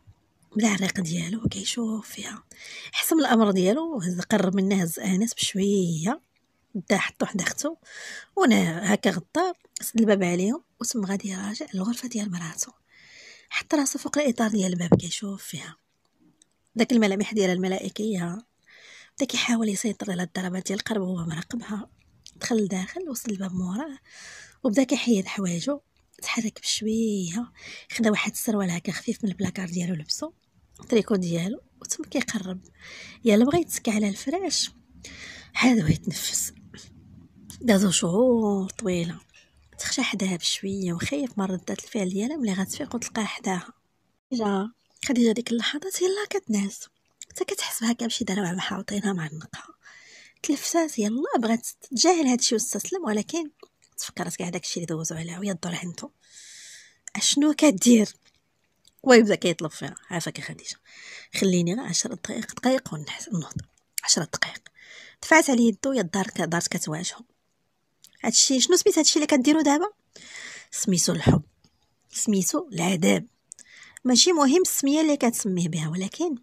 بلا الريق ديالو كيشوف فيها حسم الأمر ديالو هز قرب منها هز أنس بشوية بدا حطو حدا ختو وانا هكا غطا سد الباب عليهم وتم غادي راجع الغرفه ديال مراتو حط راسو فوق الاطار ديال الباب كيشوف فيها داك الملامح ديال الملائكيه بدا كيحاول يسيطر على الضربات ديال القلب وهو مراقبها دخل لداخل وصل الباب موراه وبدا كيحيد حوايجو تحرك بشويه خدا واحد السروال هكا خفيف من البلاكار ديالو لبسو التريكو ديالو وتم كيقرب يلا بغا يتسكى على الفراش حاد ويتنفس دازو شهور طويله تخشى حداها بشويه وخايف من ردات الفعل ديالها ملي غتفيق وتلقاها حداها جا خديجة ديك اللحظات يلا كتنعس حتى كتحس بها بشي دراري محاوطينها عطينها مع النقهة تلفسات يلا بغات تجاهل هادشي وتستسلم ولكن تفكرت كاع داكشي اللي دوزو عليها وهي الدور عندو اشنو كدير ويبدا كيطلب فيها عافاك يا خديجه خليني غير 10 دقائق دقائق ونحس نوض 10 دقائق دفعت عليه يدو يا الدار دارت كتواجهو هادشي شنو سميت هادشي اللي كديرو دابا سميتو الحب سميتو العذاب ماشي مهم السميه اللي كتسميه بها ولكن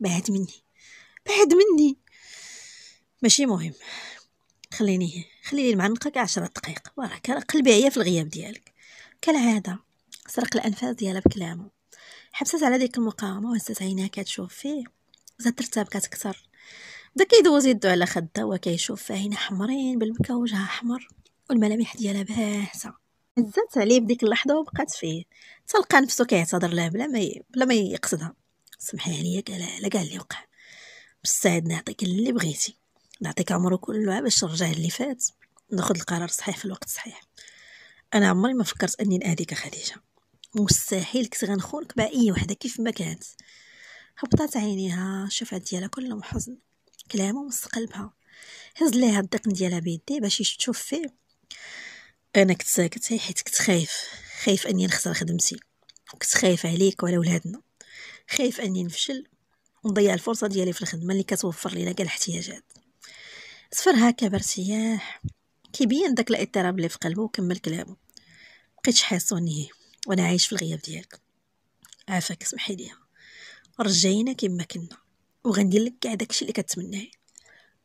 بعد مني بعد مني ماشي مهم خليني خليني المعنقه كاع 10 دقائق وراه قلبي عيا في الغياب ديالك كالعاده سرق الانفاس ديالها بكلامه حبست على ديك المقاومه وهزت عينيها كتشوف فيه زاد ترتاب كتكثر بدا كيدوز يدو على خده وكيشوف عينها حمرين بالبكا وجهها احمر والملامح ديالها باهسه هزات عليه بديك اللحظه وبقات فيه تلقى نفسه نفسو كيعتذر لها بلا ما ي... بلا ما يقصدها سمحي عليا قال لا كاع اللي وقع مستعد نعطيك اللي بغيتي نعطيك عمره كله باش نرجع اللي فات ناخذ القرار الصحيح في الوقت الصحيح انا عمري ما فكرت اني ناذيك خديجه مستحيل كنت غنخونك باي وحده كيف ما كانت هبطات عينيها الشفعة ديالها كلهم حزن كلامه مستقلبها هز ليها الدقن ديالها بيديه باش يشوف فيه انا كنت ساكته حيت كنت خايف خايف اني نخسر خدمتي كنت خايف عليك وعلى ولادنا خايف اني نفشل ونضيع الفرصه ديالي في الخدمه اللي كتوفر لينا كاع الاحتياجات سفر هكا بارتياح كيبين داك الاضطراب اللي في قلبه وكمل كلامه بقيتش حاسه إيه، وانا عايش في الغياب ديالك عافاك اسمحي لي رجعينا كما كنا وغندير لك كاع داكشي اللي كتمناه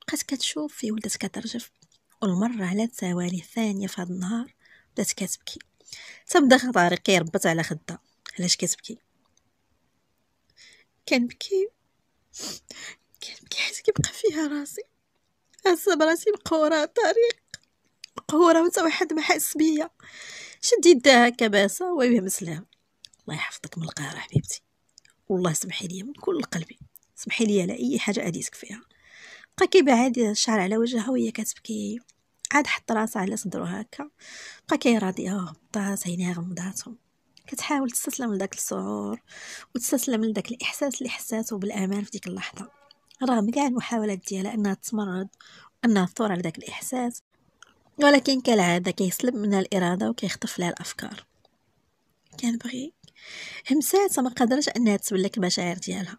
بقات كتشوف في ولدات كترجف والمرة على التوالي الثانية في هاد النهار بدات كتبكي تبدا خطاري كيربط على خدا علاش كتبكي كنبكي كنبكي حيت كيبقى فيها راسي حاسه براسي مقهوره طريق مقهوره وتا واحد ما حاس بيا شد يدها كباسه ويبيها لها الله يحفظك من القهره حبيبتي والله سمحي لي من كل قلبي سمحي لي على اي حاجه اديتك فيها بقى كيبعد الشعر على وجهها وهي كتبكي عاد حط راسها على صدرو هكا بقى كيراضيها غمضات عينيها غمضاتهم كتحاول تستسلم لداك الشعور وتستسلم لداك الاحساس اللي حساته بالامان في ديك اللحظه رغم كاع المحاولات ديالها انها تمرض وانها تثور على داك الاحساس ولكن كالعاده كيسلب منها الاراده وكيخطف لها الافكار كان بغي همساتها ما قدرش انها تسبلك المشاعر ديالها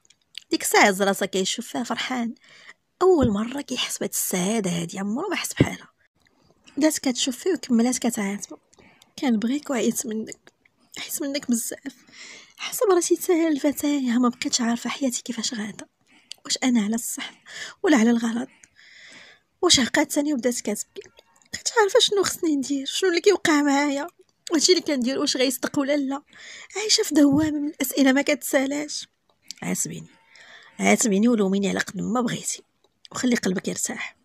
ديك الساعه الزراسه كيشوف فيها فرحان اول مره كيحس بهاد السعاده هادي عمرو ما حس بحالها بدات كتشوف فيه وكملات كان كنبغيك وعيت منك حيت منك بزاف حسب راسي تاهي الفتاة ما بقيتش عارفه حياتي كيفاش غادا واش انا على الصح ولا على الغلط واش عقات ثاني وبدات كتبكي كنت عارفه شنو خصني ندير شنو اللي كيوقع معايا هادشي اللي كندير واش غيصدق ولا لا عايشه في دوامه من الاسئله ما كتسالاش عاتبيني عاتبيني ولوميني على قد ما بغيتي وخلي قلبك يرتاح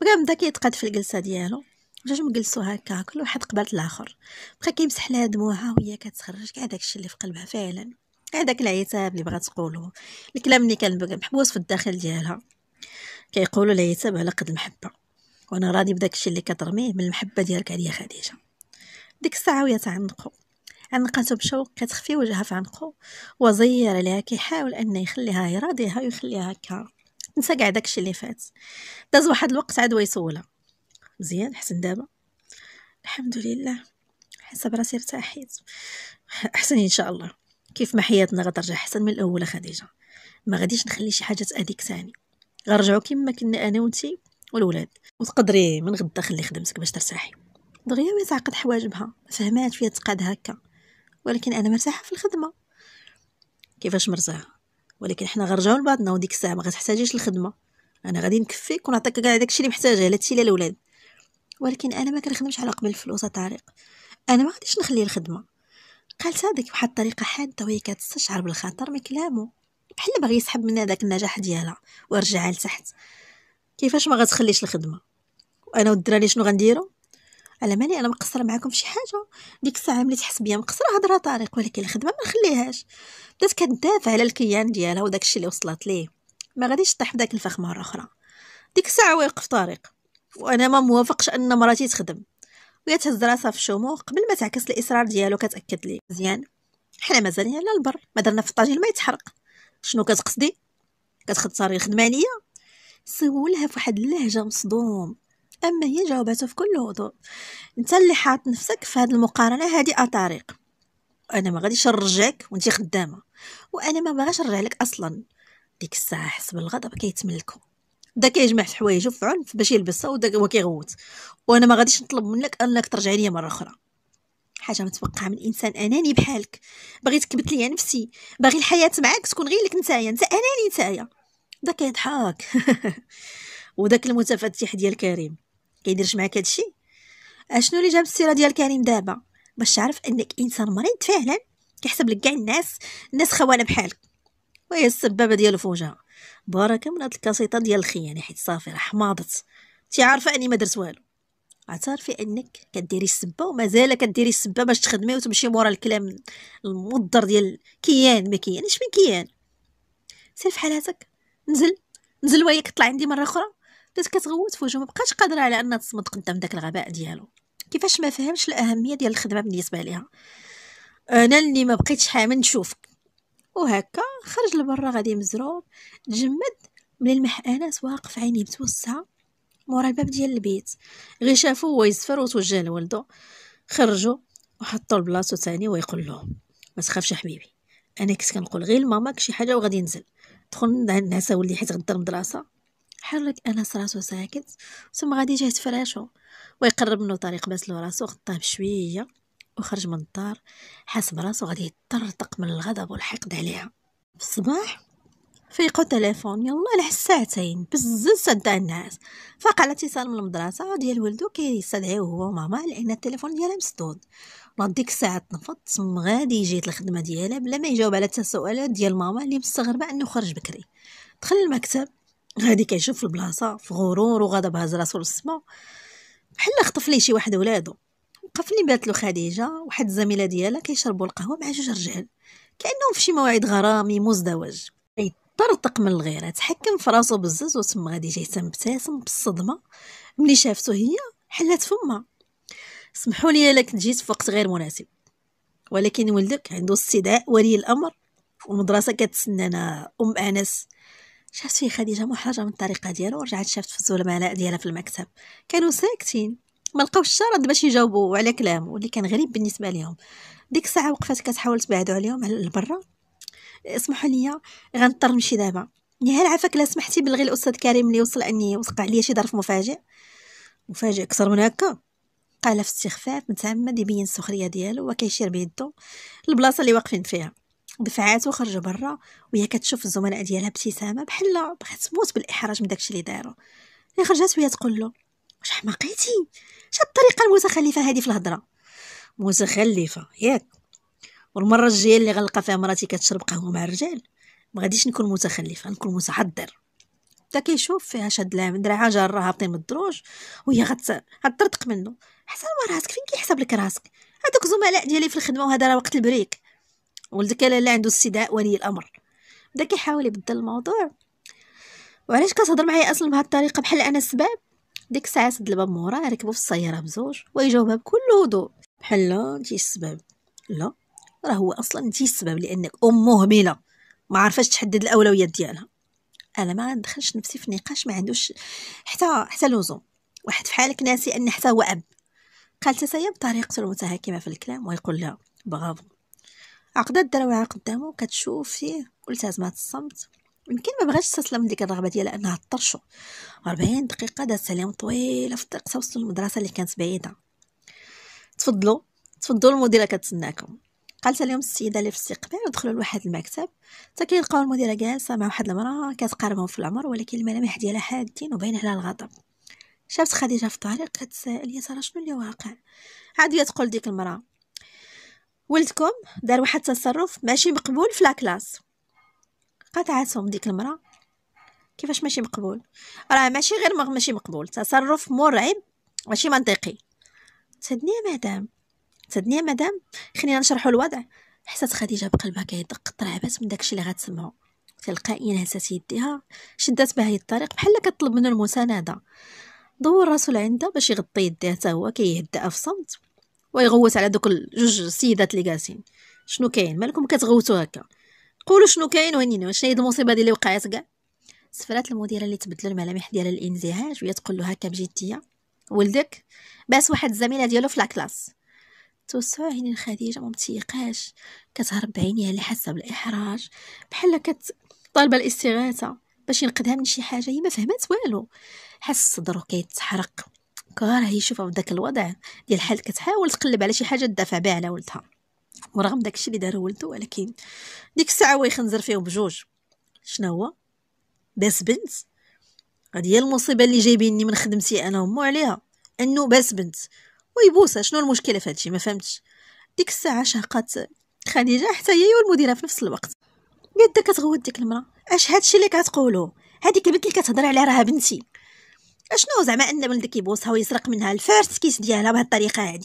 بقى بدا كيتقاد في الجلسه ديالو جوج مجلسو هكا كل واحد قبل الاخر بقى كيمسح لها دموعها وهي كتخرج كاع داكشي اللي في قلبها فعلا كاع داك العتاب اللي بغات تقوله الكلام اللي كان محبوس في الداخل ديالها كيقولوا العتاب على قد المحبه وانا راضي بداكشي اللي كترميه من المحبه ديالك عليا خديجه ديك الساعه وهي تعنقو عنقاتو بشوق كتخفي وجهها في عنقو وزير عليها كيحاول ان يخليها يراضيها ويخليها هكا نسى كاع داكشي اللي فات داز واحد الوقت عاد ويسولها مزيان حسن دابا الحمد لله حاسه براسي ارتاحيت احسن ان شاء الله كيف ما حياتنا غترجع احسن من الاول خديجه ما غاديش نخلي شي حاجه تاذيك ثاني غنرجعوا كما كنا انا وانتي والولاد وتقدري من غدا خلي خدمتك باش ترتاحي دغيا ما تعقد حواجبها فهمات فيها تقاد هكا ولكن انا مرتاحه في الخدمه كيفاش مرتاحه ولكن حنا غنرجعوا لبعضنا وديك الساعه ما غتحتاجيش الخدمه انا غادي نكفيك ونعطيك كاع داكشي اللي محتاجه لا تيلا لا الولاد ولكن انا ما كنخدمش على قبل الفلوس طارق انا ما غاديش نخلي الخدمه قالتها ديك بواحد الطريقه حاده وهي كتستشعر بالخطر من كلامه بحال باغي يسحب منها داك النجاح ديالها ويرجعها لتحت كيفاش ما غتخليش الخدمه وانا والدراري شنو غنديرو على مالي انا مقصره معاكم شي حاجه ديك الساعه ملي تحس بيا مقصره هضره طارق ولكن الخدمه ما نخليهاش بدات كتدافع على الكيان ديالها وداك الشيء اللي وصلت ليه ما غاديش طيح بداك الفخ مره اخرى ديك الساعه وقف طارق وانا ما موافقش ان مراتي تخدم ويا تهز راسها في الشومو قبل ما تعكس الاصرار ديالو كتاكد لي مزيان حنا مازالين على البر ما درنا في الطاجين ما يتحرق شنو كتقصدي كتختاري الخدمه ليا سولها في واحد اللهجه مصدوم اما هي جاوبته في كل هدوء انت اللي حاط نفسك في هذه المقارنه هذه اطارق انا ما غاديش نرجعك وانت خدامه وانا ما باغاش نرجع لك اصلا ديك الساعه حسب الغضب كيتملكو دا كيجمع في حوايجو في عنف باش يلبسها ودا هو كيغوت وانا ما غاديش نطلب منك انك ترجعي ليا مره اخرى حاجه متوقعه من انسان اناني بحالك باغي تكبت ليا نفسي باغي الحياه معاك تكون غير لك نتايا نتا اناني نتايا دا كيضحك *laughs* وداك المتفتح ديال كريم كيديرش معاك هادشي اشنو اللي جاب السيره ديال كريم دابا باش تعرف انك انسان مريض فعلا كيحسب لك كاع الناس الناس خوانا بحالك وهي السبابه ديالو في بركه من هاد الكاسيطه ديال الخيانه يعني حيت صافي راه حماضت انت عارفه اني ما درت والو اعترفي انك كديري السبه ومازال كديري السبه باش تخدمي وتمشي مورا الكلام المضر ديال كيان ما كيانش من كيان سير في حالاتك نزل نزل وياك طلع عندي مره اخرى بدات كتغوت في وجهه ما قادره على انها تصمد قدام داك الغباء ديالو كيفاش ما فهمش الاهميه ديال الخدمه بالنسبه ليها انا اللي ما بقيتش حامل نشوفك وهكا خرج لبرا غادي مزروب تجمد ملي لمح انس واقف عيني متوسعه مورا الباب ديال البيت غي شافو هو يزفر وتوجه لولدو خرجو وحطو لبلاصتو تاني ويقول له ما تخافش حبيبي انا كنت كنقول غير لماما شي حاجه وغادي ننزل دخل نعس ولدي حيت غدا المدرسه حرك انس راسو ساكت ثم غادي جهه يتفراشو ويقرب منه طريق باسلو راسو غطاه بشويه وخرج من الدار حاس براسو غادي يطرطق من الغضب والحقد عليها في الصباح فيقو تليفون يلا لح ساعتين بزز تاع الناس فاق على اتصال من المدرسه ديال ولدو كيستدعيو هو وماما لان التليفون ديالها مسدود ديك الساعه تنفض تسم غادي يجي الخدمه ديالها بلا ما يجاوب على التساؤلات ديال ماما اللي مستغربه انه خرج بكري دخل المكتب غادي كيشوف البلاصه في غرور وغضب هاز راسو للسما بحال خطف ليه شي واحد ولادو وقفني باتلو خديجه واحد الزميله ديالها كيشربوا القهوه مع جوج رجال كانهم في شي موعد غرامي مزدوج طرطق من الغيره تحكم في راسو بزز وتم غادي جاي تنبتسم بالصدمه ملي شافتو هي حلات فمها سمحوا لي لك جيت في وقت غير مناسب ولكن ولدك عنده استدعاء ولي الامر والمدرسه كتسنانا ام انس شافت فيه خديجه محرجه من الطريقه ديالو ورجعت شافت في الزملاء ديالها في المكتب كانوا ساكتين ما لقاوش الشرد باش يجاوبوا على كلامه واللي كان غريب بالنسبه لهم ديك الساعه وقفات كتحاول تبعدوا عليهم على البرة اسمحوا لي غنضطر نمشي دابا نهار عافاك لا سمحتي بلغي الاستاذ كريم اللي وصل اني وقع لي شي ظرف مفاجئ مفاجئ اكثر من هكا قال في استخفاف متعمد يبين السخريه ديالو وكيشير بيدو البلاصه اللي واقفين فيها دفعات وخرج برا وهي كتشوف الزملاء ديالها ابتسامه بحال بغات تموت بالاحراج من داكشي اللي دارو هي خرجات وهي تقول له واش حماقيتي شا الطريقه المتخلفه هذه في الهضره متخلفه ياك والمره الجايه اللي غنلقى فيها مراتي كتشرب قهوه مع الرجال ما غاديش نكون متخلفه نكون متحضر بدا كيشوف فيها شاد دراعها جاره هابطين من الدروج وهي غتطرطق منه حسن ما راسك فين كيحسب لك راسك هذوك زملاء ديالي في الخدمه وهذا راه وقت البريك ولدك لا عنده استدعاء ولي الامر بدا كيحاول يبدل الموضوع وعلاش كتهضر معايا اصلا بهاد الطريقه بحال انا السباب ديك الساعه سد الباب مورا ركبوا في السياره بزوج ويجاوبها بكل هدوء بحال لا انت السبب لا راه هو اصلا انتي السبب لانك ام مهمله ما عرفاش تحدد الاولويات ديالها انا ما ندخلش نفسي في نقاش ما عندوش حتى حتى لزوم واحد في حالك ناسي ان حتى هو اب قالت سيا بطريقته المتهكمه في الكلام ويقول لها برافو عقدت الدروع قدامه كتشوف فيه والتزمات الصمت يمكن ما بغاش تستسلم ديك الرغبه ديالها انها تطرشو 40 دقيقه دازت عليهم طويله في الطريق توصلو للمدرسه اللي كانت بعيده تفضلوا تفضلوا المديره كتسناكم قالت لهم السيده اللي في الاستقبال ودخلوا لواحد المكتب حتى كيلقاو المديره جالسه مع واحد المراه كتقاربهم في العمر ولكن الملامح ديالها حادين وباين عليها الغضب شافت خديجه في الطريق كتسائل يا ترى شنو اللي واقع عاد هي تقول ديك المراه ولدكم دار واحد التصرف ماشي مقبول في لاكلاس قطعتهم ديك المراه كيفاش ماشي مقبول راه ماشي غير ماشي مقبول تصرف مرعب ماشي منطقي تسدني يا مدام تسدني يا مدام خلينا نشرحوا الوضع حسات خديجه بقلبها كيدق الطرعبات من داكشي اللي غتسمعو تلقائيا هزات يديها شدات بها الطريق بحال كتطلب منه المسانده دور راسو لعندها باش يغطي يديه حتى هو كيهدأ في الصمت ويغوت على دوك الجوج السيدات اللي جالسين شنو كاين مالكم كتغوتوا هكا قولوا شنو كاين وينين واش هي المصيبه اللي وقعت كاع سفرات المديره اللي تبدلوا الملامح ديال الانزعاج وهي تقول له هكا بجديه ولدك باس واحد الزميله ديالو في لاكلاس توسعوا عينين خديجه ما متيقاش كتهرب بعينيها اللي حاسه بالاحراج بحال كت طالبه الاستغاثه باش ينقذها من شي حاجه هي ما فهمات والو حس صدرو كيتحرق كاره يشوفها في داك الوضع ديال حال كتحاول تقلب على شي حاجه تدافع بها على ولدها ورغم داكشي اللي دار ولدو ولكن ديك الساعه هو يخنزر فيهم بجوج شنو هو باس بنت هذه هي المصيبه اللي جايبيني من خدمتي انا ومو عليها انه باس بنت ويبوسها شنو المشكله في هادشي ما فهمتش ديك الساعه شهقات خديجه حتى هي والمديره في نفس الوقت قد كتغوت ديك المراه اش هادشي اللي كتقولوا هذيك البنت اللي كتهضر عليها راه بنتي اشنو زعما ان ولدك يبوسها ويسرق منها الفارس كيس ديالها بهاد الطريقه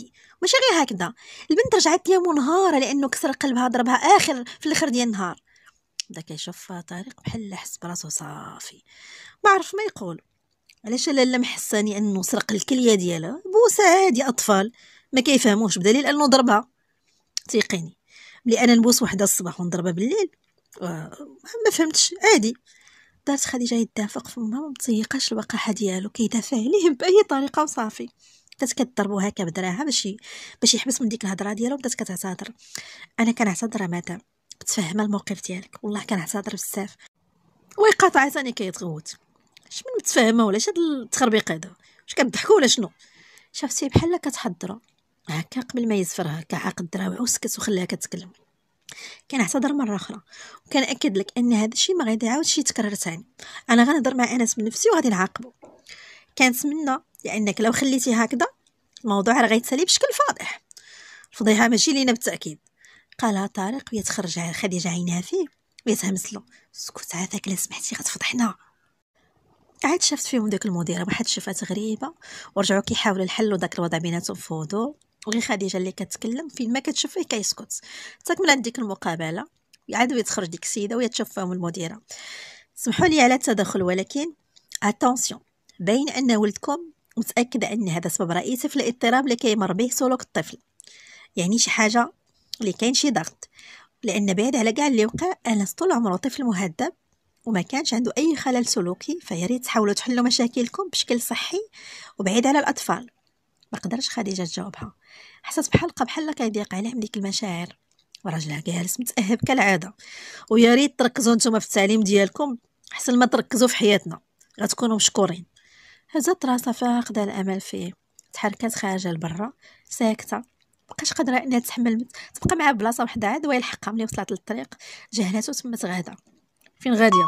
ماشي غير هكذا البنت رجعت ليا منهاره لانه كسر قلبها ضربها اخر في الاخر ديال النهار بدا كيشوف طريق بحال حس براسو صافي ما عرف ما يقول علاش لالا محساني انه سرق الكليه ديالها بوسه عادي اطفال ما كيفهموش بدليل انه ضربها تيقيني ملي انا نبوس وحده الصباح ونضربها بالليل ما فهمتش عادي دارت خديجه يدافق فمها ما متيقاش الوقاحه ديالو كيدافع عليه باي طريقه وصافي بدات كضربو هكا بدراها باش باش يحبس من ديك الهضره ديالو بدات كتعتذر انا كنعتذر مدام تفهم الموقف ديالك والله كنعتذر بزاف ويقاطع ثاني كيتغوت شمن متفاهمه ولا هاد التخربيق هذا واش كنضحكوا ولا شنو شفتي بحال كتحضرو هكا قبل ما يزفرها كعاق الدراوع وسكت وخلاها كتكلم كنعتذر مره اخرى وكنأكد لك ان هذا الشيء ما غادي يتكرر ثاني انا غنهضر مع انس بنفسي وغادي نعاقبه كنتمنى لانك لو خليتي هكذا الموضوع راه غيتسالي بشكل فاضح الفضيحه ماشي لينا بالتاكيد قالها طارق ويتخرج على خديجه عينها فيه ويتهمسلو له سكت عافاك لا سمحتي غتفضحنا عاد شافت فيهم ديك المديره واحد الشفات غريبه ورجعوا كيحاولوا يحلوا داك الوضع بيناتهم في هدوء وغير خديجه اللي كتكلم فين ما كتشوف فيه كيسكت تكمل ديك المقابله عاد ويتخرج ديك السيده ويتشوف فيهم المديره سمحوا لي على التدخل ولكن اتونسيون باين أن ولدكم متأكدة أن هذا سبب رئيسي في الاضطراب اللي كيمر به سلوك الطفل يعني شي حاجة اللي كاين شي ضغط لأن بعيد على كاع اللي وقع أنس طول عمره طفل مهذب وما كانش عنده أي خلل سلوكي فياريت تحاولوا تحلوا مشاكلكم بشكل صحي وبعيد على الأطفال ما قدرش خديجة تجاوبها حسات بحال بحال كيضيق عليهم ديك المشاعر وراجلها جالس متأهب كالعادة ويا ريت تركزوا نتوما في التعليم ديالكم حسن ما تركزوا في حياتنا غتكونوا مشكورين هزت راسها فاقدة الأمل فيه تحركات خارجة لبرا ساكتة مبقاش قادرة انها تحمل تبقى معاه بلاصة وحدة عاد ويلحقها ملي وصلت للطريق جهلاتو تما تغادى فين غادية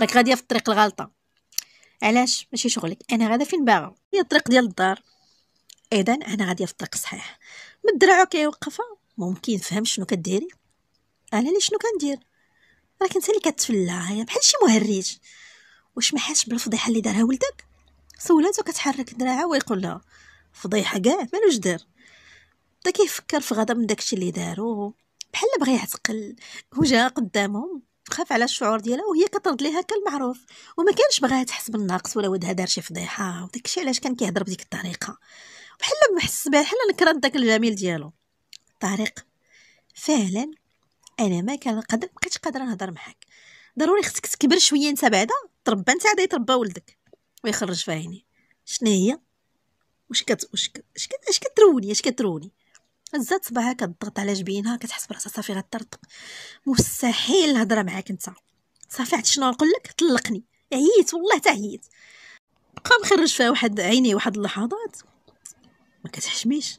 راك غادية في الطريق الغلطة علاش ماشي شغلك انا غادا فين باغا هي الطريق ديال الدار اذا انا غادية في الطريق الصحيح من الدراعو كيوقفها ممكن فهم شنو كديري انا لي شنو كندير راك انت اللي كتفلا هي يعني بحال شي مهرج واش ما حاش بالفضيحه اللي دارها ولدك سولاتو كتحرك دراعها ويقول لها فضيحه كاع مالوش دار بدا كيفكر في غضب من داكشي اللي دارو بحال بغى يعتقل وجهها قدامهم خاف على الشعور ديالها وهي كترد ليها كالمعروف وما كانش بغاها تحس بالناقص ولا ودها دار شي فضيحه وداكشي علاش كان كيهضر بديك الطريقه بحال ما حس بها بحال نكرد داك الجميل ديالو طارق فعلا انا ما كان قدر ما بقيتش قادره نهضر معاك ضروري خصك تكبر شويه انت بعدا تربى انت عاد يتربى ولدك ويخرج في عيني شنو هي واش كت واش اش اش كتروني اش كتروني هزات صباعها كضغط على جبينها كتحس براسها صافي غطرطق مستحيل الهضره معاك انت صافي عاد شنو نقول لك طلقني عييت والله حتى عييت بقى مخرج فيها واحد عيني واحد اللحظات ما كتحشميش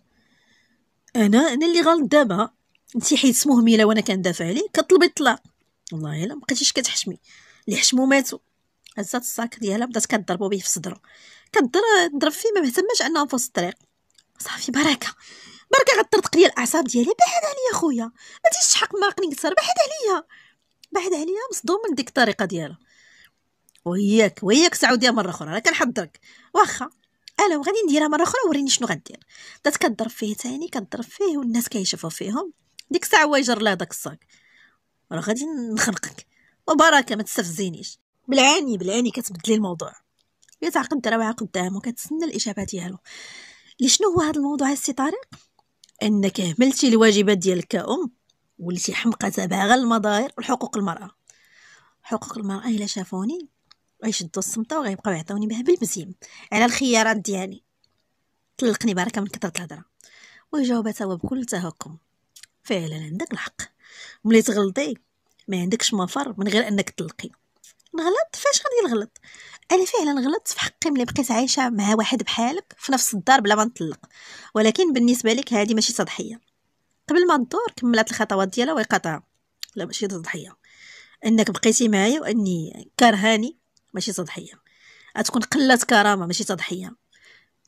انا انا اللي غلط دابا انت حيت مهمله وانا كندافع عليه كطلبي الطلاق والله الا ما بقيتيش كتحشمي اللي حشمو ماتو هزات الصاك ديالها بدات كضربو بيه في صدرو كضرب فيه ما مهتماش انه في وسط الطريق صافي بركه بركه غطرطق ليا الاعصاب ديالي بعد عليا خويا ما تجيش تحق ماقني قصر بعد عليا بعد عليا مصدوم من ديك الطريقه ديالها وياك وياك سعوديه مره اخرى انا كنحضرك واخا انا وغادي نديرها مره اخرى وريني شنو غدير بدات كضرب فيه تاني كضرب فيه والناس كيشوفوا فيهم ديك الساعه هو يجر داك الصاك راه غادي نخنقك وبركه ما تستفزينيش بالعاني بالعاني كتبدلي الموضوع الا ترى رواها قدامه كتسنى الاشابه ديالو لشنو هو هذا الموضوع السي طارق انك هملتي الواجبات ديالك كأم وليتي حمقة تباغى المظاهر وحقوق المراه حقوق المراه الا شافوني غيشدو الصمتة وغيبقاو يعطوني بها بالمزيم على الخيارات ديالي طلقني بركه من كثره الهضره وجاوبتها هو بكل تهكم فعلا عندك الحق ملي تغلطي ما عندكش مفر من غير انك تطلقي نغلط فاش غادي نغلط انا فعلا غلطت في حقي ملي بقيت عايشه مع واحد بحالك في نفس الدار بلا ما نطلق ولكن بالنسبه لك هذه ماشي تضحيه قبل ما تدور كملت الخطوات ديالها ويقطعها لا ماشي تضحيه انك بقيتي معايا واني كرهاني ماشي تضحيه غتكون قله كرامه ماشي تضحيه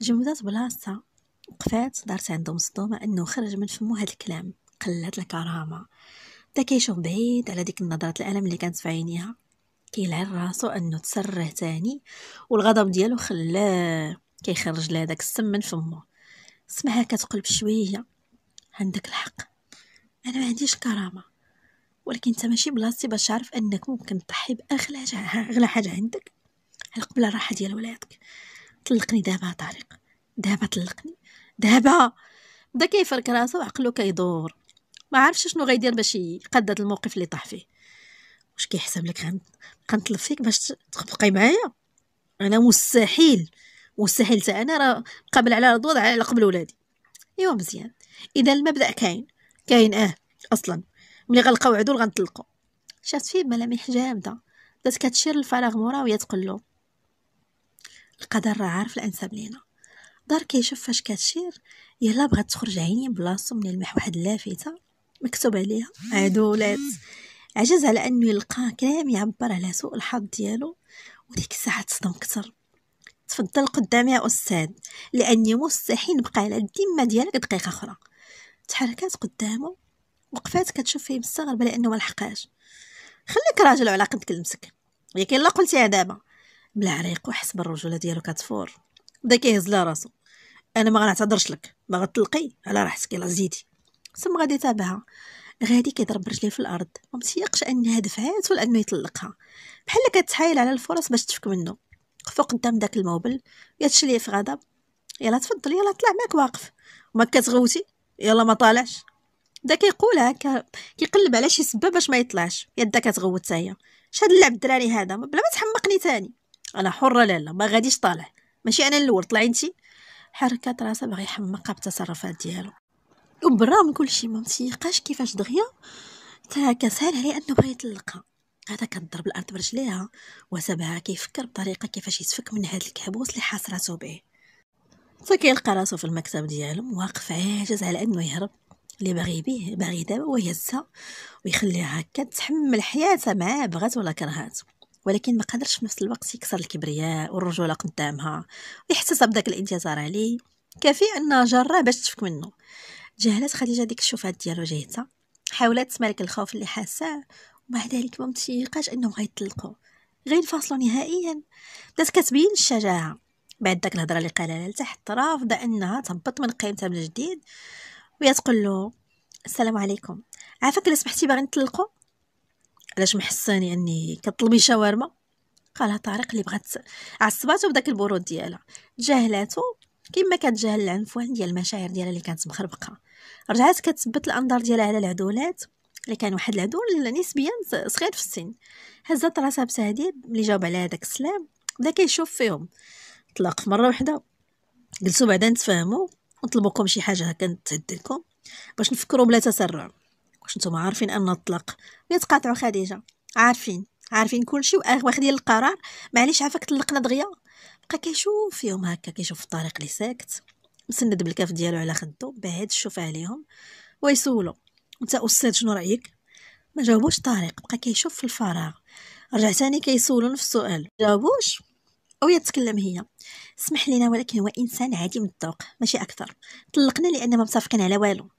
جمدات بلاصتها وقفات دارت عنده مصدومه انه خرج من فمو هاد الكلام قلت الكرامه بدا كيشوف بعيد على ديك النظره الالم اللي كانت في عينيها كيلعن راسو انه تسره تاني والغضب ديالو خلاه كيخرج لها داك السم من فمه سمعها كتقول بشويه عندك الحق انا ما عنديش كرامه ولكن انت ماشي بلاصتي باش تعرف انك ممكن تضحي باغلى اغلى حاجه عندك على قبل الراحه ديال ولادك طلقني دابا طارق دابا طلقني دابا بدا كيفرك راسو وعقلو كيدور ما عارفش شنو غيدير باش يقدر الموقف اللي طاح فيه واش كيحسب لك غنبقى نطلب فيك باش تبقاي معايا انا مستحيل مستحيل حتى انا راه قابل على الوضع على قبل ولادي ايوا مزيان اذا المبدا كاين كاين اه اصلا ملي غنلقاو عدو غنطلقوا شافت فيه ملامح جامده بدات كتشير للفراغ مورا وهي تقول له القدر راه عارف الانسب لينا دار كيشوف فاش كتشير يلا بغات تخرج عيني بلاصتو من المح واحد اللافته مكتوب عليها عدو عجز على أنه يلقى كلام يعبر على سوء الحظ ديالو وديك الساعة تصدم كثر تفضل قدامي يا أستاذ لأني مستحيل نبقى على الدمه ديالك دقيقة أخرى تحركات قدامه وقفات كتشوف فيه مستغربة لأنه ملحقاش خليك راجل على قد كلمتك ياك الا قلتيها دابا بلا عريق وحس بالرجولة ديالو كتفور بدا كيهز لها راسو انا ما غنعتذرش لك ما غتلقي على راحتك يلا زيدي ثم غادي تابعها غادي كيضرب رجليه في الارض ما ان انها دفعات ولا انه يطلقها بحال كتحايل على الفرص باش تفك منه وقف قدام داك الموبل يتشليه ليه في غضب يلا تفضل يلا طلع معاك واقف وما كتغوتي يلا ما طالعش بدا كيقول هكا كيقلب على شي سبه باش ما يطلعش يدا كتغوت حتى هي شاد اللعب الدراري هذا بلا ما تحمقني تاني انا حره لالا ما غاديش طالع ماشي انا الاول طلعي انت حركات راسها باغي يحمقها بالتصرفات ديالو وبرا من كل شيء ما متيقاش كيفاش دغيا كسهل عليه انه بغا يطلقها هذا كضرب الارض برجليها وسبها كيفكر بطريقه كيفاش يتفك من هذا الكابوس اللي حاس راسو به فكيلقى راسو في المكتب ديالو واقف عاجز على انه يهرب اللي باغي بيه باغي دابا ويهزها ويخليها هكا تحمل حياتها معاه بغات ولا كرهات ولكن ما قدرش في نفس الوقت يكسر الكبرياء والرجوله قدامها ويحتسب داك الانتصار عليه كافي انها جره باش تفك منه تجاهلات خديجه ديك الشوفات ديالو جهتها حاولت تمالك الخوف اللي حاساه ومع ذلك ما متيقاش انهم غيطلقوا فاصلوا نهائيا بدات كتبين الشجاعه بعد داك الهضره اللي قالها لتحت رافضه انها تهبط من قيمتها من جديد وهي تقول له السلام عليكم عافاك الا سمحتي باغي نطلقوا علاش محساني اني كطلبي شاورما قالها طارق اللي بغات عصباتو بداك البرود ديالها تجاهلاتو كما كتجاهل العنفوان ديال المشاعر ديالها اللي كانت مخربقه رجعات كتثبت الانظار ديالها على العدولات اللي كان واحد العدول نسبيا صغير في السن هزات راسها بسهدي ملي جاوب على هذاك السلام بدا كيشوف فيهم طلاق في مره واحده جلسوا بعدا نتفاهموا ونطلبوكم شي حاجه هكا نتهدلكم باش نفكروا بلا تسرع واش نتوما عارفين ان الطلاق يتقاطعوا خديجه عارفين عارفين كلشي واخدين القرار معليش عافاك طلقنا دغيا بقى كيشوف فيهم هكا كيشوف الطريق اللي ساكت مسند بالكاف ديالو على خدو بعد شوف عليهم ويسولو انت استاذ شنو رايك ما جاوبوش طارق بقى كيشوف في الفراغ رجع تاني كيسولو نفس السؤال جاوبوش او يتكلم هي اسمح لينا ولكن هو انسان عادي من الذوق ماشي اكثر طلقنا لان ما متفقين على والو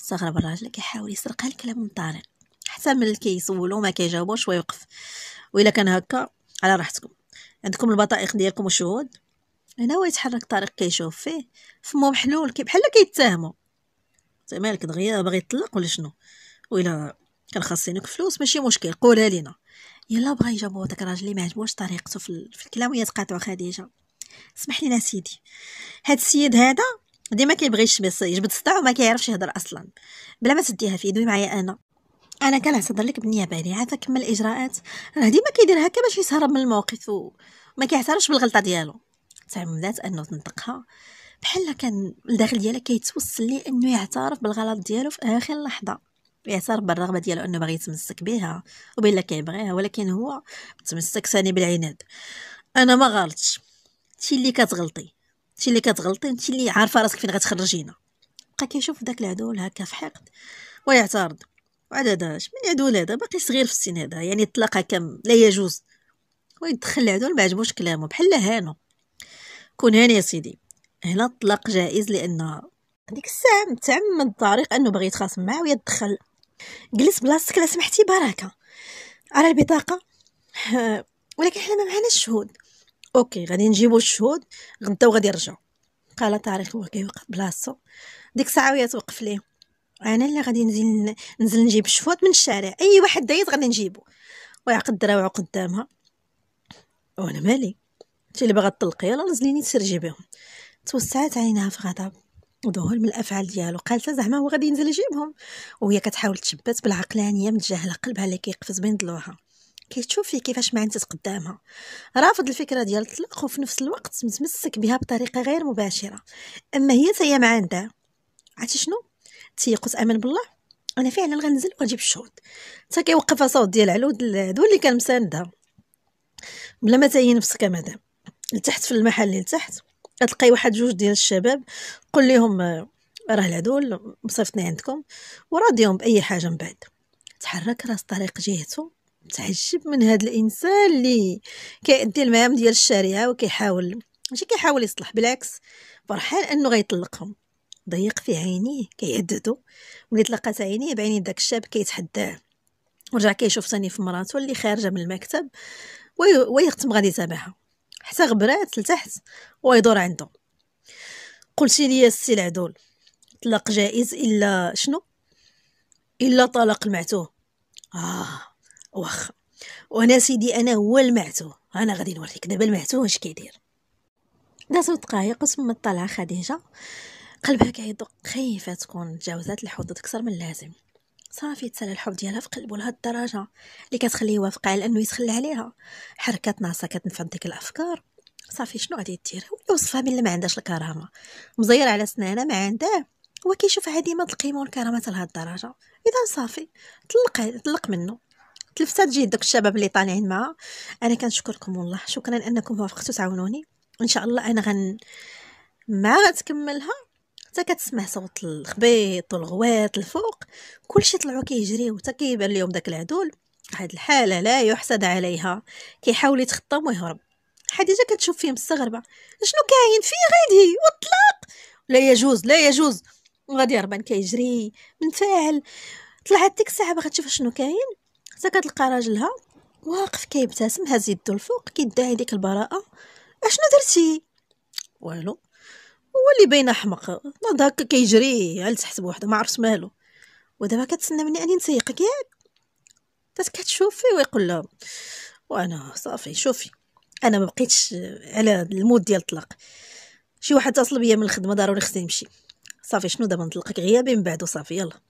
استغرب الراجل كيحاول يسرق الكلام من طارق حتى من كيسولو ما كيجاوبوش ويوقف والا كان هكا على راحتكم عندكم البطائق ديالكم وشهود هنا هو يتحرك طريق كيشوف فيه فمو محلول كي بحال كيتهمو زعما مالك دغيا باغي يطلق ولا شنو و الا كان خاصينك فلوس ماشي مشكل قولها لينا يلا بغا يجاوبو داك الراجل اللي ما عجبوش طريقته في, في الكلام ويا تقاطعو خديجه سمح لينا سيدي هاد السيد هذا ديما كيبغيش بس يجبد صداع وما كيعرفش يهضر اصلا بلا ما تديها في يدوي معايا انا انا كنعتذر لك بالنيابه عليه عاد كمل الاجراءات راه ديما كيدير هكا باش يسهرب من الموقف وما كيعترفش بالغلطه ديالو تعمدات انه تنطقها بحال كان الداخل ديالها كيتوصل ليه انه يعترف بالغلط ديالو في اخر لحظه يعترف بالرغبه ديالو انه باغي يتمسك بها وبلا كيبغيها ولكن هو تمسك ثاني بالعناد انا ما غلطتش انت اللي كتغلطي انت اللي كتغلطي انت اللي عارفه راسك فين غتخرجينا بقى كيشوف داك العدول هكا في حقد ويعترض وعاد هذا من عدو هذا باقي صغير في السن هذا يعني الطلاق كم لا يجوز ويدخل العدول ما عجبوش كلامه بحال هانو كون هاني يا سيدي هنا الطلاق جائز لان ديك الساعه متعمد طارق انه بغيت يتخاصم معاه ويدخل جلس بلاصتك لا سمحتي بركه على البطاقه *laughs* ولكن حنا ما معنا الشهود اوكي غادي نجيبو الشهود غدا وغادي يرجع قال طارق هو كيوقف بلاصتو ديك الساعه وهي توقف ليه انا اللي غادي نزل نزل نجيب الشهود من الشارع اي واحد دايز غادي نجيبو ويعقد دراوعو قدامها وانا مالي شي اللي باغا تطلقي يلا نزليني تسرجي بهم توسعت عينها في غضب وذهول من الافعال ديالو قالت زعما هو غادي ينزل يجيبهم وهي كتحاول تشبت بالعقلانيه متجاهله قلبها اللي كيقفز بين ضلوعها كتشوفي فيه كيفاش ما عنتت قدامها رافض الفكره ديال الطلاق وفي نفس الوقت متمسك بها بطريقه غير مباشره اما هي تاهي ما عندها عرفتي شنو تيقص امل بالله انا فعلا غنزل ونجيب الشهود حتى كيوقف صوت ديال العلود دول اللي كان مساندها بلا ما تاهي نفسك مدام لتحت في المحل اللي لتحت تلقاي واحد جوج ديال الشباب قول لهم آه، راه العدول مصيفطني عندكم وراضيهم باي حاجه من بعد تحرك راس طريق جهته تعجب من هذا الانسان اللي كيأدي المهام ديال الشريعه وكيحاول ماشي كيحاول يصلح بالعكس فرحان انه غيطلقهم ضيق في عينيه كيهددو ملي تلقات عينيه بعيني داك الشاب كيتحداه ورجع كيشوف ثاني في مراته اللي خارجه من المكتب ويختم غادي يتابعها حتى غبرات لتحت ويدور عنده قلتي لي السي العدول طلاق جائز الا شنو الا طلاق المعتوه اه واخا وانا سيدي انا هو المعتوه انا غادي نوريك دابا المعتوه اش كيدير دازو دقايق ثم طلع خديجه قلبها كيدق خايفه تكون تجاوزات الحدود اكثر من اللازم صافي تسال الحب ديالها في قلبو لهاد الدرجه اللي كتخليه يوافق على انه يتخلى عليها حركات ناعسه كتنفع ديك الافكار صافي شنو غادي دير ولا وصفها اللي ما عندهاش الكرامه مزير على سنانه ما عندها هو كيشوفها ديما القيمه والكرامه لهاد الدرجه اذا صافي طلق طلق منه تلفتات جيد دوك الشباب اللي طالعين معاه انا كنشكركم والله شكرا انكم وافقتوا تعاونوني ان شاء الله انا غن ما غتكملها حتى كتسمع صوت الخبيط والغوات الفوق كلشي طلعوا كيجري وحتى كيبان لهم داك العدول هاد الحاله لا يحسد عليها كيحاول يتخطم ويهرب جا كتشوف فيه مستغربه شنو كاين فيه غيدي وطلاق لا يجوز لا يجوز غادي هربان كيجري منفعل طلعت ديك الساعه باغا تشوف شنو كاين حتى كتلقى راجلها واقف كيبتسم هاز يدو الفوق كيدعي ديك البراءه اشنو درتي والو هو اللي باين احمق ناض هكا كيجري على تحت بوحده ما عرفش مالو ودابا كتسنى مني اني نسيقك ياك تات كتشوف فيه ويقول لها وانا صافي شوفي انا ما بقيتش على المود ديال الطلاق شي واحد اتصل بيا من الخدمه ضروري خصني نمشي صافي شنو دابا نطلقك غيابي من بعد وصافي يلا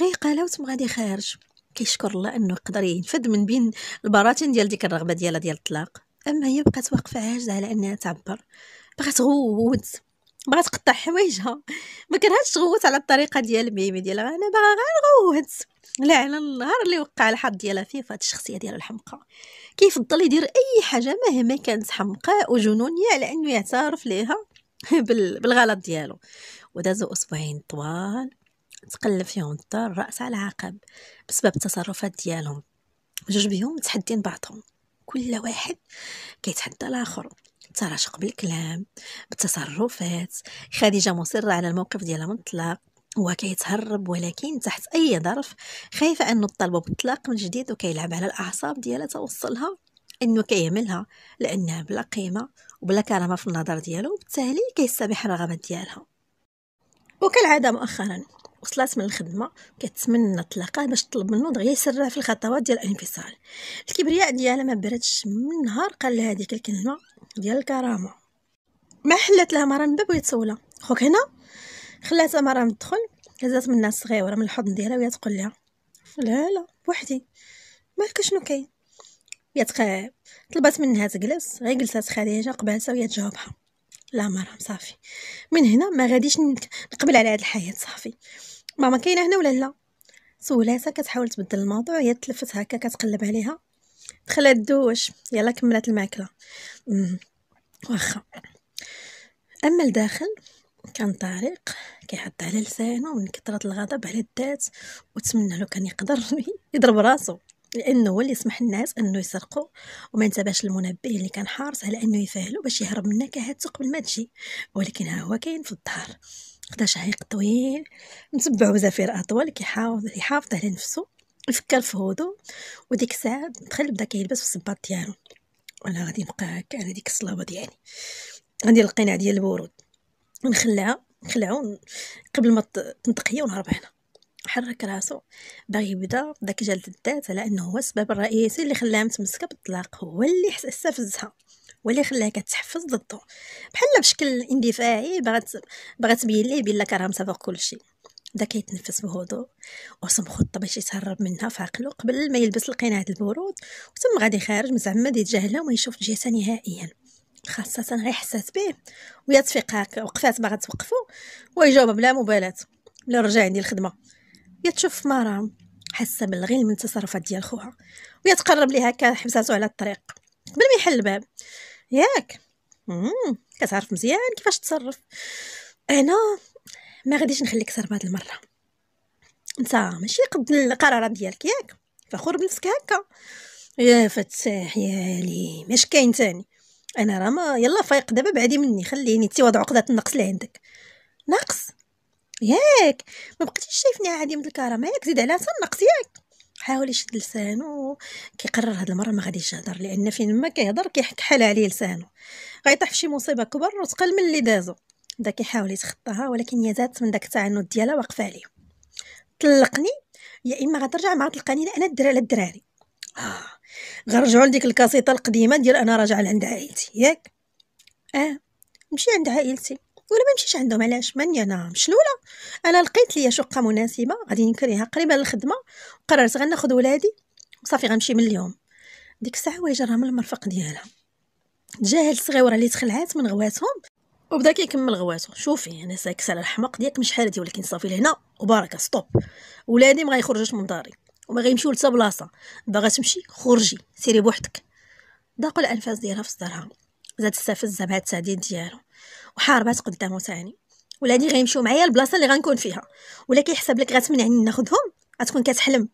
غير قالوت غادي خارج كيشكر الله انه قدر ينفد من بين البراتين ديال ديك الرغبه ديالها ديال الطلاق اما هي بقات واقفه عاجزه على انها تعبر بغات غوت بغات تقطع حوايجها ما كرهتش تغوت على الطريقه ديال ميمي ديالها انا باغا غير نغوت لا على النهار اللي وقع الحظ ديالها فيه فهاد الشخصيه ديال الحمقى كيفضل يدير اي حاجه مهما كانت حمقاء وجنونيه على انه يعترف ليها *laughs* بالغلط ديالو ودازو اسبوعين طوال تقلب فيهم الدار راس على عقب بسبب التصرفات ديالهم جوج بهم متحدين بعضهم كل واحد كيتحدى الاخر التراشق بالكلام بالتصرفات خديجة مصرة على الموقف ديالها من الطلاق هو كيتهرب ولكن تحت أي ظرف خايفة أنه الطلب بالطلاق من جديد وكيلعب على الأعصاب ديالها توصلها انه كيهملها لانها بلا قيمه وبلا كرامه في النظر ديالو وبالتالي كيستبيح الرغبات ديالها وكالعاده مؤخرا وصلت من الخدمه كتمنى طلاقه باش تطلب منه دغيا يسرع في الخطوات ديال الانفصال الكبرياء ديالها ما بردش من نهار قال لها هذيك الكلمه ديال الكرامه ما حلات لها مرام من باب ويتسولها خوك هنا خلاتها مرام تدخل هزات منها الصغيوره من الحضن ديالها وهي تقول لها لا لا بوحدي مالك شنو كاين يتقى طلبات منها تجلس غير جلسات خديجه قبالتها وهي تجاوبها لا مرام صافي من هنا ما غاديش نقبل على هاد الحياه صافي ماما كاينه هنا ولا لا سولاتها كتحاول تبدل الموضوع هي تلفت هكا كتقلب عليها دخلت دوش يلا كملت الماكلة واخا أما الداخل كان طارق كيحط على لسانه من كثرة الغضب على الدات وتمنى لو كان يقدر *laughs* يضرب راسو لانه هو اللي سمح الناس انه يسرقوا وما انتبهش المنبه اللي كان حارس على انه يفهلو باش يهرب من نكهته قبل ما تجي ولكن ها هو كاين في الدار خدا شهيق طويل متبعو زفير اطول كيحاول يحافظ على نفسه فكر في هدوء وديك الساعه دخل بدا كيلبس في الصباط ديالو وانا غادي نبقى هكا على ديك الصلابه ديالي غادي القناع ديال الورود نخلعها نخلعو قبل ما تنطق هي ونهرب هنا حرك راسو باغي يبدا داك جلد الذات على انه هو السبب الرئيسي اللي خلاها متمسكه بالطلاق هو اللي استفزها هو اللي خلاها كتحفز ضده بحال بشكل اندفاعي بغات بغات تبين ليه بلا كرهها فوق كلشي بدا كيتنفس بهدوء ورسم خطه باش يتهرب منها في عقله قبل ما يلبس القناع البرود وتم غادي خارج مزعمد يتجاهلها وما يشوف جهتها نهائيا خاصة غير حسات به ويا تفيق هكا وقفات باغا توقفو ويجاوب بلا مبالاة لا رجع عندي الخدمة يا تشوف مرام حاسة بالغل من التصرفات ديال خوها ويا تقرب ليها هكا حبساتو على الطريق قبل ما يحل الباب ياك كتعرف مزيان كيفاش تصرف انا ما غاديش نخليك سر هاد المره انت ماشي قد القرارات ديالك ياك فخور بنفسك هكا يا فتاح يا لي مش كاين تاني انا راه ما يلا فايق دابا بعدي مني خليني تي وضع عقده النقص اللي عندك نقص ياك ما بقيتيش شايفني عادي من الكرامه ياك زيد عليها النقص ياك حاول يشد لسانو كيقرر هاد المره ما غاديش يهضر لان فين ما كيهضر كيحك حال عليه لسانو غيطيح فشي مصيبه كبر وتقل من اللي دازو بدا كيحاول يتخطاها ولكن هي زادت من داك التعنت ديالها واقفه عليه طلقني يا اما غترجع مع تلقاني انا الدراري على الدراري آه. غنرجعوا لديك الكاسيطه القديمه ديال انا راجعه لعند عائلتي ياك اه نمشي عند عائلتي ولا ما نمشيش عندهم علاش ماني انا مشلوله انا لقيت ليا شقه مناسبه غادي نكريها قريبه للخدمه وقررت غناخذ ولادي وصافي غنمشي من اليوم ديك الساعه واجرها من المرفق ديالها جاهل الصغيره اللي تخلعات من غواتهم وبدا كيكمل غواتو شوفي انا ساكس على الحماق ديالك مش حالتي ولكن صافي لهنا وبركه ستوب ولادي ما غيخرجوش من داري وما غيمشيو لتا بلاصه باغا تمشي خرجي سيري بوحدك داقوا الانفاس ديالها في صدرها زاد استفز بهذا التهديد ديالو وحاربات قدامو تاني ولادي غيمشيو معايا البلاصه اللي غنكون فيها ولا كيحسب لك غتمنعني ناخذهم غتكون كتحلم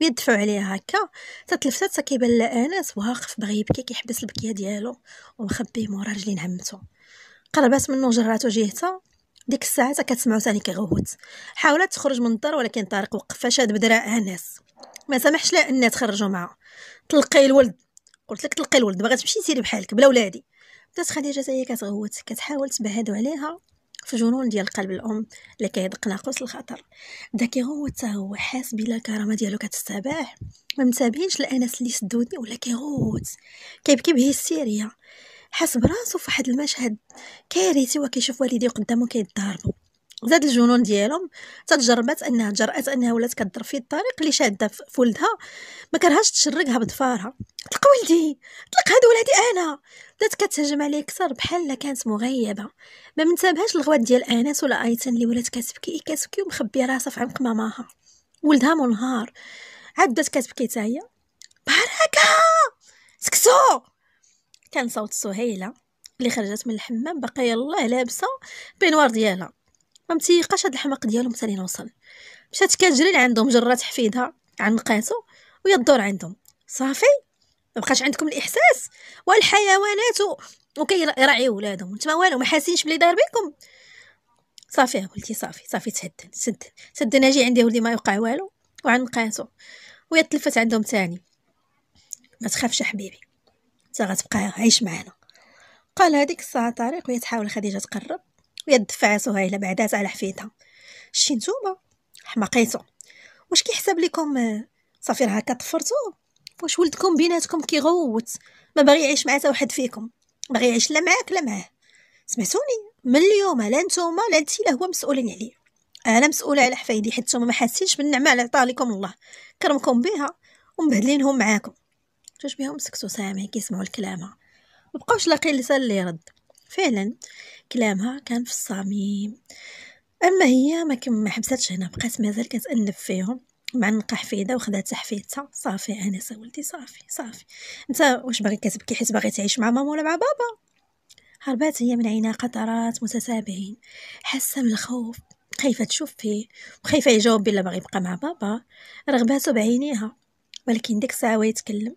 بيدفعوا عليها هكا تتلفتات كيبان لها انس واقف باغي يبكي كيحبس البكيه ديالو ومخبيه مورا رجلين عمتو قربات منه وجراتو وجهتها ديك الساعه كتسمعو ثاني كيغوت حاولت تخرج من الدار ولكن طارق وقف شاد بدراعها الناس ما سمحش لها ان تخرجوا معها تلقي الولد قلت لك تلقي الولد باغا تمشي سيري بحالك بلا ولادي بدات خديجه تاهي كتغوت كتحاول تبهدو عليها في جنون ديال قلب الام اللي كيدق ناقوس الخطر بدا كيغوت هو حاس بلا الكرامه ديالو كتستباح ما منتبهينش لانس اللي سدوني ولا كيغوت كيبكي بهستيريا حس براسو فواحد المشهد كارثي وكيشوف والديه قدامه كيتضاربوا زاد الجنون ديالهم تجربات انها جرات انها ولات كضرب في الطريق اللي شاده في ولدها ما كرهاش تشرقها بضفارها طلق ولدي طلق هذا ولادي انا بدات كتهجم عليه اكثر بحال كانت مغيبه ما منتبهاش الغوات ديال انس ولا ايتن اللي ولات كتبكي كتبكي ومخبي راسها في عمق ماماها ولدها منهار عاد بدات كتبكي حتى هي بركه سكسو كان صوت سهيله اللي خرجت من الحمام باقا يلاه لابسه بينوار ديالها ما متيقاش هاد الحماق ديالهم تاني نوصل مشات كتجري لعندهم جرات حفيدها عنقاتو ويا الدور عندهم صافي ما بقاش عندكم الاحساس والحيوانات و... ولادهم نتوما والو ما حاسينش بلي داير بيكم صافي قلتي صافي صافي تهدن سدن سدن اجي عندي ولدي ما يوقع والو وعنقاتو ويا تلفت عندهم تاني ما تخافش حبيبي حتى غتبقى عايش معنا قال هذيك الساعه طارق وهي تحاول خديجه تقرب وهي دفع سهيله بعدات على حفيدها شتي نتوما حماقيتو واش كيحسب لكم صافي راه كطفرتو واش ولدكم بيناتكم كيغوت ما باغي يعيش مع حتى واحد فيكم باغي يعيش لا معاك لا معاه سمعتوني من اليوم لا نتوما لا انت لا هو مسؤولين عليه انا مسؤوله على حفايدي حيت نتوما ما حاسينش بالنعمه اللي عطاها لكم الله كرمكم بها ومبهدلينهم معاكم جوج بيهم سكتو سامعين ما كيسمعوا لكلامها مبقاوش لاقين لسان اللي يرد فعلا كلامها كان في الصميم اما هي ما كم ما حبستش هنا بقات مازال كتانف فيهم معنقه فيدا وخدات تحفيدتها صافي انا ولدي صافي صافي انت واش باغي كتبكي حيت باغي تعيش مع ماما ولا مع بابا هربات هي من عينها قطرات متتابعين حاسه من الخوف خايفه تشوف فيه وخايفه يجاوب بلا باغي يبقى مع بابا رغباته بعينيها ولكن ديك الساعه يتكلم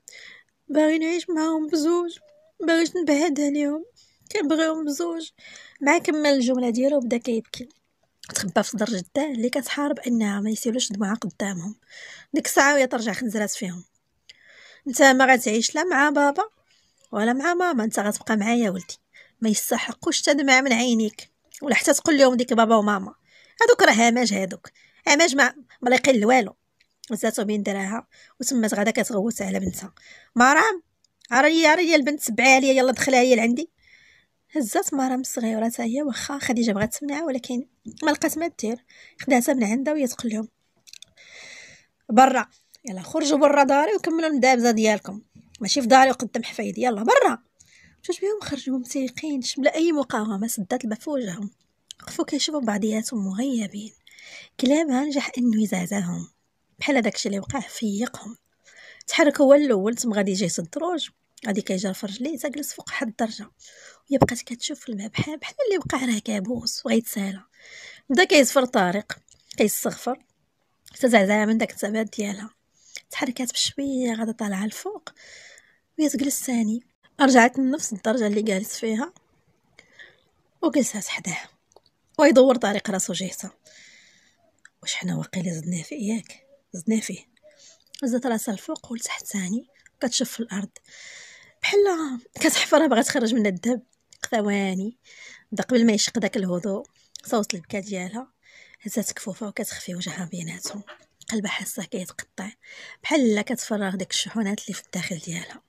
باغي نعيش معاهم بزوج باغيش نبعد عليهم كنبغيهم بزوج مع كمل الجمله ديالو بدا كيبكي تخبى في صدر جداه اللي كتحارب انها ما يسيبلوش دموعها قدامهم ديك الساعه وهي ترجع خنزرات فيهم انت ما غتعيش لا مع بابا ولا مع ماما انت غتبقى معايا ولدي ما يستحقوش تدمع من عينيك ولا حتى تقول لهم ديك بابا وماما هادوك راه هماج هادوك هماج ما ما لوالو والو وزاتو بين دراها وتمات غدا كتغوت على بنتها مرام عري عري البنت سبعي عليا يلا دخلها ليا لعندي هزات مرام الصغيره تاهي هي واخا خديجه بغات تمنعها ولكن ملقات ما دير خداتها من عندها وهي تقول لهم برا يلا خرجوا برا داري وكملوا المدابزه ديالكم ماشي في داري وقدام حفايدي يلا برا مشات بيهم خرجوهم سايقين شمل اي مقاومه سدات الباب في وجههم وقفو كيشوفو بعضياتهم مغيبين كلابها نجح أنو يزعزعهم بحال داكشي اللي وقع فيقهم تحرك هو الاول تم غادي يجي الدروج غادي كيجر في رجليه جالس فوق حد الدرجه وهي بقات كتشوف الماء بحال بحال اللي وقع راه كابوس وغيتسالى بدا كيزفر طارق كيستغفر تزعزع من داك الثبات ديالها تحركات بشويه غادا طالعه الفوق وهي تجلس ثاني رجعت لنفس الدرجه اللي جالس فيها وجلست حداها ويدور طريق راسو جهته واش حنا واقيلا زدناه في اياك زدنا فيه زدت راسها الفوق ولتحت ثاني كتشوف في الارض بحال كتحفرها باغا تخرج منها الدب ثواني بدا قبل ما يشق داك الهدوء صوت البكا ديالها هزات كفوفها وكتخفي وجهها بيناتهم قلبها حاسه كيتقطع بحال لا كتفرغ داك الشحونات اللي في الداخل ديالها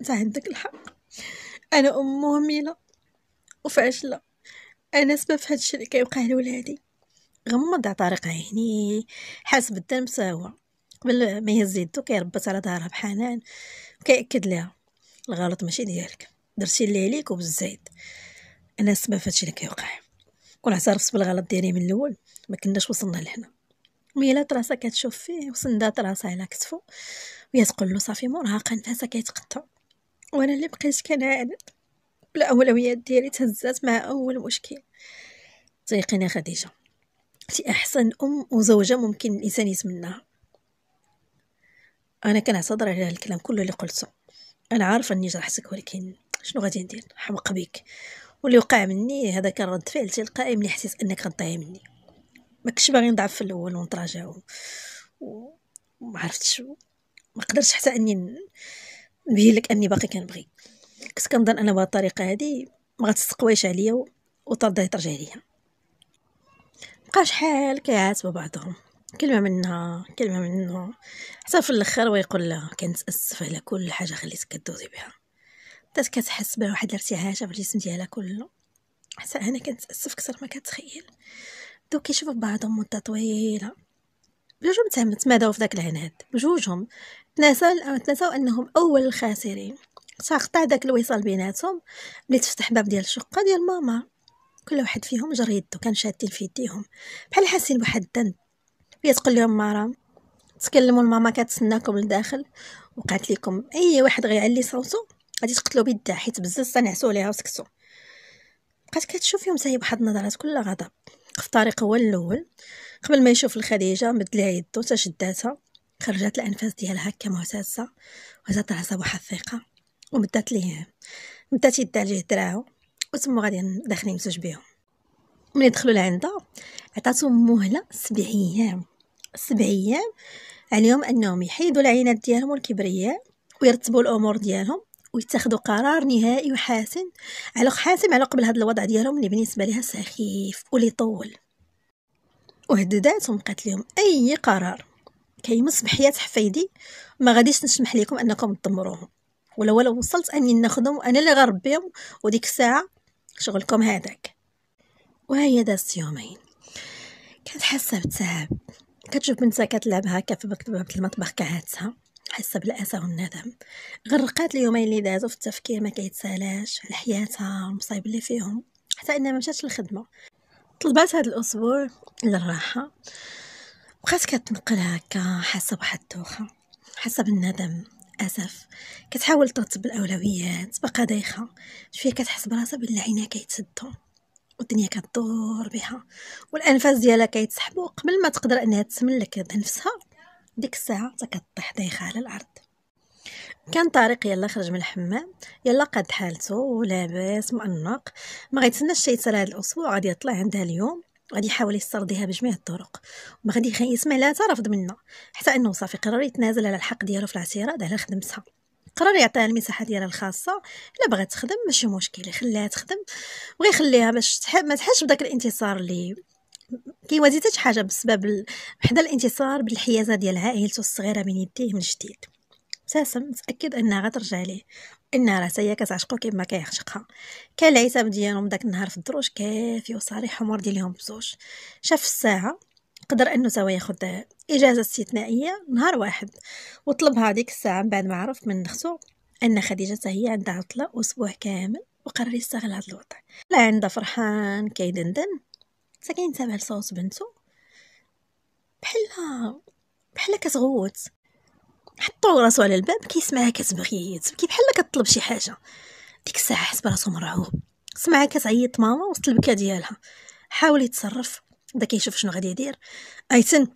انت عندك الحق انا ام مهمله وفاشله انا سبب في هادشي اللي كيوقع لولادي غمض على عيني حاس بالدم الدم هو قبل ما يهز يدو كيربط على ظهرها بحنان وكيأكد لها الغلط ماشي ديالك درتي اللي عليك وبالزايد انا السبب فهادشي اللي كيوقع كون عترفت بالغلط ديالي من الاول ما كناش وصلنا لهنا ميلات راسها كتشوف فيه وسندات راسها على كتفو وهي تقول له صافي مرهقه نفسها كيتقطع وانا اللي بقيت كنعاند الاولويات ديالي تهزات مع اول مشكل تيقيني خديجه أنت أحسن أم وزوجة ممكن الإنسان يتمناها أنا كنعتذر على هذا الكلام كله اللي قلته أنا عارفة أني جرحتك ولكن شنو غادي ندير حمق بيك واللي وقع مني هذا كان رد فعل تلقائي ملي حسيت انك غنطيح مني ما كنتش باغي نضعف في الاول ونتراجع و... وما عرفتش ما قدرتش حتى اني نبين لك اني باقي كنبغي كنت كنظن انا بهاد الطريقه هذه ما غتستقويش عليا وترضى ترجع ليا بقاو شحال كيعاتبوا بعضهم كلمة منها كلمة منه حتى في الاخر ويقول لها كنتأسف على كل حاجة خليتك كدوزي بها بدات كتحس بها واحد الارتعاشة في الجسم ديالها كله حتى انا كنتأسف كثر ما كتخيل دوك كيشوفوا بعضهم مدة طويلة بجوجهم تم تمادوا في ذاك العناد بجوجهم تناساو تناسوا انهم اول الخاسرين ساقطع داك الوصال بيناتهم ملي تفتح باب ديال الشقة ديال ماما كل واحد فيهم جر يدو كان شادين في يديهم بحال حاسين بواحد الذنب هي تقول لهم مرام تكلموا الماما كتسناكم لداخل وقعت لكم اي واحد غيعلي صوتو غادي تقتلو بيدها حيت بزاف تنعسوا عليها وسكتوا بقات كتشوف فيهم زي بواحد النظرات كلها غضب في طريق هو الاول قبل ما يشوف الخديجه مدلع يدو تشداتها خرجت الانفاس ديالها هكا مهتزه وهزات راسها بواحد الثقه ومدات ليه مدات يدها ليه دراعو وتما غادي داخلين بزوج بيهم ملي دخلوا لعندها عطاتهم مهله سبع ايام سبع ايام عليهم انهم يحيدوا العينات ديالهم والكبرياء ويرتبوا الامور ديالهم ويتخذوا قرار نهائي وحاسم على حاسم على قبل هذا الوضع ديالهم اللي بالنسبه لها سخيف واللي طول وهدداتهم قالت لهم اي قرار كيمس بحياه حفيدي ما غاديش نسمح لكم انكم تدمروهم ولا لو وصلت اني ناخذهم وانا اللي غربيهم وديك الساعه شغلكم هذاك وهي دازت يومين كانت حاسة بتعب كتشوف بنتها كتلعب هكا في مكتبها في المطبخ كعادتها حاسة بالأسى والندم غرقات اليومين اللي دازو في التفكير ما كيتسالاش على حياتها والمصايب اللي فيهم حتى انها مشات للخدمة طلبات هاد الأسبوع للراحة بقات كتنقل هكا حاسة بواحد الدوخة حاسة بالندم للاسف كتحاول ترتب الاولويات بقى دايخه شويه كتحس براسها بلي عينيها كيتسدو والدنيا كدور بها والانفاس ديالها كيتسحبوا قبل ما تقدر انها تملك نفسها ديك الساعه حتى كطيح دايخه على الارض كان طارق يلا خرج من الحمام يلا قاد حالته ولاباس مأنق ما غيتسناش شي يتسرى هاد الاسبوع غادي يطلع عندها اليوم غادي يحاول يسترضيها بجميع الطرق وما غادي يسمع لها رفض منها حتى انه صافي قرر يتنازل على الحق ديالو في الاعتراض على خدمتها قرر يعطيها المساحه ديالها الخاصه الا بغات تخدم ماشي مشكل يخليها تخدم يخليها باش تح... ما تحش بداك الانتصار اللي كيوازي حتى حاجه بسبب حدا الانتصار بالحيازه ديال عائلته الصغيره من يديه من جديد ساسم متاكد انها غترجع ليه انها راه تاهي كتعشقو كيما كيعشقها كان العتاب ديالهم داك النهار في الدروج كافي وصريح حمر ديالهم بزوج شاف الساعه قدر انه سوا ياخذ اجازه استثنائيه نهار واحد وطلبها هذيك الساعه من بعد ما عرف من اختو ان خديجه هي عندها عطله اسبوع كامل وقرر يستغل هذا الوضع لا عندها فرحان كيدندن ساكن تابع لصوت بنته بحلها بحلها كتغوت حطو راسو على الباب كيسمعها كتبغي تبكي بحال كطلب شي حاجه ديك الساعه حس براسو مرعوب سمعها كتعيط ماما وسط البكا ديالها حاول يتصرف بدا كيشوف شنو غادي يدير ايتن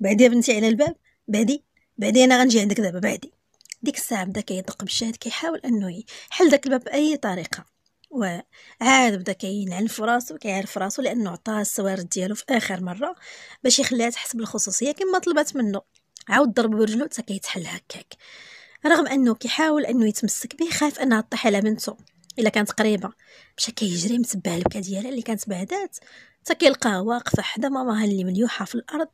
بعدي بنتي على الباب بعدي بعدي انا غنجي عندك دابا بعدي ديك الساعه بدا كيدق بالشهد كيحاول انه يحل داك الباب باي طريقه وعاد بدا كينعل في راسو كيعرف راسو لانه عطاها السوارد ديالو في اخر مره باش يخليها تحس بالخصوصيه كما طلبات منه عاود ضرب برجلو حتى كيتحل هكاك رغم انه كيحاول انه يتمسك به خاف انها طيح على بنته الا كانت قريبه مشى كيجري متبع البكا ديالها اللي كانت بعدات حتى كيلقاها واقفه حدا ماماها اللي مليوحه في الارض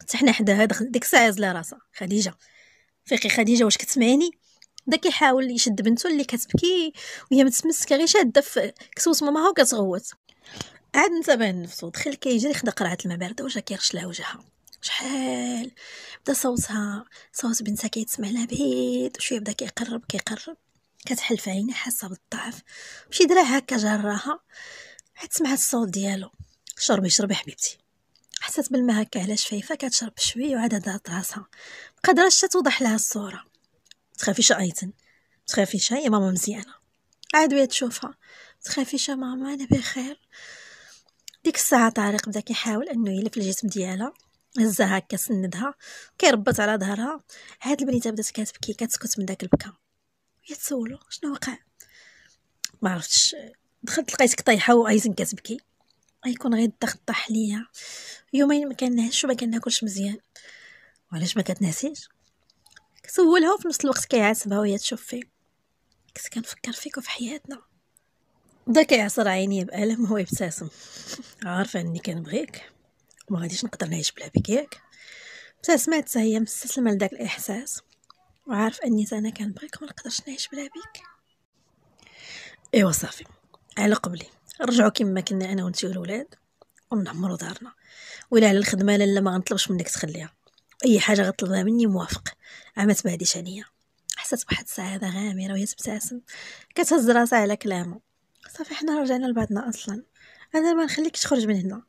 حتى حنا حداها ديك الساعه عزله راسها خديجه فيقي خديجه واش كتسمعيني دا كيحاول يشد بنته اللي كتبكي وهي متمسكه غير شاده في كسوس ماماها وكتغوت عاد انتبه لنفسو دخل كيجري خدا قرعه الماء بارده وجا كيرش لها وجهها شحال بدا صوتها صوت بنتها كيتسمع لها بعيد وشويه بدا كيقرب كيقرب كتحل في عينها حاسه بالضعف وشي درا هكا جراها حيت سمعت الصوت ديالو شربي شربي حبيبتي حسات بالما هكا على شفايفها كتشرب شويه وعاد دات راسها مقدرش توضح لها الصوره تخافيش ايتن تخافيش هي ماما مزيانه عاد وهي تشوفها تخافيش ماما انا بخير ديك الساعه طارق بدا كيحاول انه يلف الجسم ديالها هزها هكا سندها كيربط على ظهرها هاد البنيته بدات كتبكي كتسكت من داك البكا هي تسولو شنو وقع ما عرفتش دخلت لقيتك طايحه وايزن كتبكي غيكون غير الضغط طاح ليا يومين ما كنهش وما كناكلش مزيان وعلاش ما كتنعسيش كسولها وفي نفس الوقت كيعاتبها وهي تشوف فيه كنت كنفكر فيك وفي حياتنا بدا كيعصر عينيه بألم وهو يبتسم *laughs* عارفه اني كنبغيك ما غاديش نقدر نعيش بلا بك ياك سمعت هي مستسلمه لداك الاحساس وعارف اني انا كنبغيك ما نقدرش نعيش بلا بك ايوا صافي على قبلي رجعوا كما كنا انا وانت والولاد ونعمروا دارنا ولا على الخدمه لا ما غنطلبش منك تخليها اي حاجه غطلبها مني موافق عما تبعديش عليا حسيت بواحد السعاده غامره وهي تبتسم كتهز راسها على كلامه صافي حنا رجعنا لبعضنا اصلا انا ما نخليك تخرج من هنا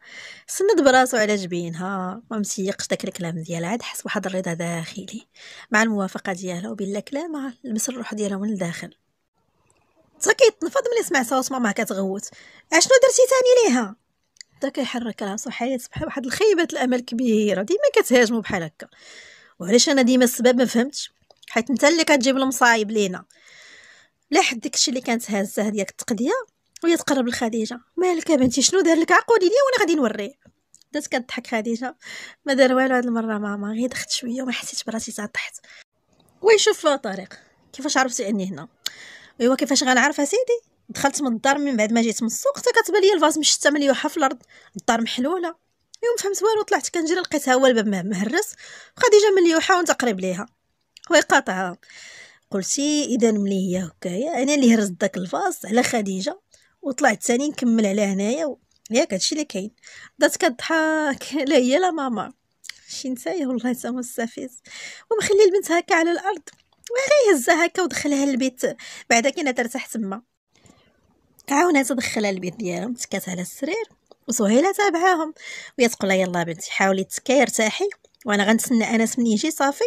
سند براسو على جبينها ما مسيقش داك الكلام ديالها عاد حس واحد الرضا داخلي مع الموافقه ديالها وبلا كلامها لمس الروح ديالها من الداخل تا كيتنفض ملي سمع صوت ماما كتغوت اشنو درتي تاني ليها بدا كيحرك راسو حيت بحال واحد الخيبه الامل كبيره ديما كتهاجمو بحال هكا وعلاش انا ديما السبب ما فهمتش حيت انت اللي كتجيب المصايب لينا لا حد داكشي اللي كانت هازه ديالك التقديه وهي تقرب لخديجه مالك يا بنتي شنو دار لك عقولي لي وانا غادي نوريه بدات كضحك خديجه ما دار والو هاد المره ماما غير دخلت شويه وما حسيتش براسي تحت ويشوف طريق كيفاش عرفتي اني هنا ايوا كيفاش غنعرف سيدي دخلت من الدار من بعد ما جيت من السوق حتى كتبان لي الفاز مشتة مليوحه في الارض الدار محلوله يوم فهمت والو طلعت كنجري لقيتها هو الباب مهرس خديجه مليوحه وانت قريب ليها وي قاطعها قلتي اذا ملي هي هكايا انا اللي هرزت داك الفاز على خديجه وطلعت ثاني نكمل على هنايا ياك هادشي اللي كاين بدات كضحك *laughs* لا هي لا ماما شي نسايه والله تا مستفز ومخلي البنت هكا على الارض وغير هزها هكا ودخلها للبيت بعدا كاينه ترتاح تما عاونات دخلها للبيت ديالهم تكات على السرير وسهيله تابعاهم وهي تقول لها يلا بنتي حاولي تسكي ارتاحي وانا غنتسنى انس من يجي صافي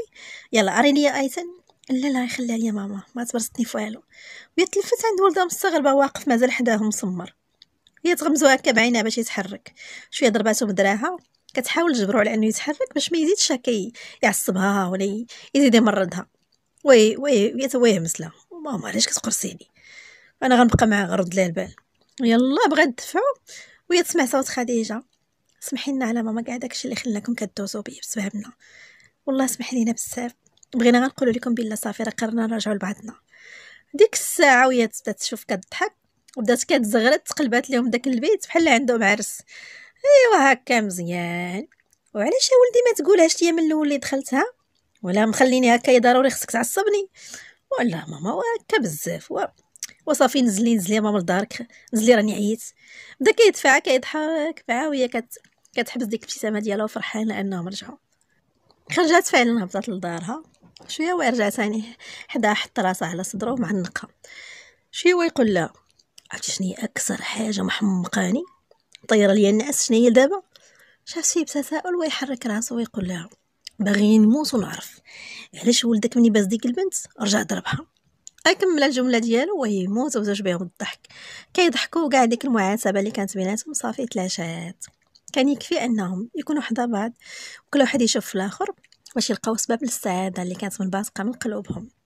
يلا اريني يا ايتن لا لا يخلي عليا ماما ما تبرزتني في والو تلفت عند ولدها مستغربه واقف مازال حداه مسمر هي تغمزو هكا بعينها باش يتحرك شويه ضرباتو بدراها كتحاول تجبرو على انه يتحرك باش ما يزيدش هكا يعصبها ولا يزيد يمرضها وي وي وي مسلا ماما علاش كتقرصيني انا غنبقى معاها غرد ليها البال يلا بغات تدفعو وهي تسمع صوت خديجه سمحي لنا على ماما كاع داكشي اللي خلاكم كدوزو بيه بسببنا والله سمح لينا بزاف بغينا غير نقول لكم بلا صافي راه قررنا نرجعوا لبعضنا ديك الساعه وهي بدات تشوف كضحك وبدات كتزغرت تقلبات لهم داك البيت بحال عندهم عرس ايوا هكا مزيان وعلاش يا ولدي ما تقولهاش ليا من الاول اللي دخلتها ولا مخليني هكا ضروري خصك تعصبني ولا ماما وهكا بزاف و... وصافي نزلي نزلي ماما لدارك نزلي راني عييت بدا كيدفع كيضحك معاها وهي كت... كتحبس ديك الابتسامه ديالها وفرحانه انهم رجعوا خرجات فعلا هبطات لدارها شويه ويرجع ثاني حدا حط راسه على صدره ومعنقها شويه ويقول لا عرفتي شنو اكثر حاجه محمقاني طير لي الناس شنو هي دابا شافتي بتساؤل ويحرك راسه ويقول لها باغي نموت ونعرف علاش ولدك مني باز ديك البنت رجع ضربها اكمل الجمله ديالو ويموت وزوج بهم الضحك كيضحكوا كاع ديك المعاتبه اللي كانت بيناتهم صافي تلاشات كان يكفي انهم يكونوا حدا بعض وكل واحد يشوف في الاخر باش يلقاو سبب للسعادة اللي كانت منبثقة من قلوبهم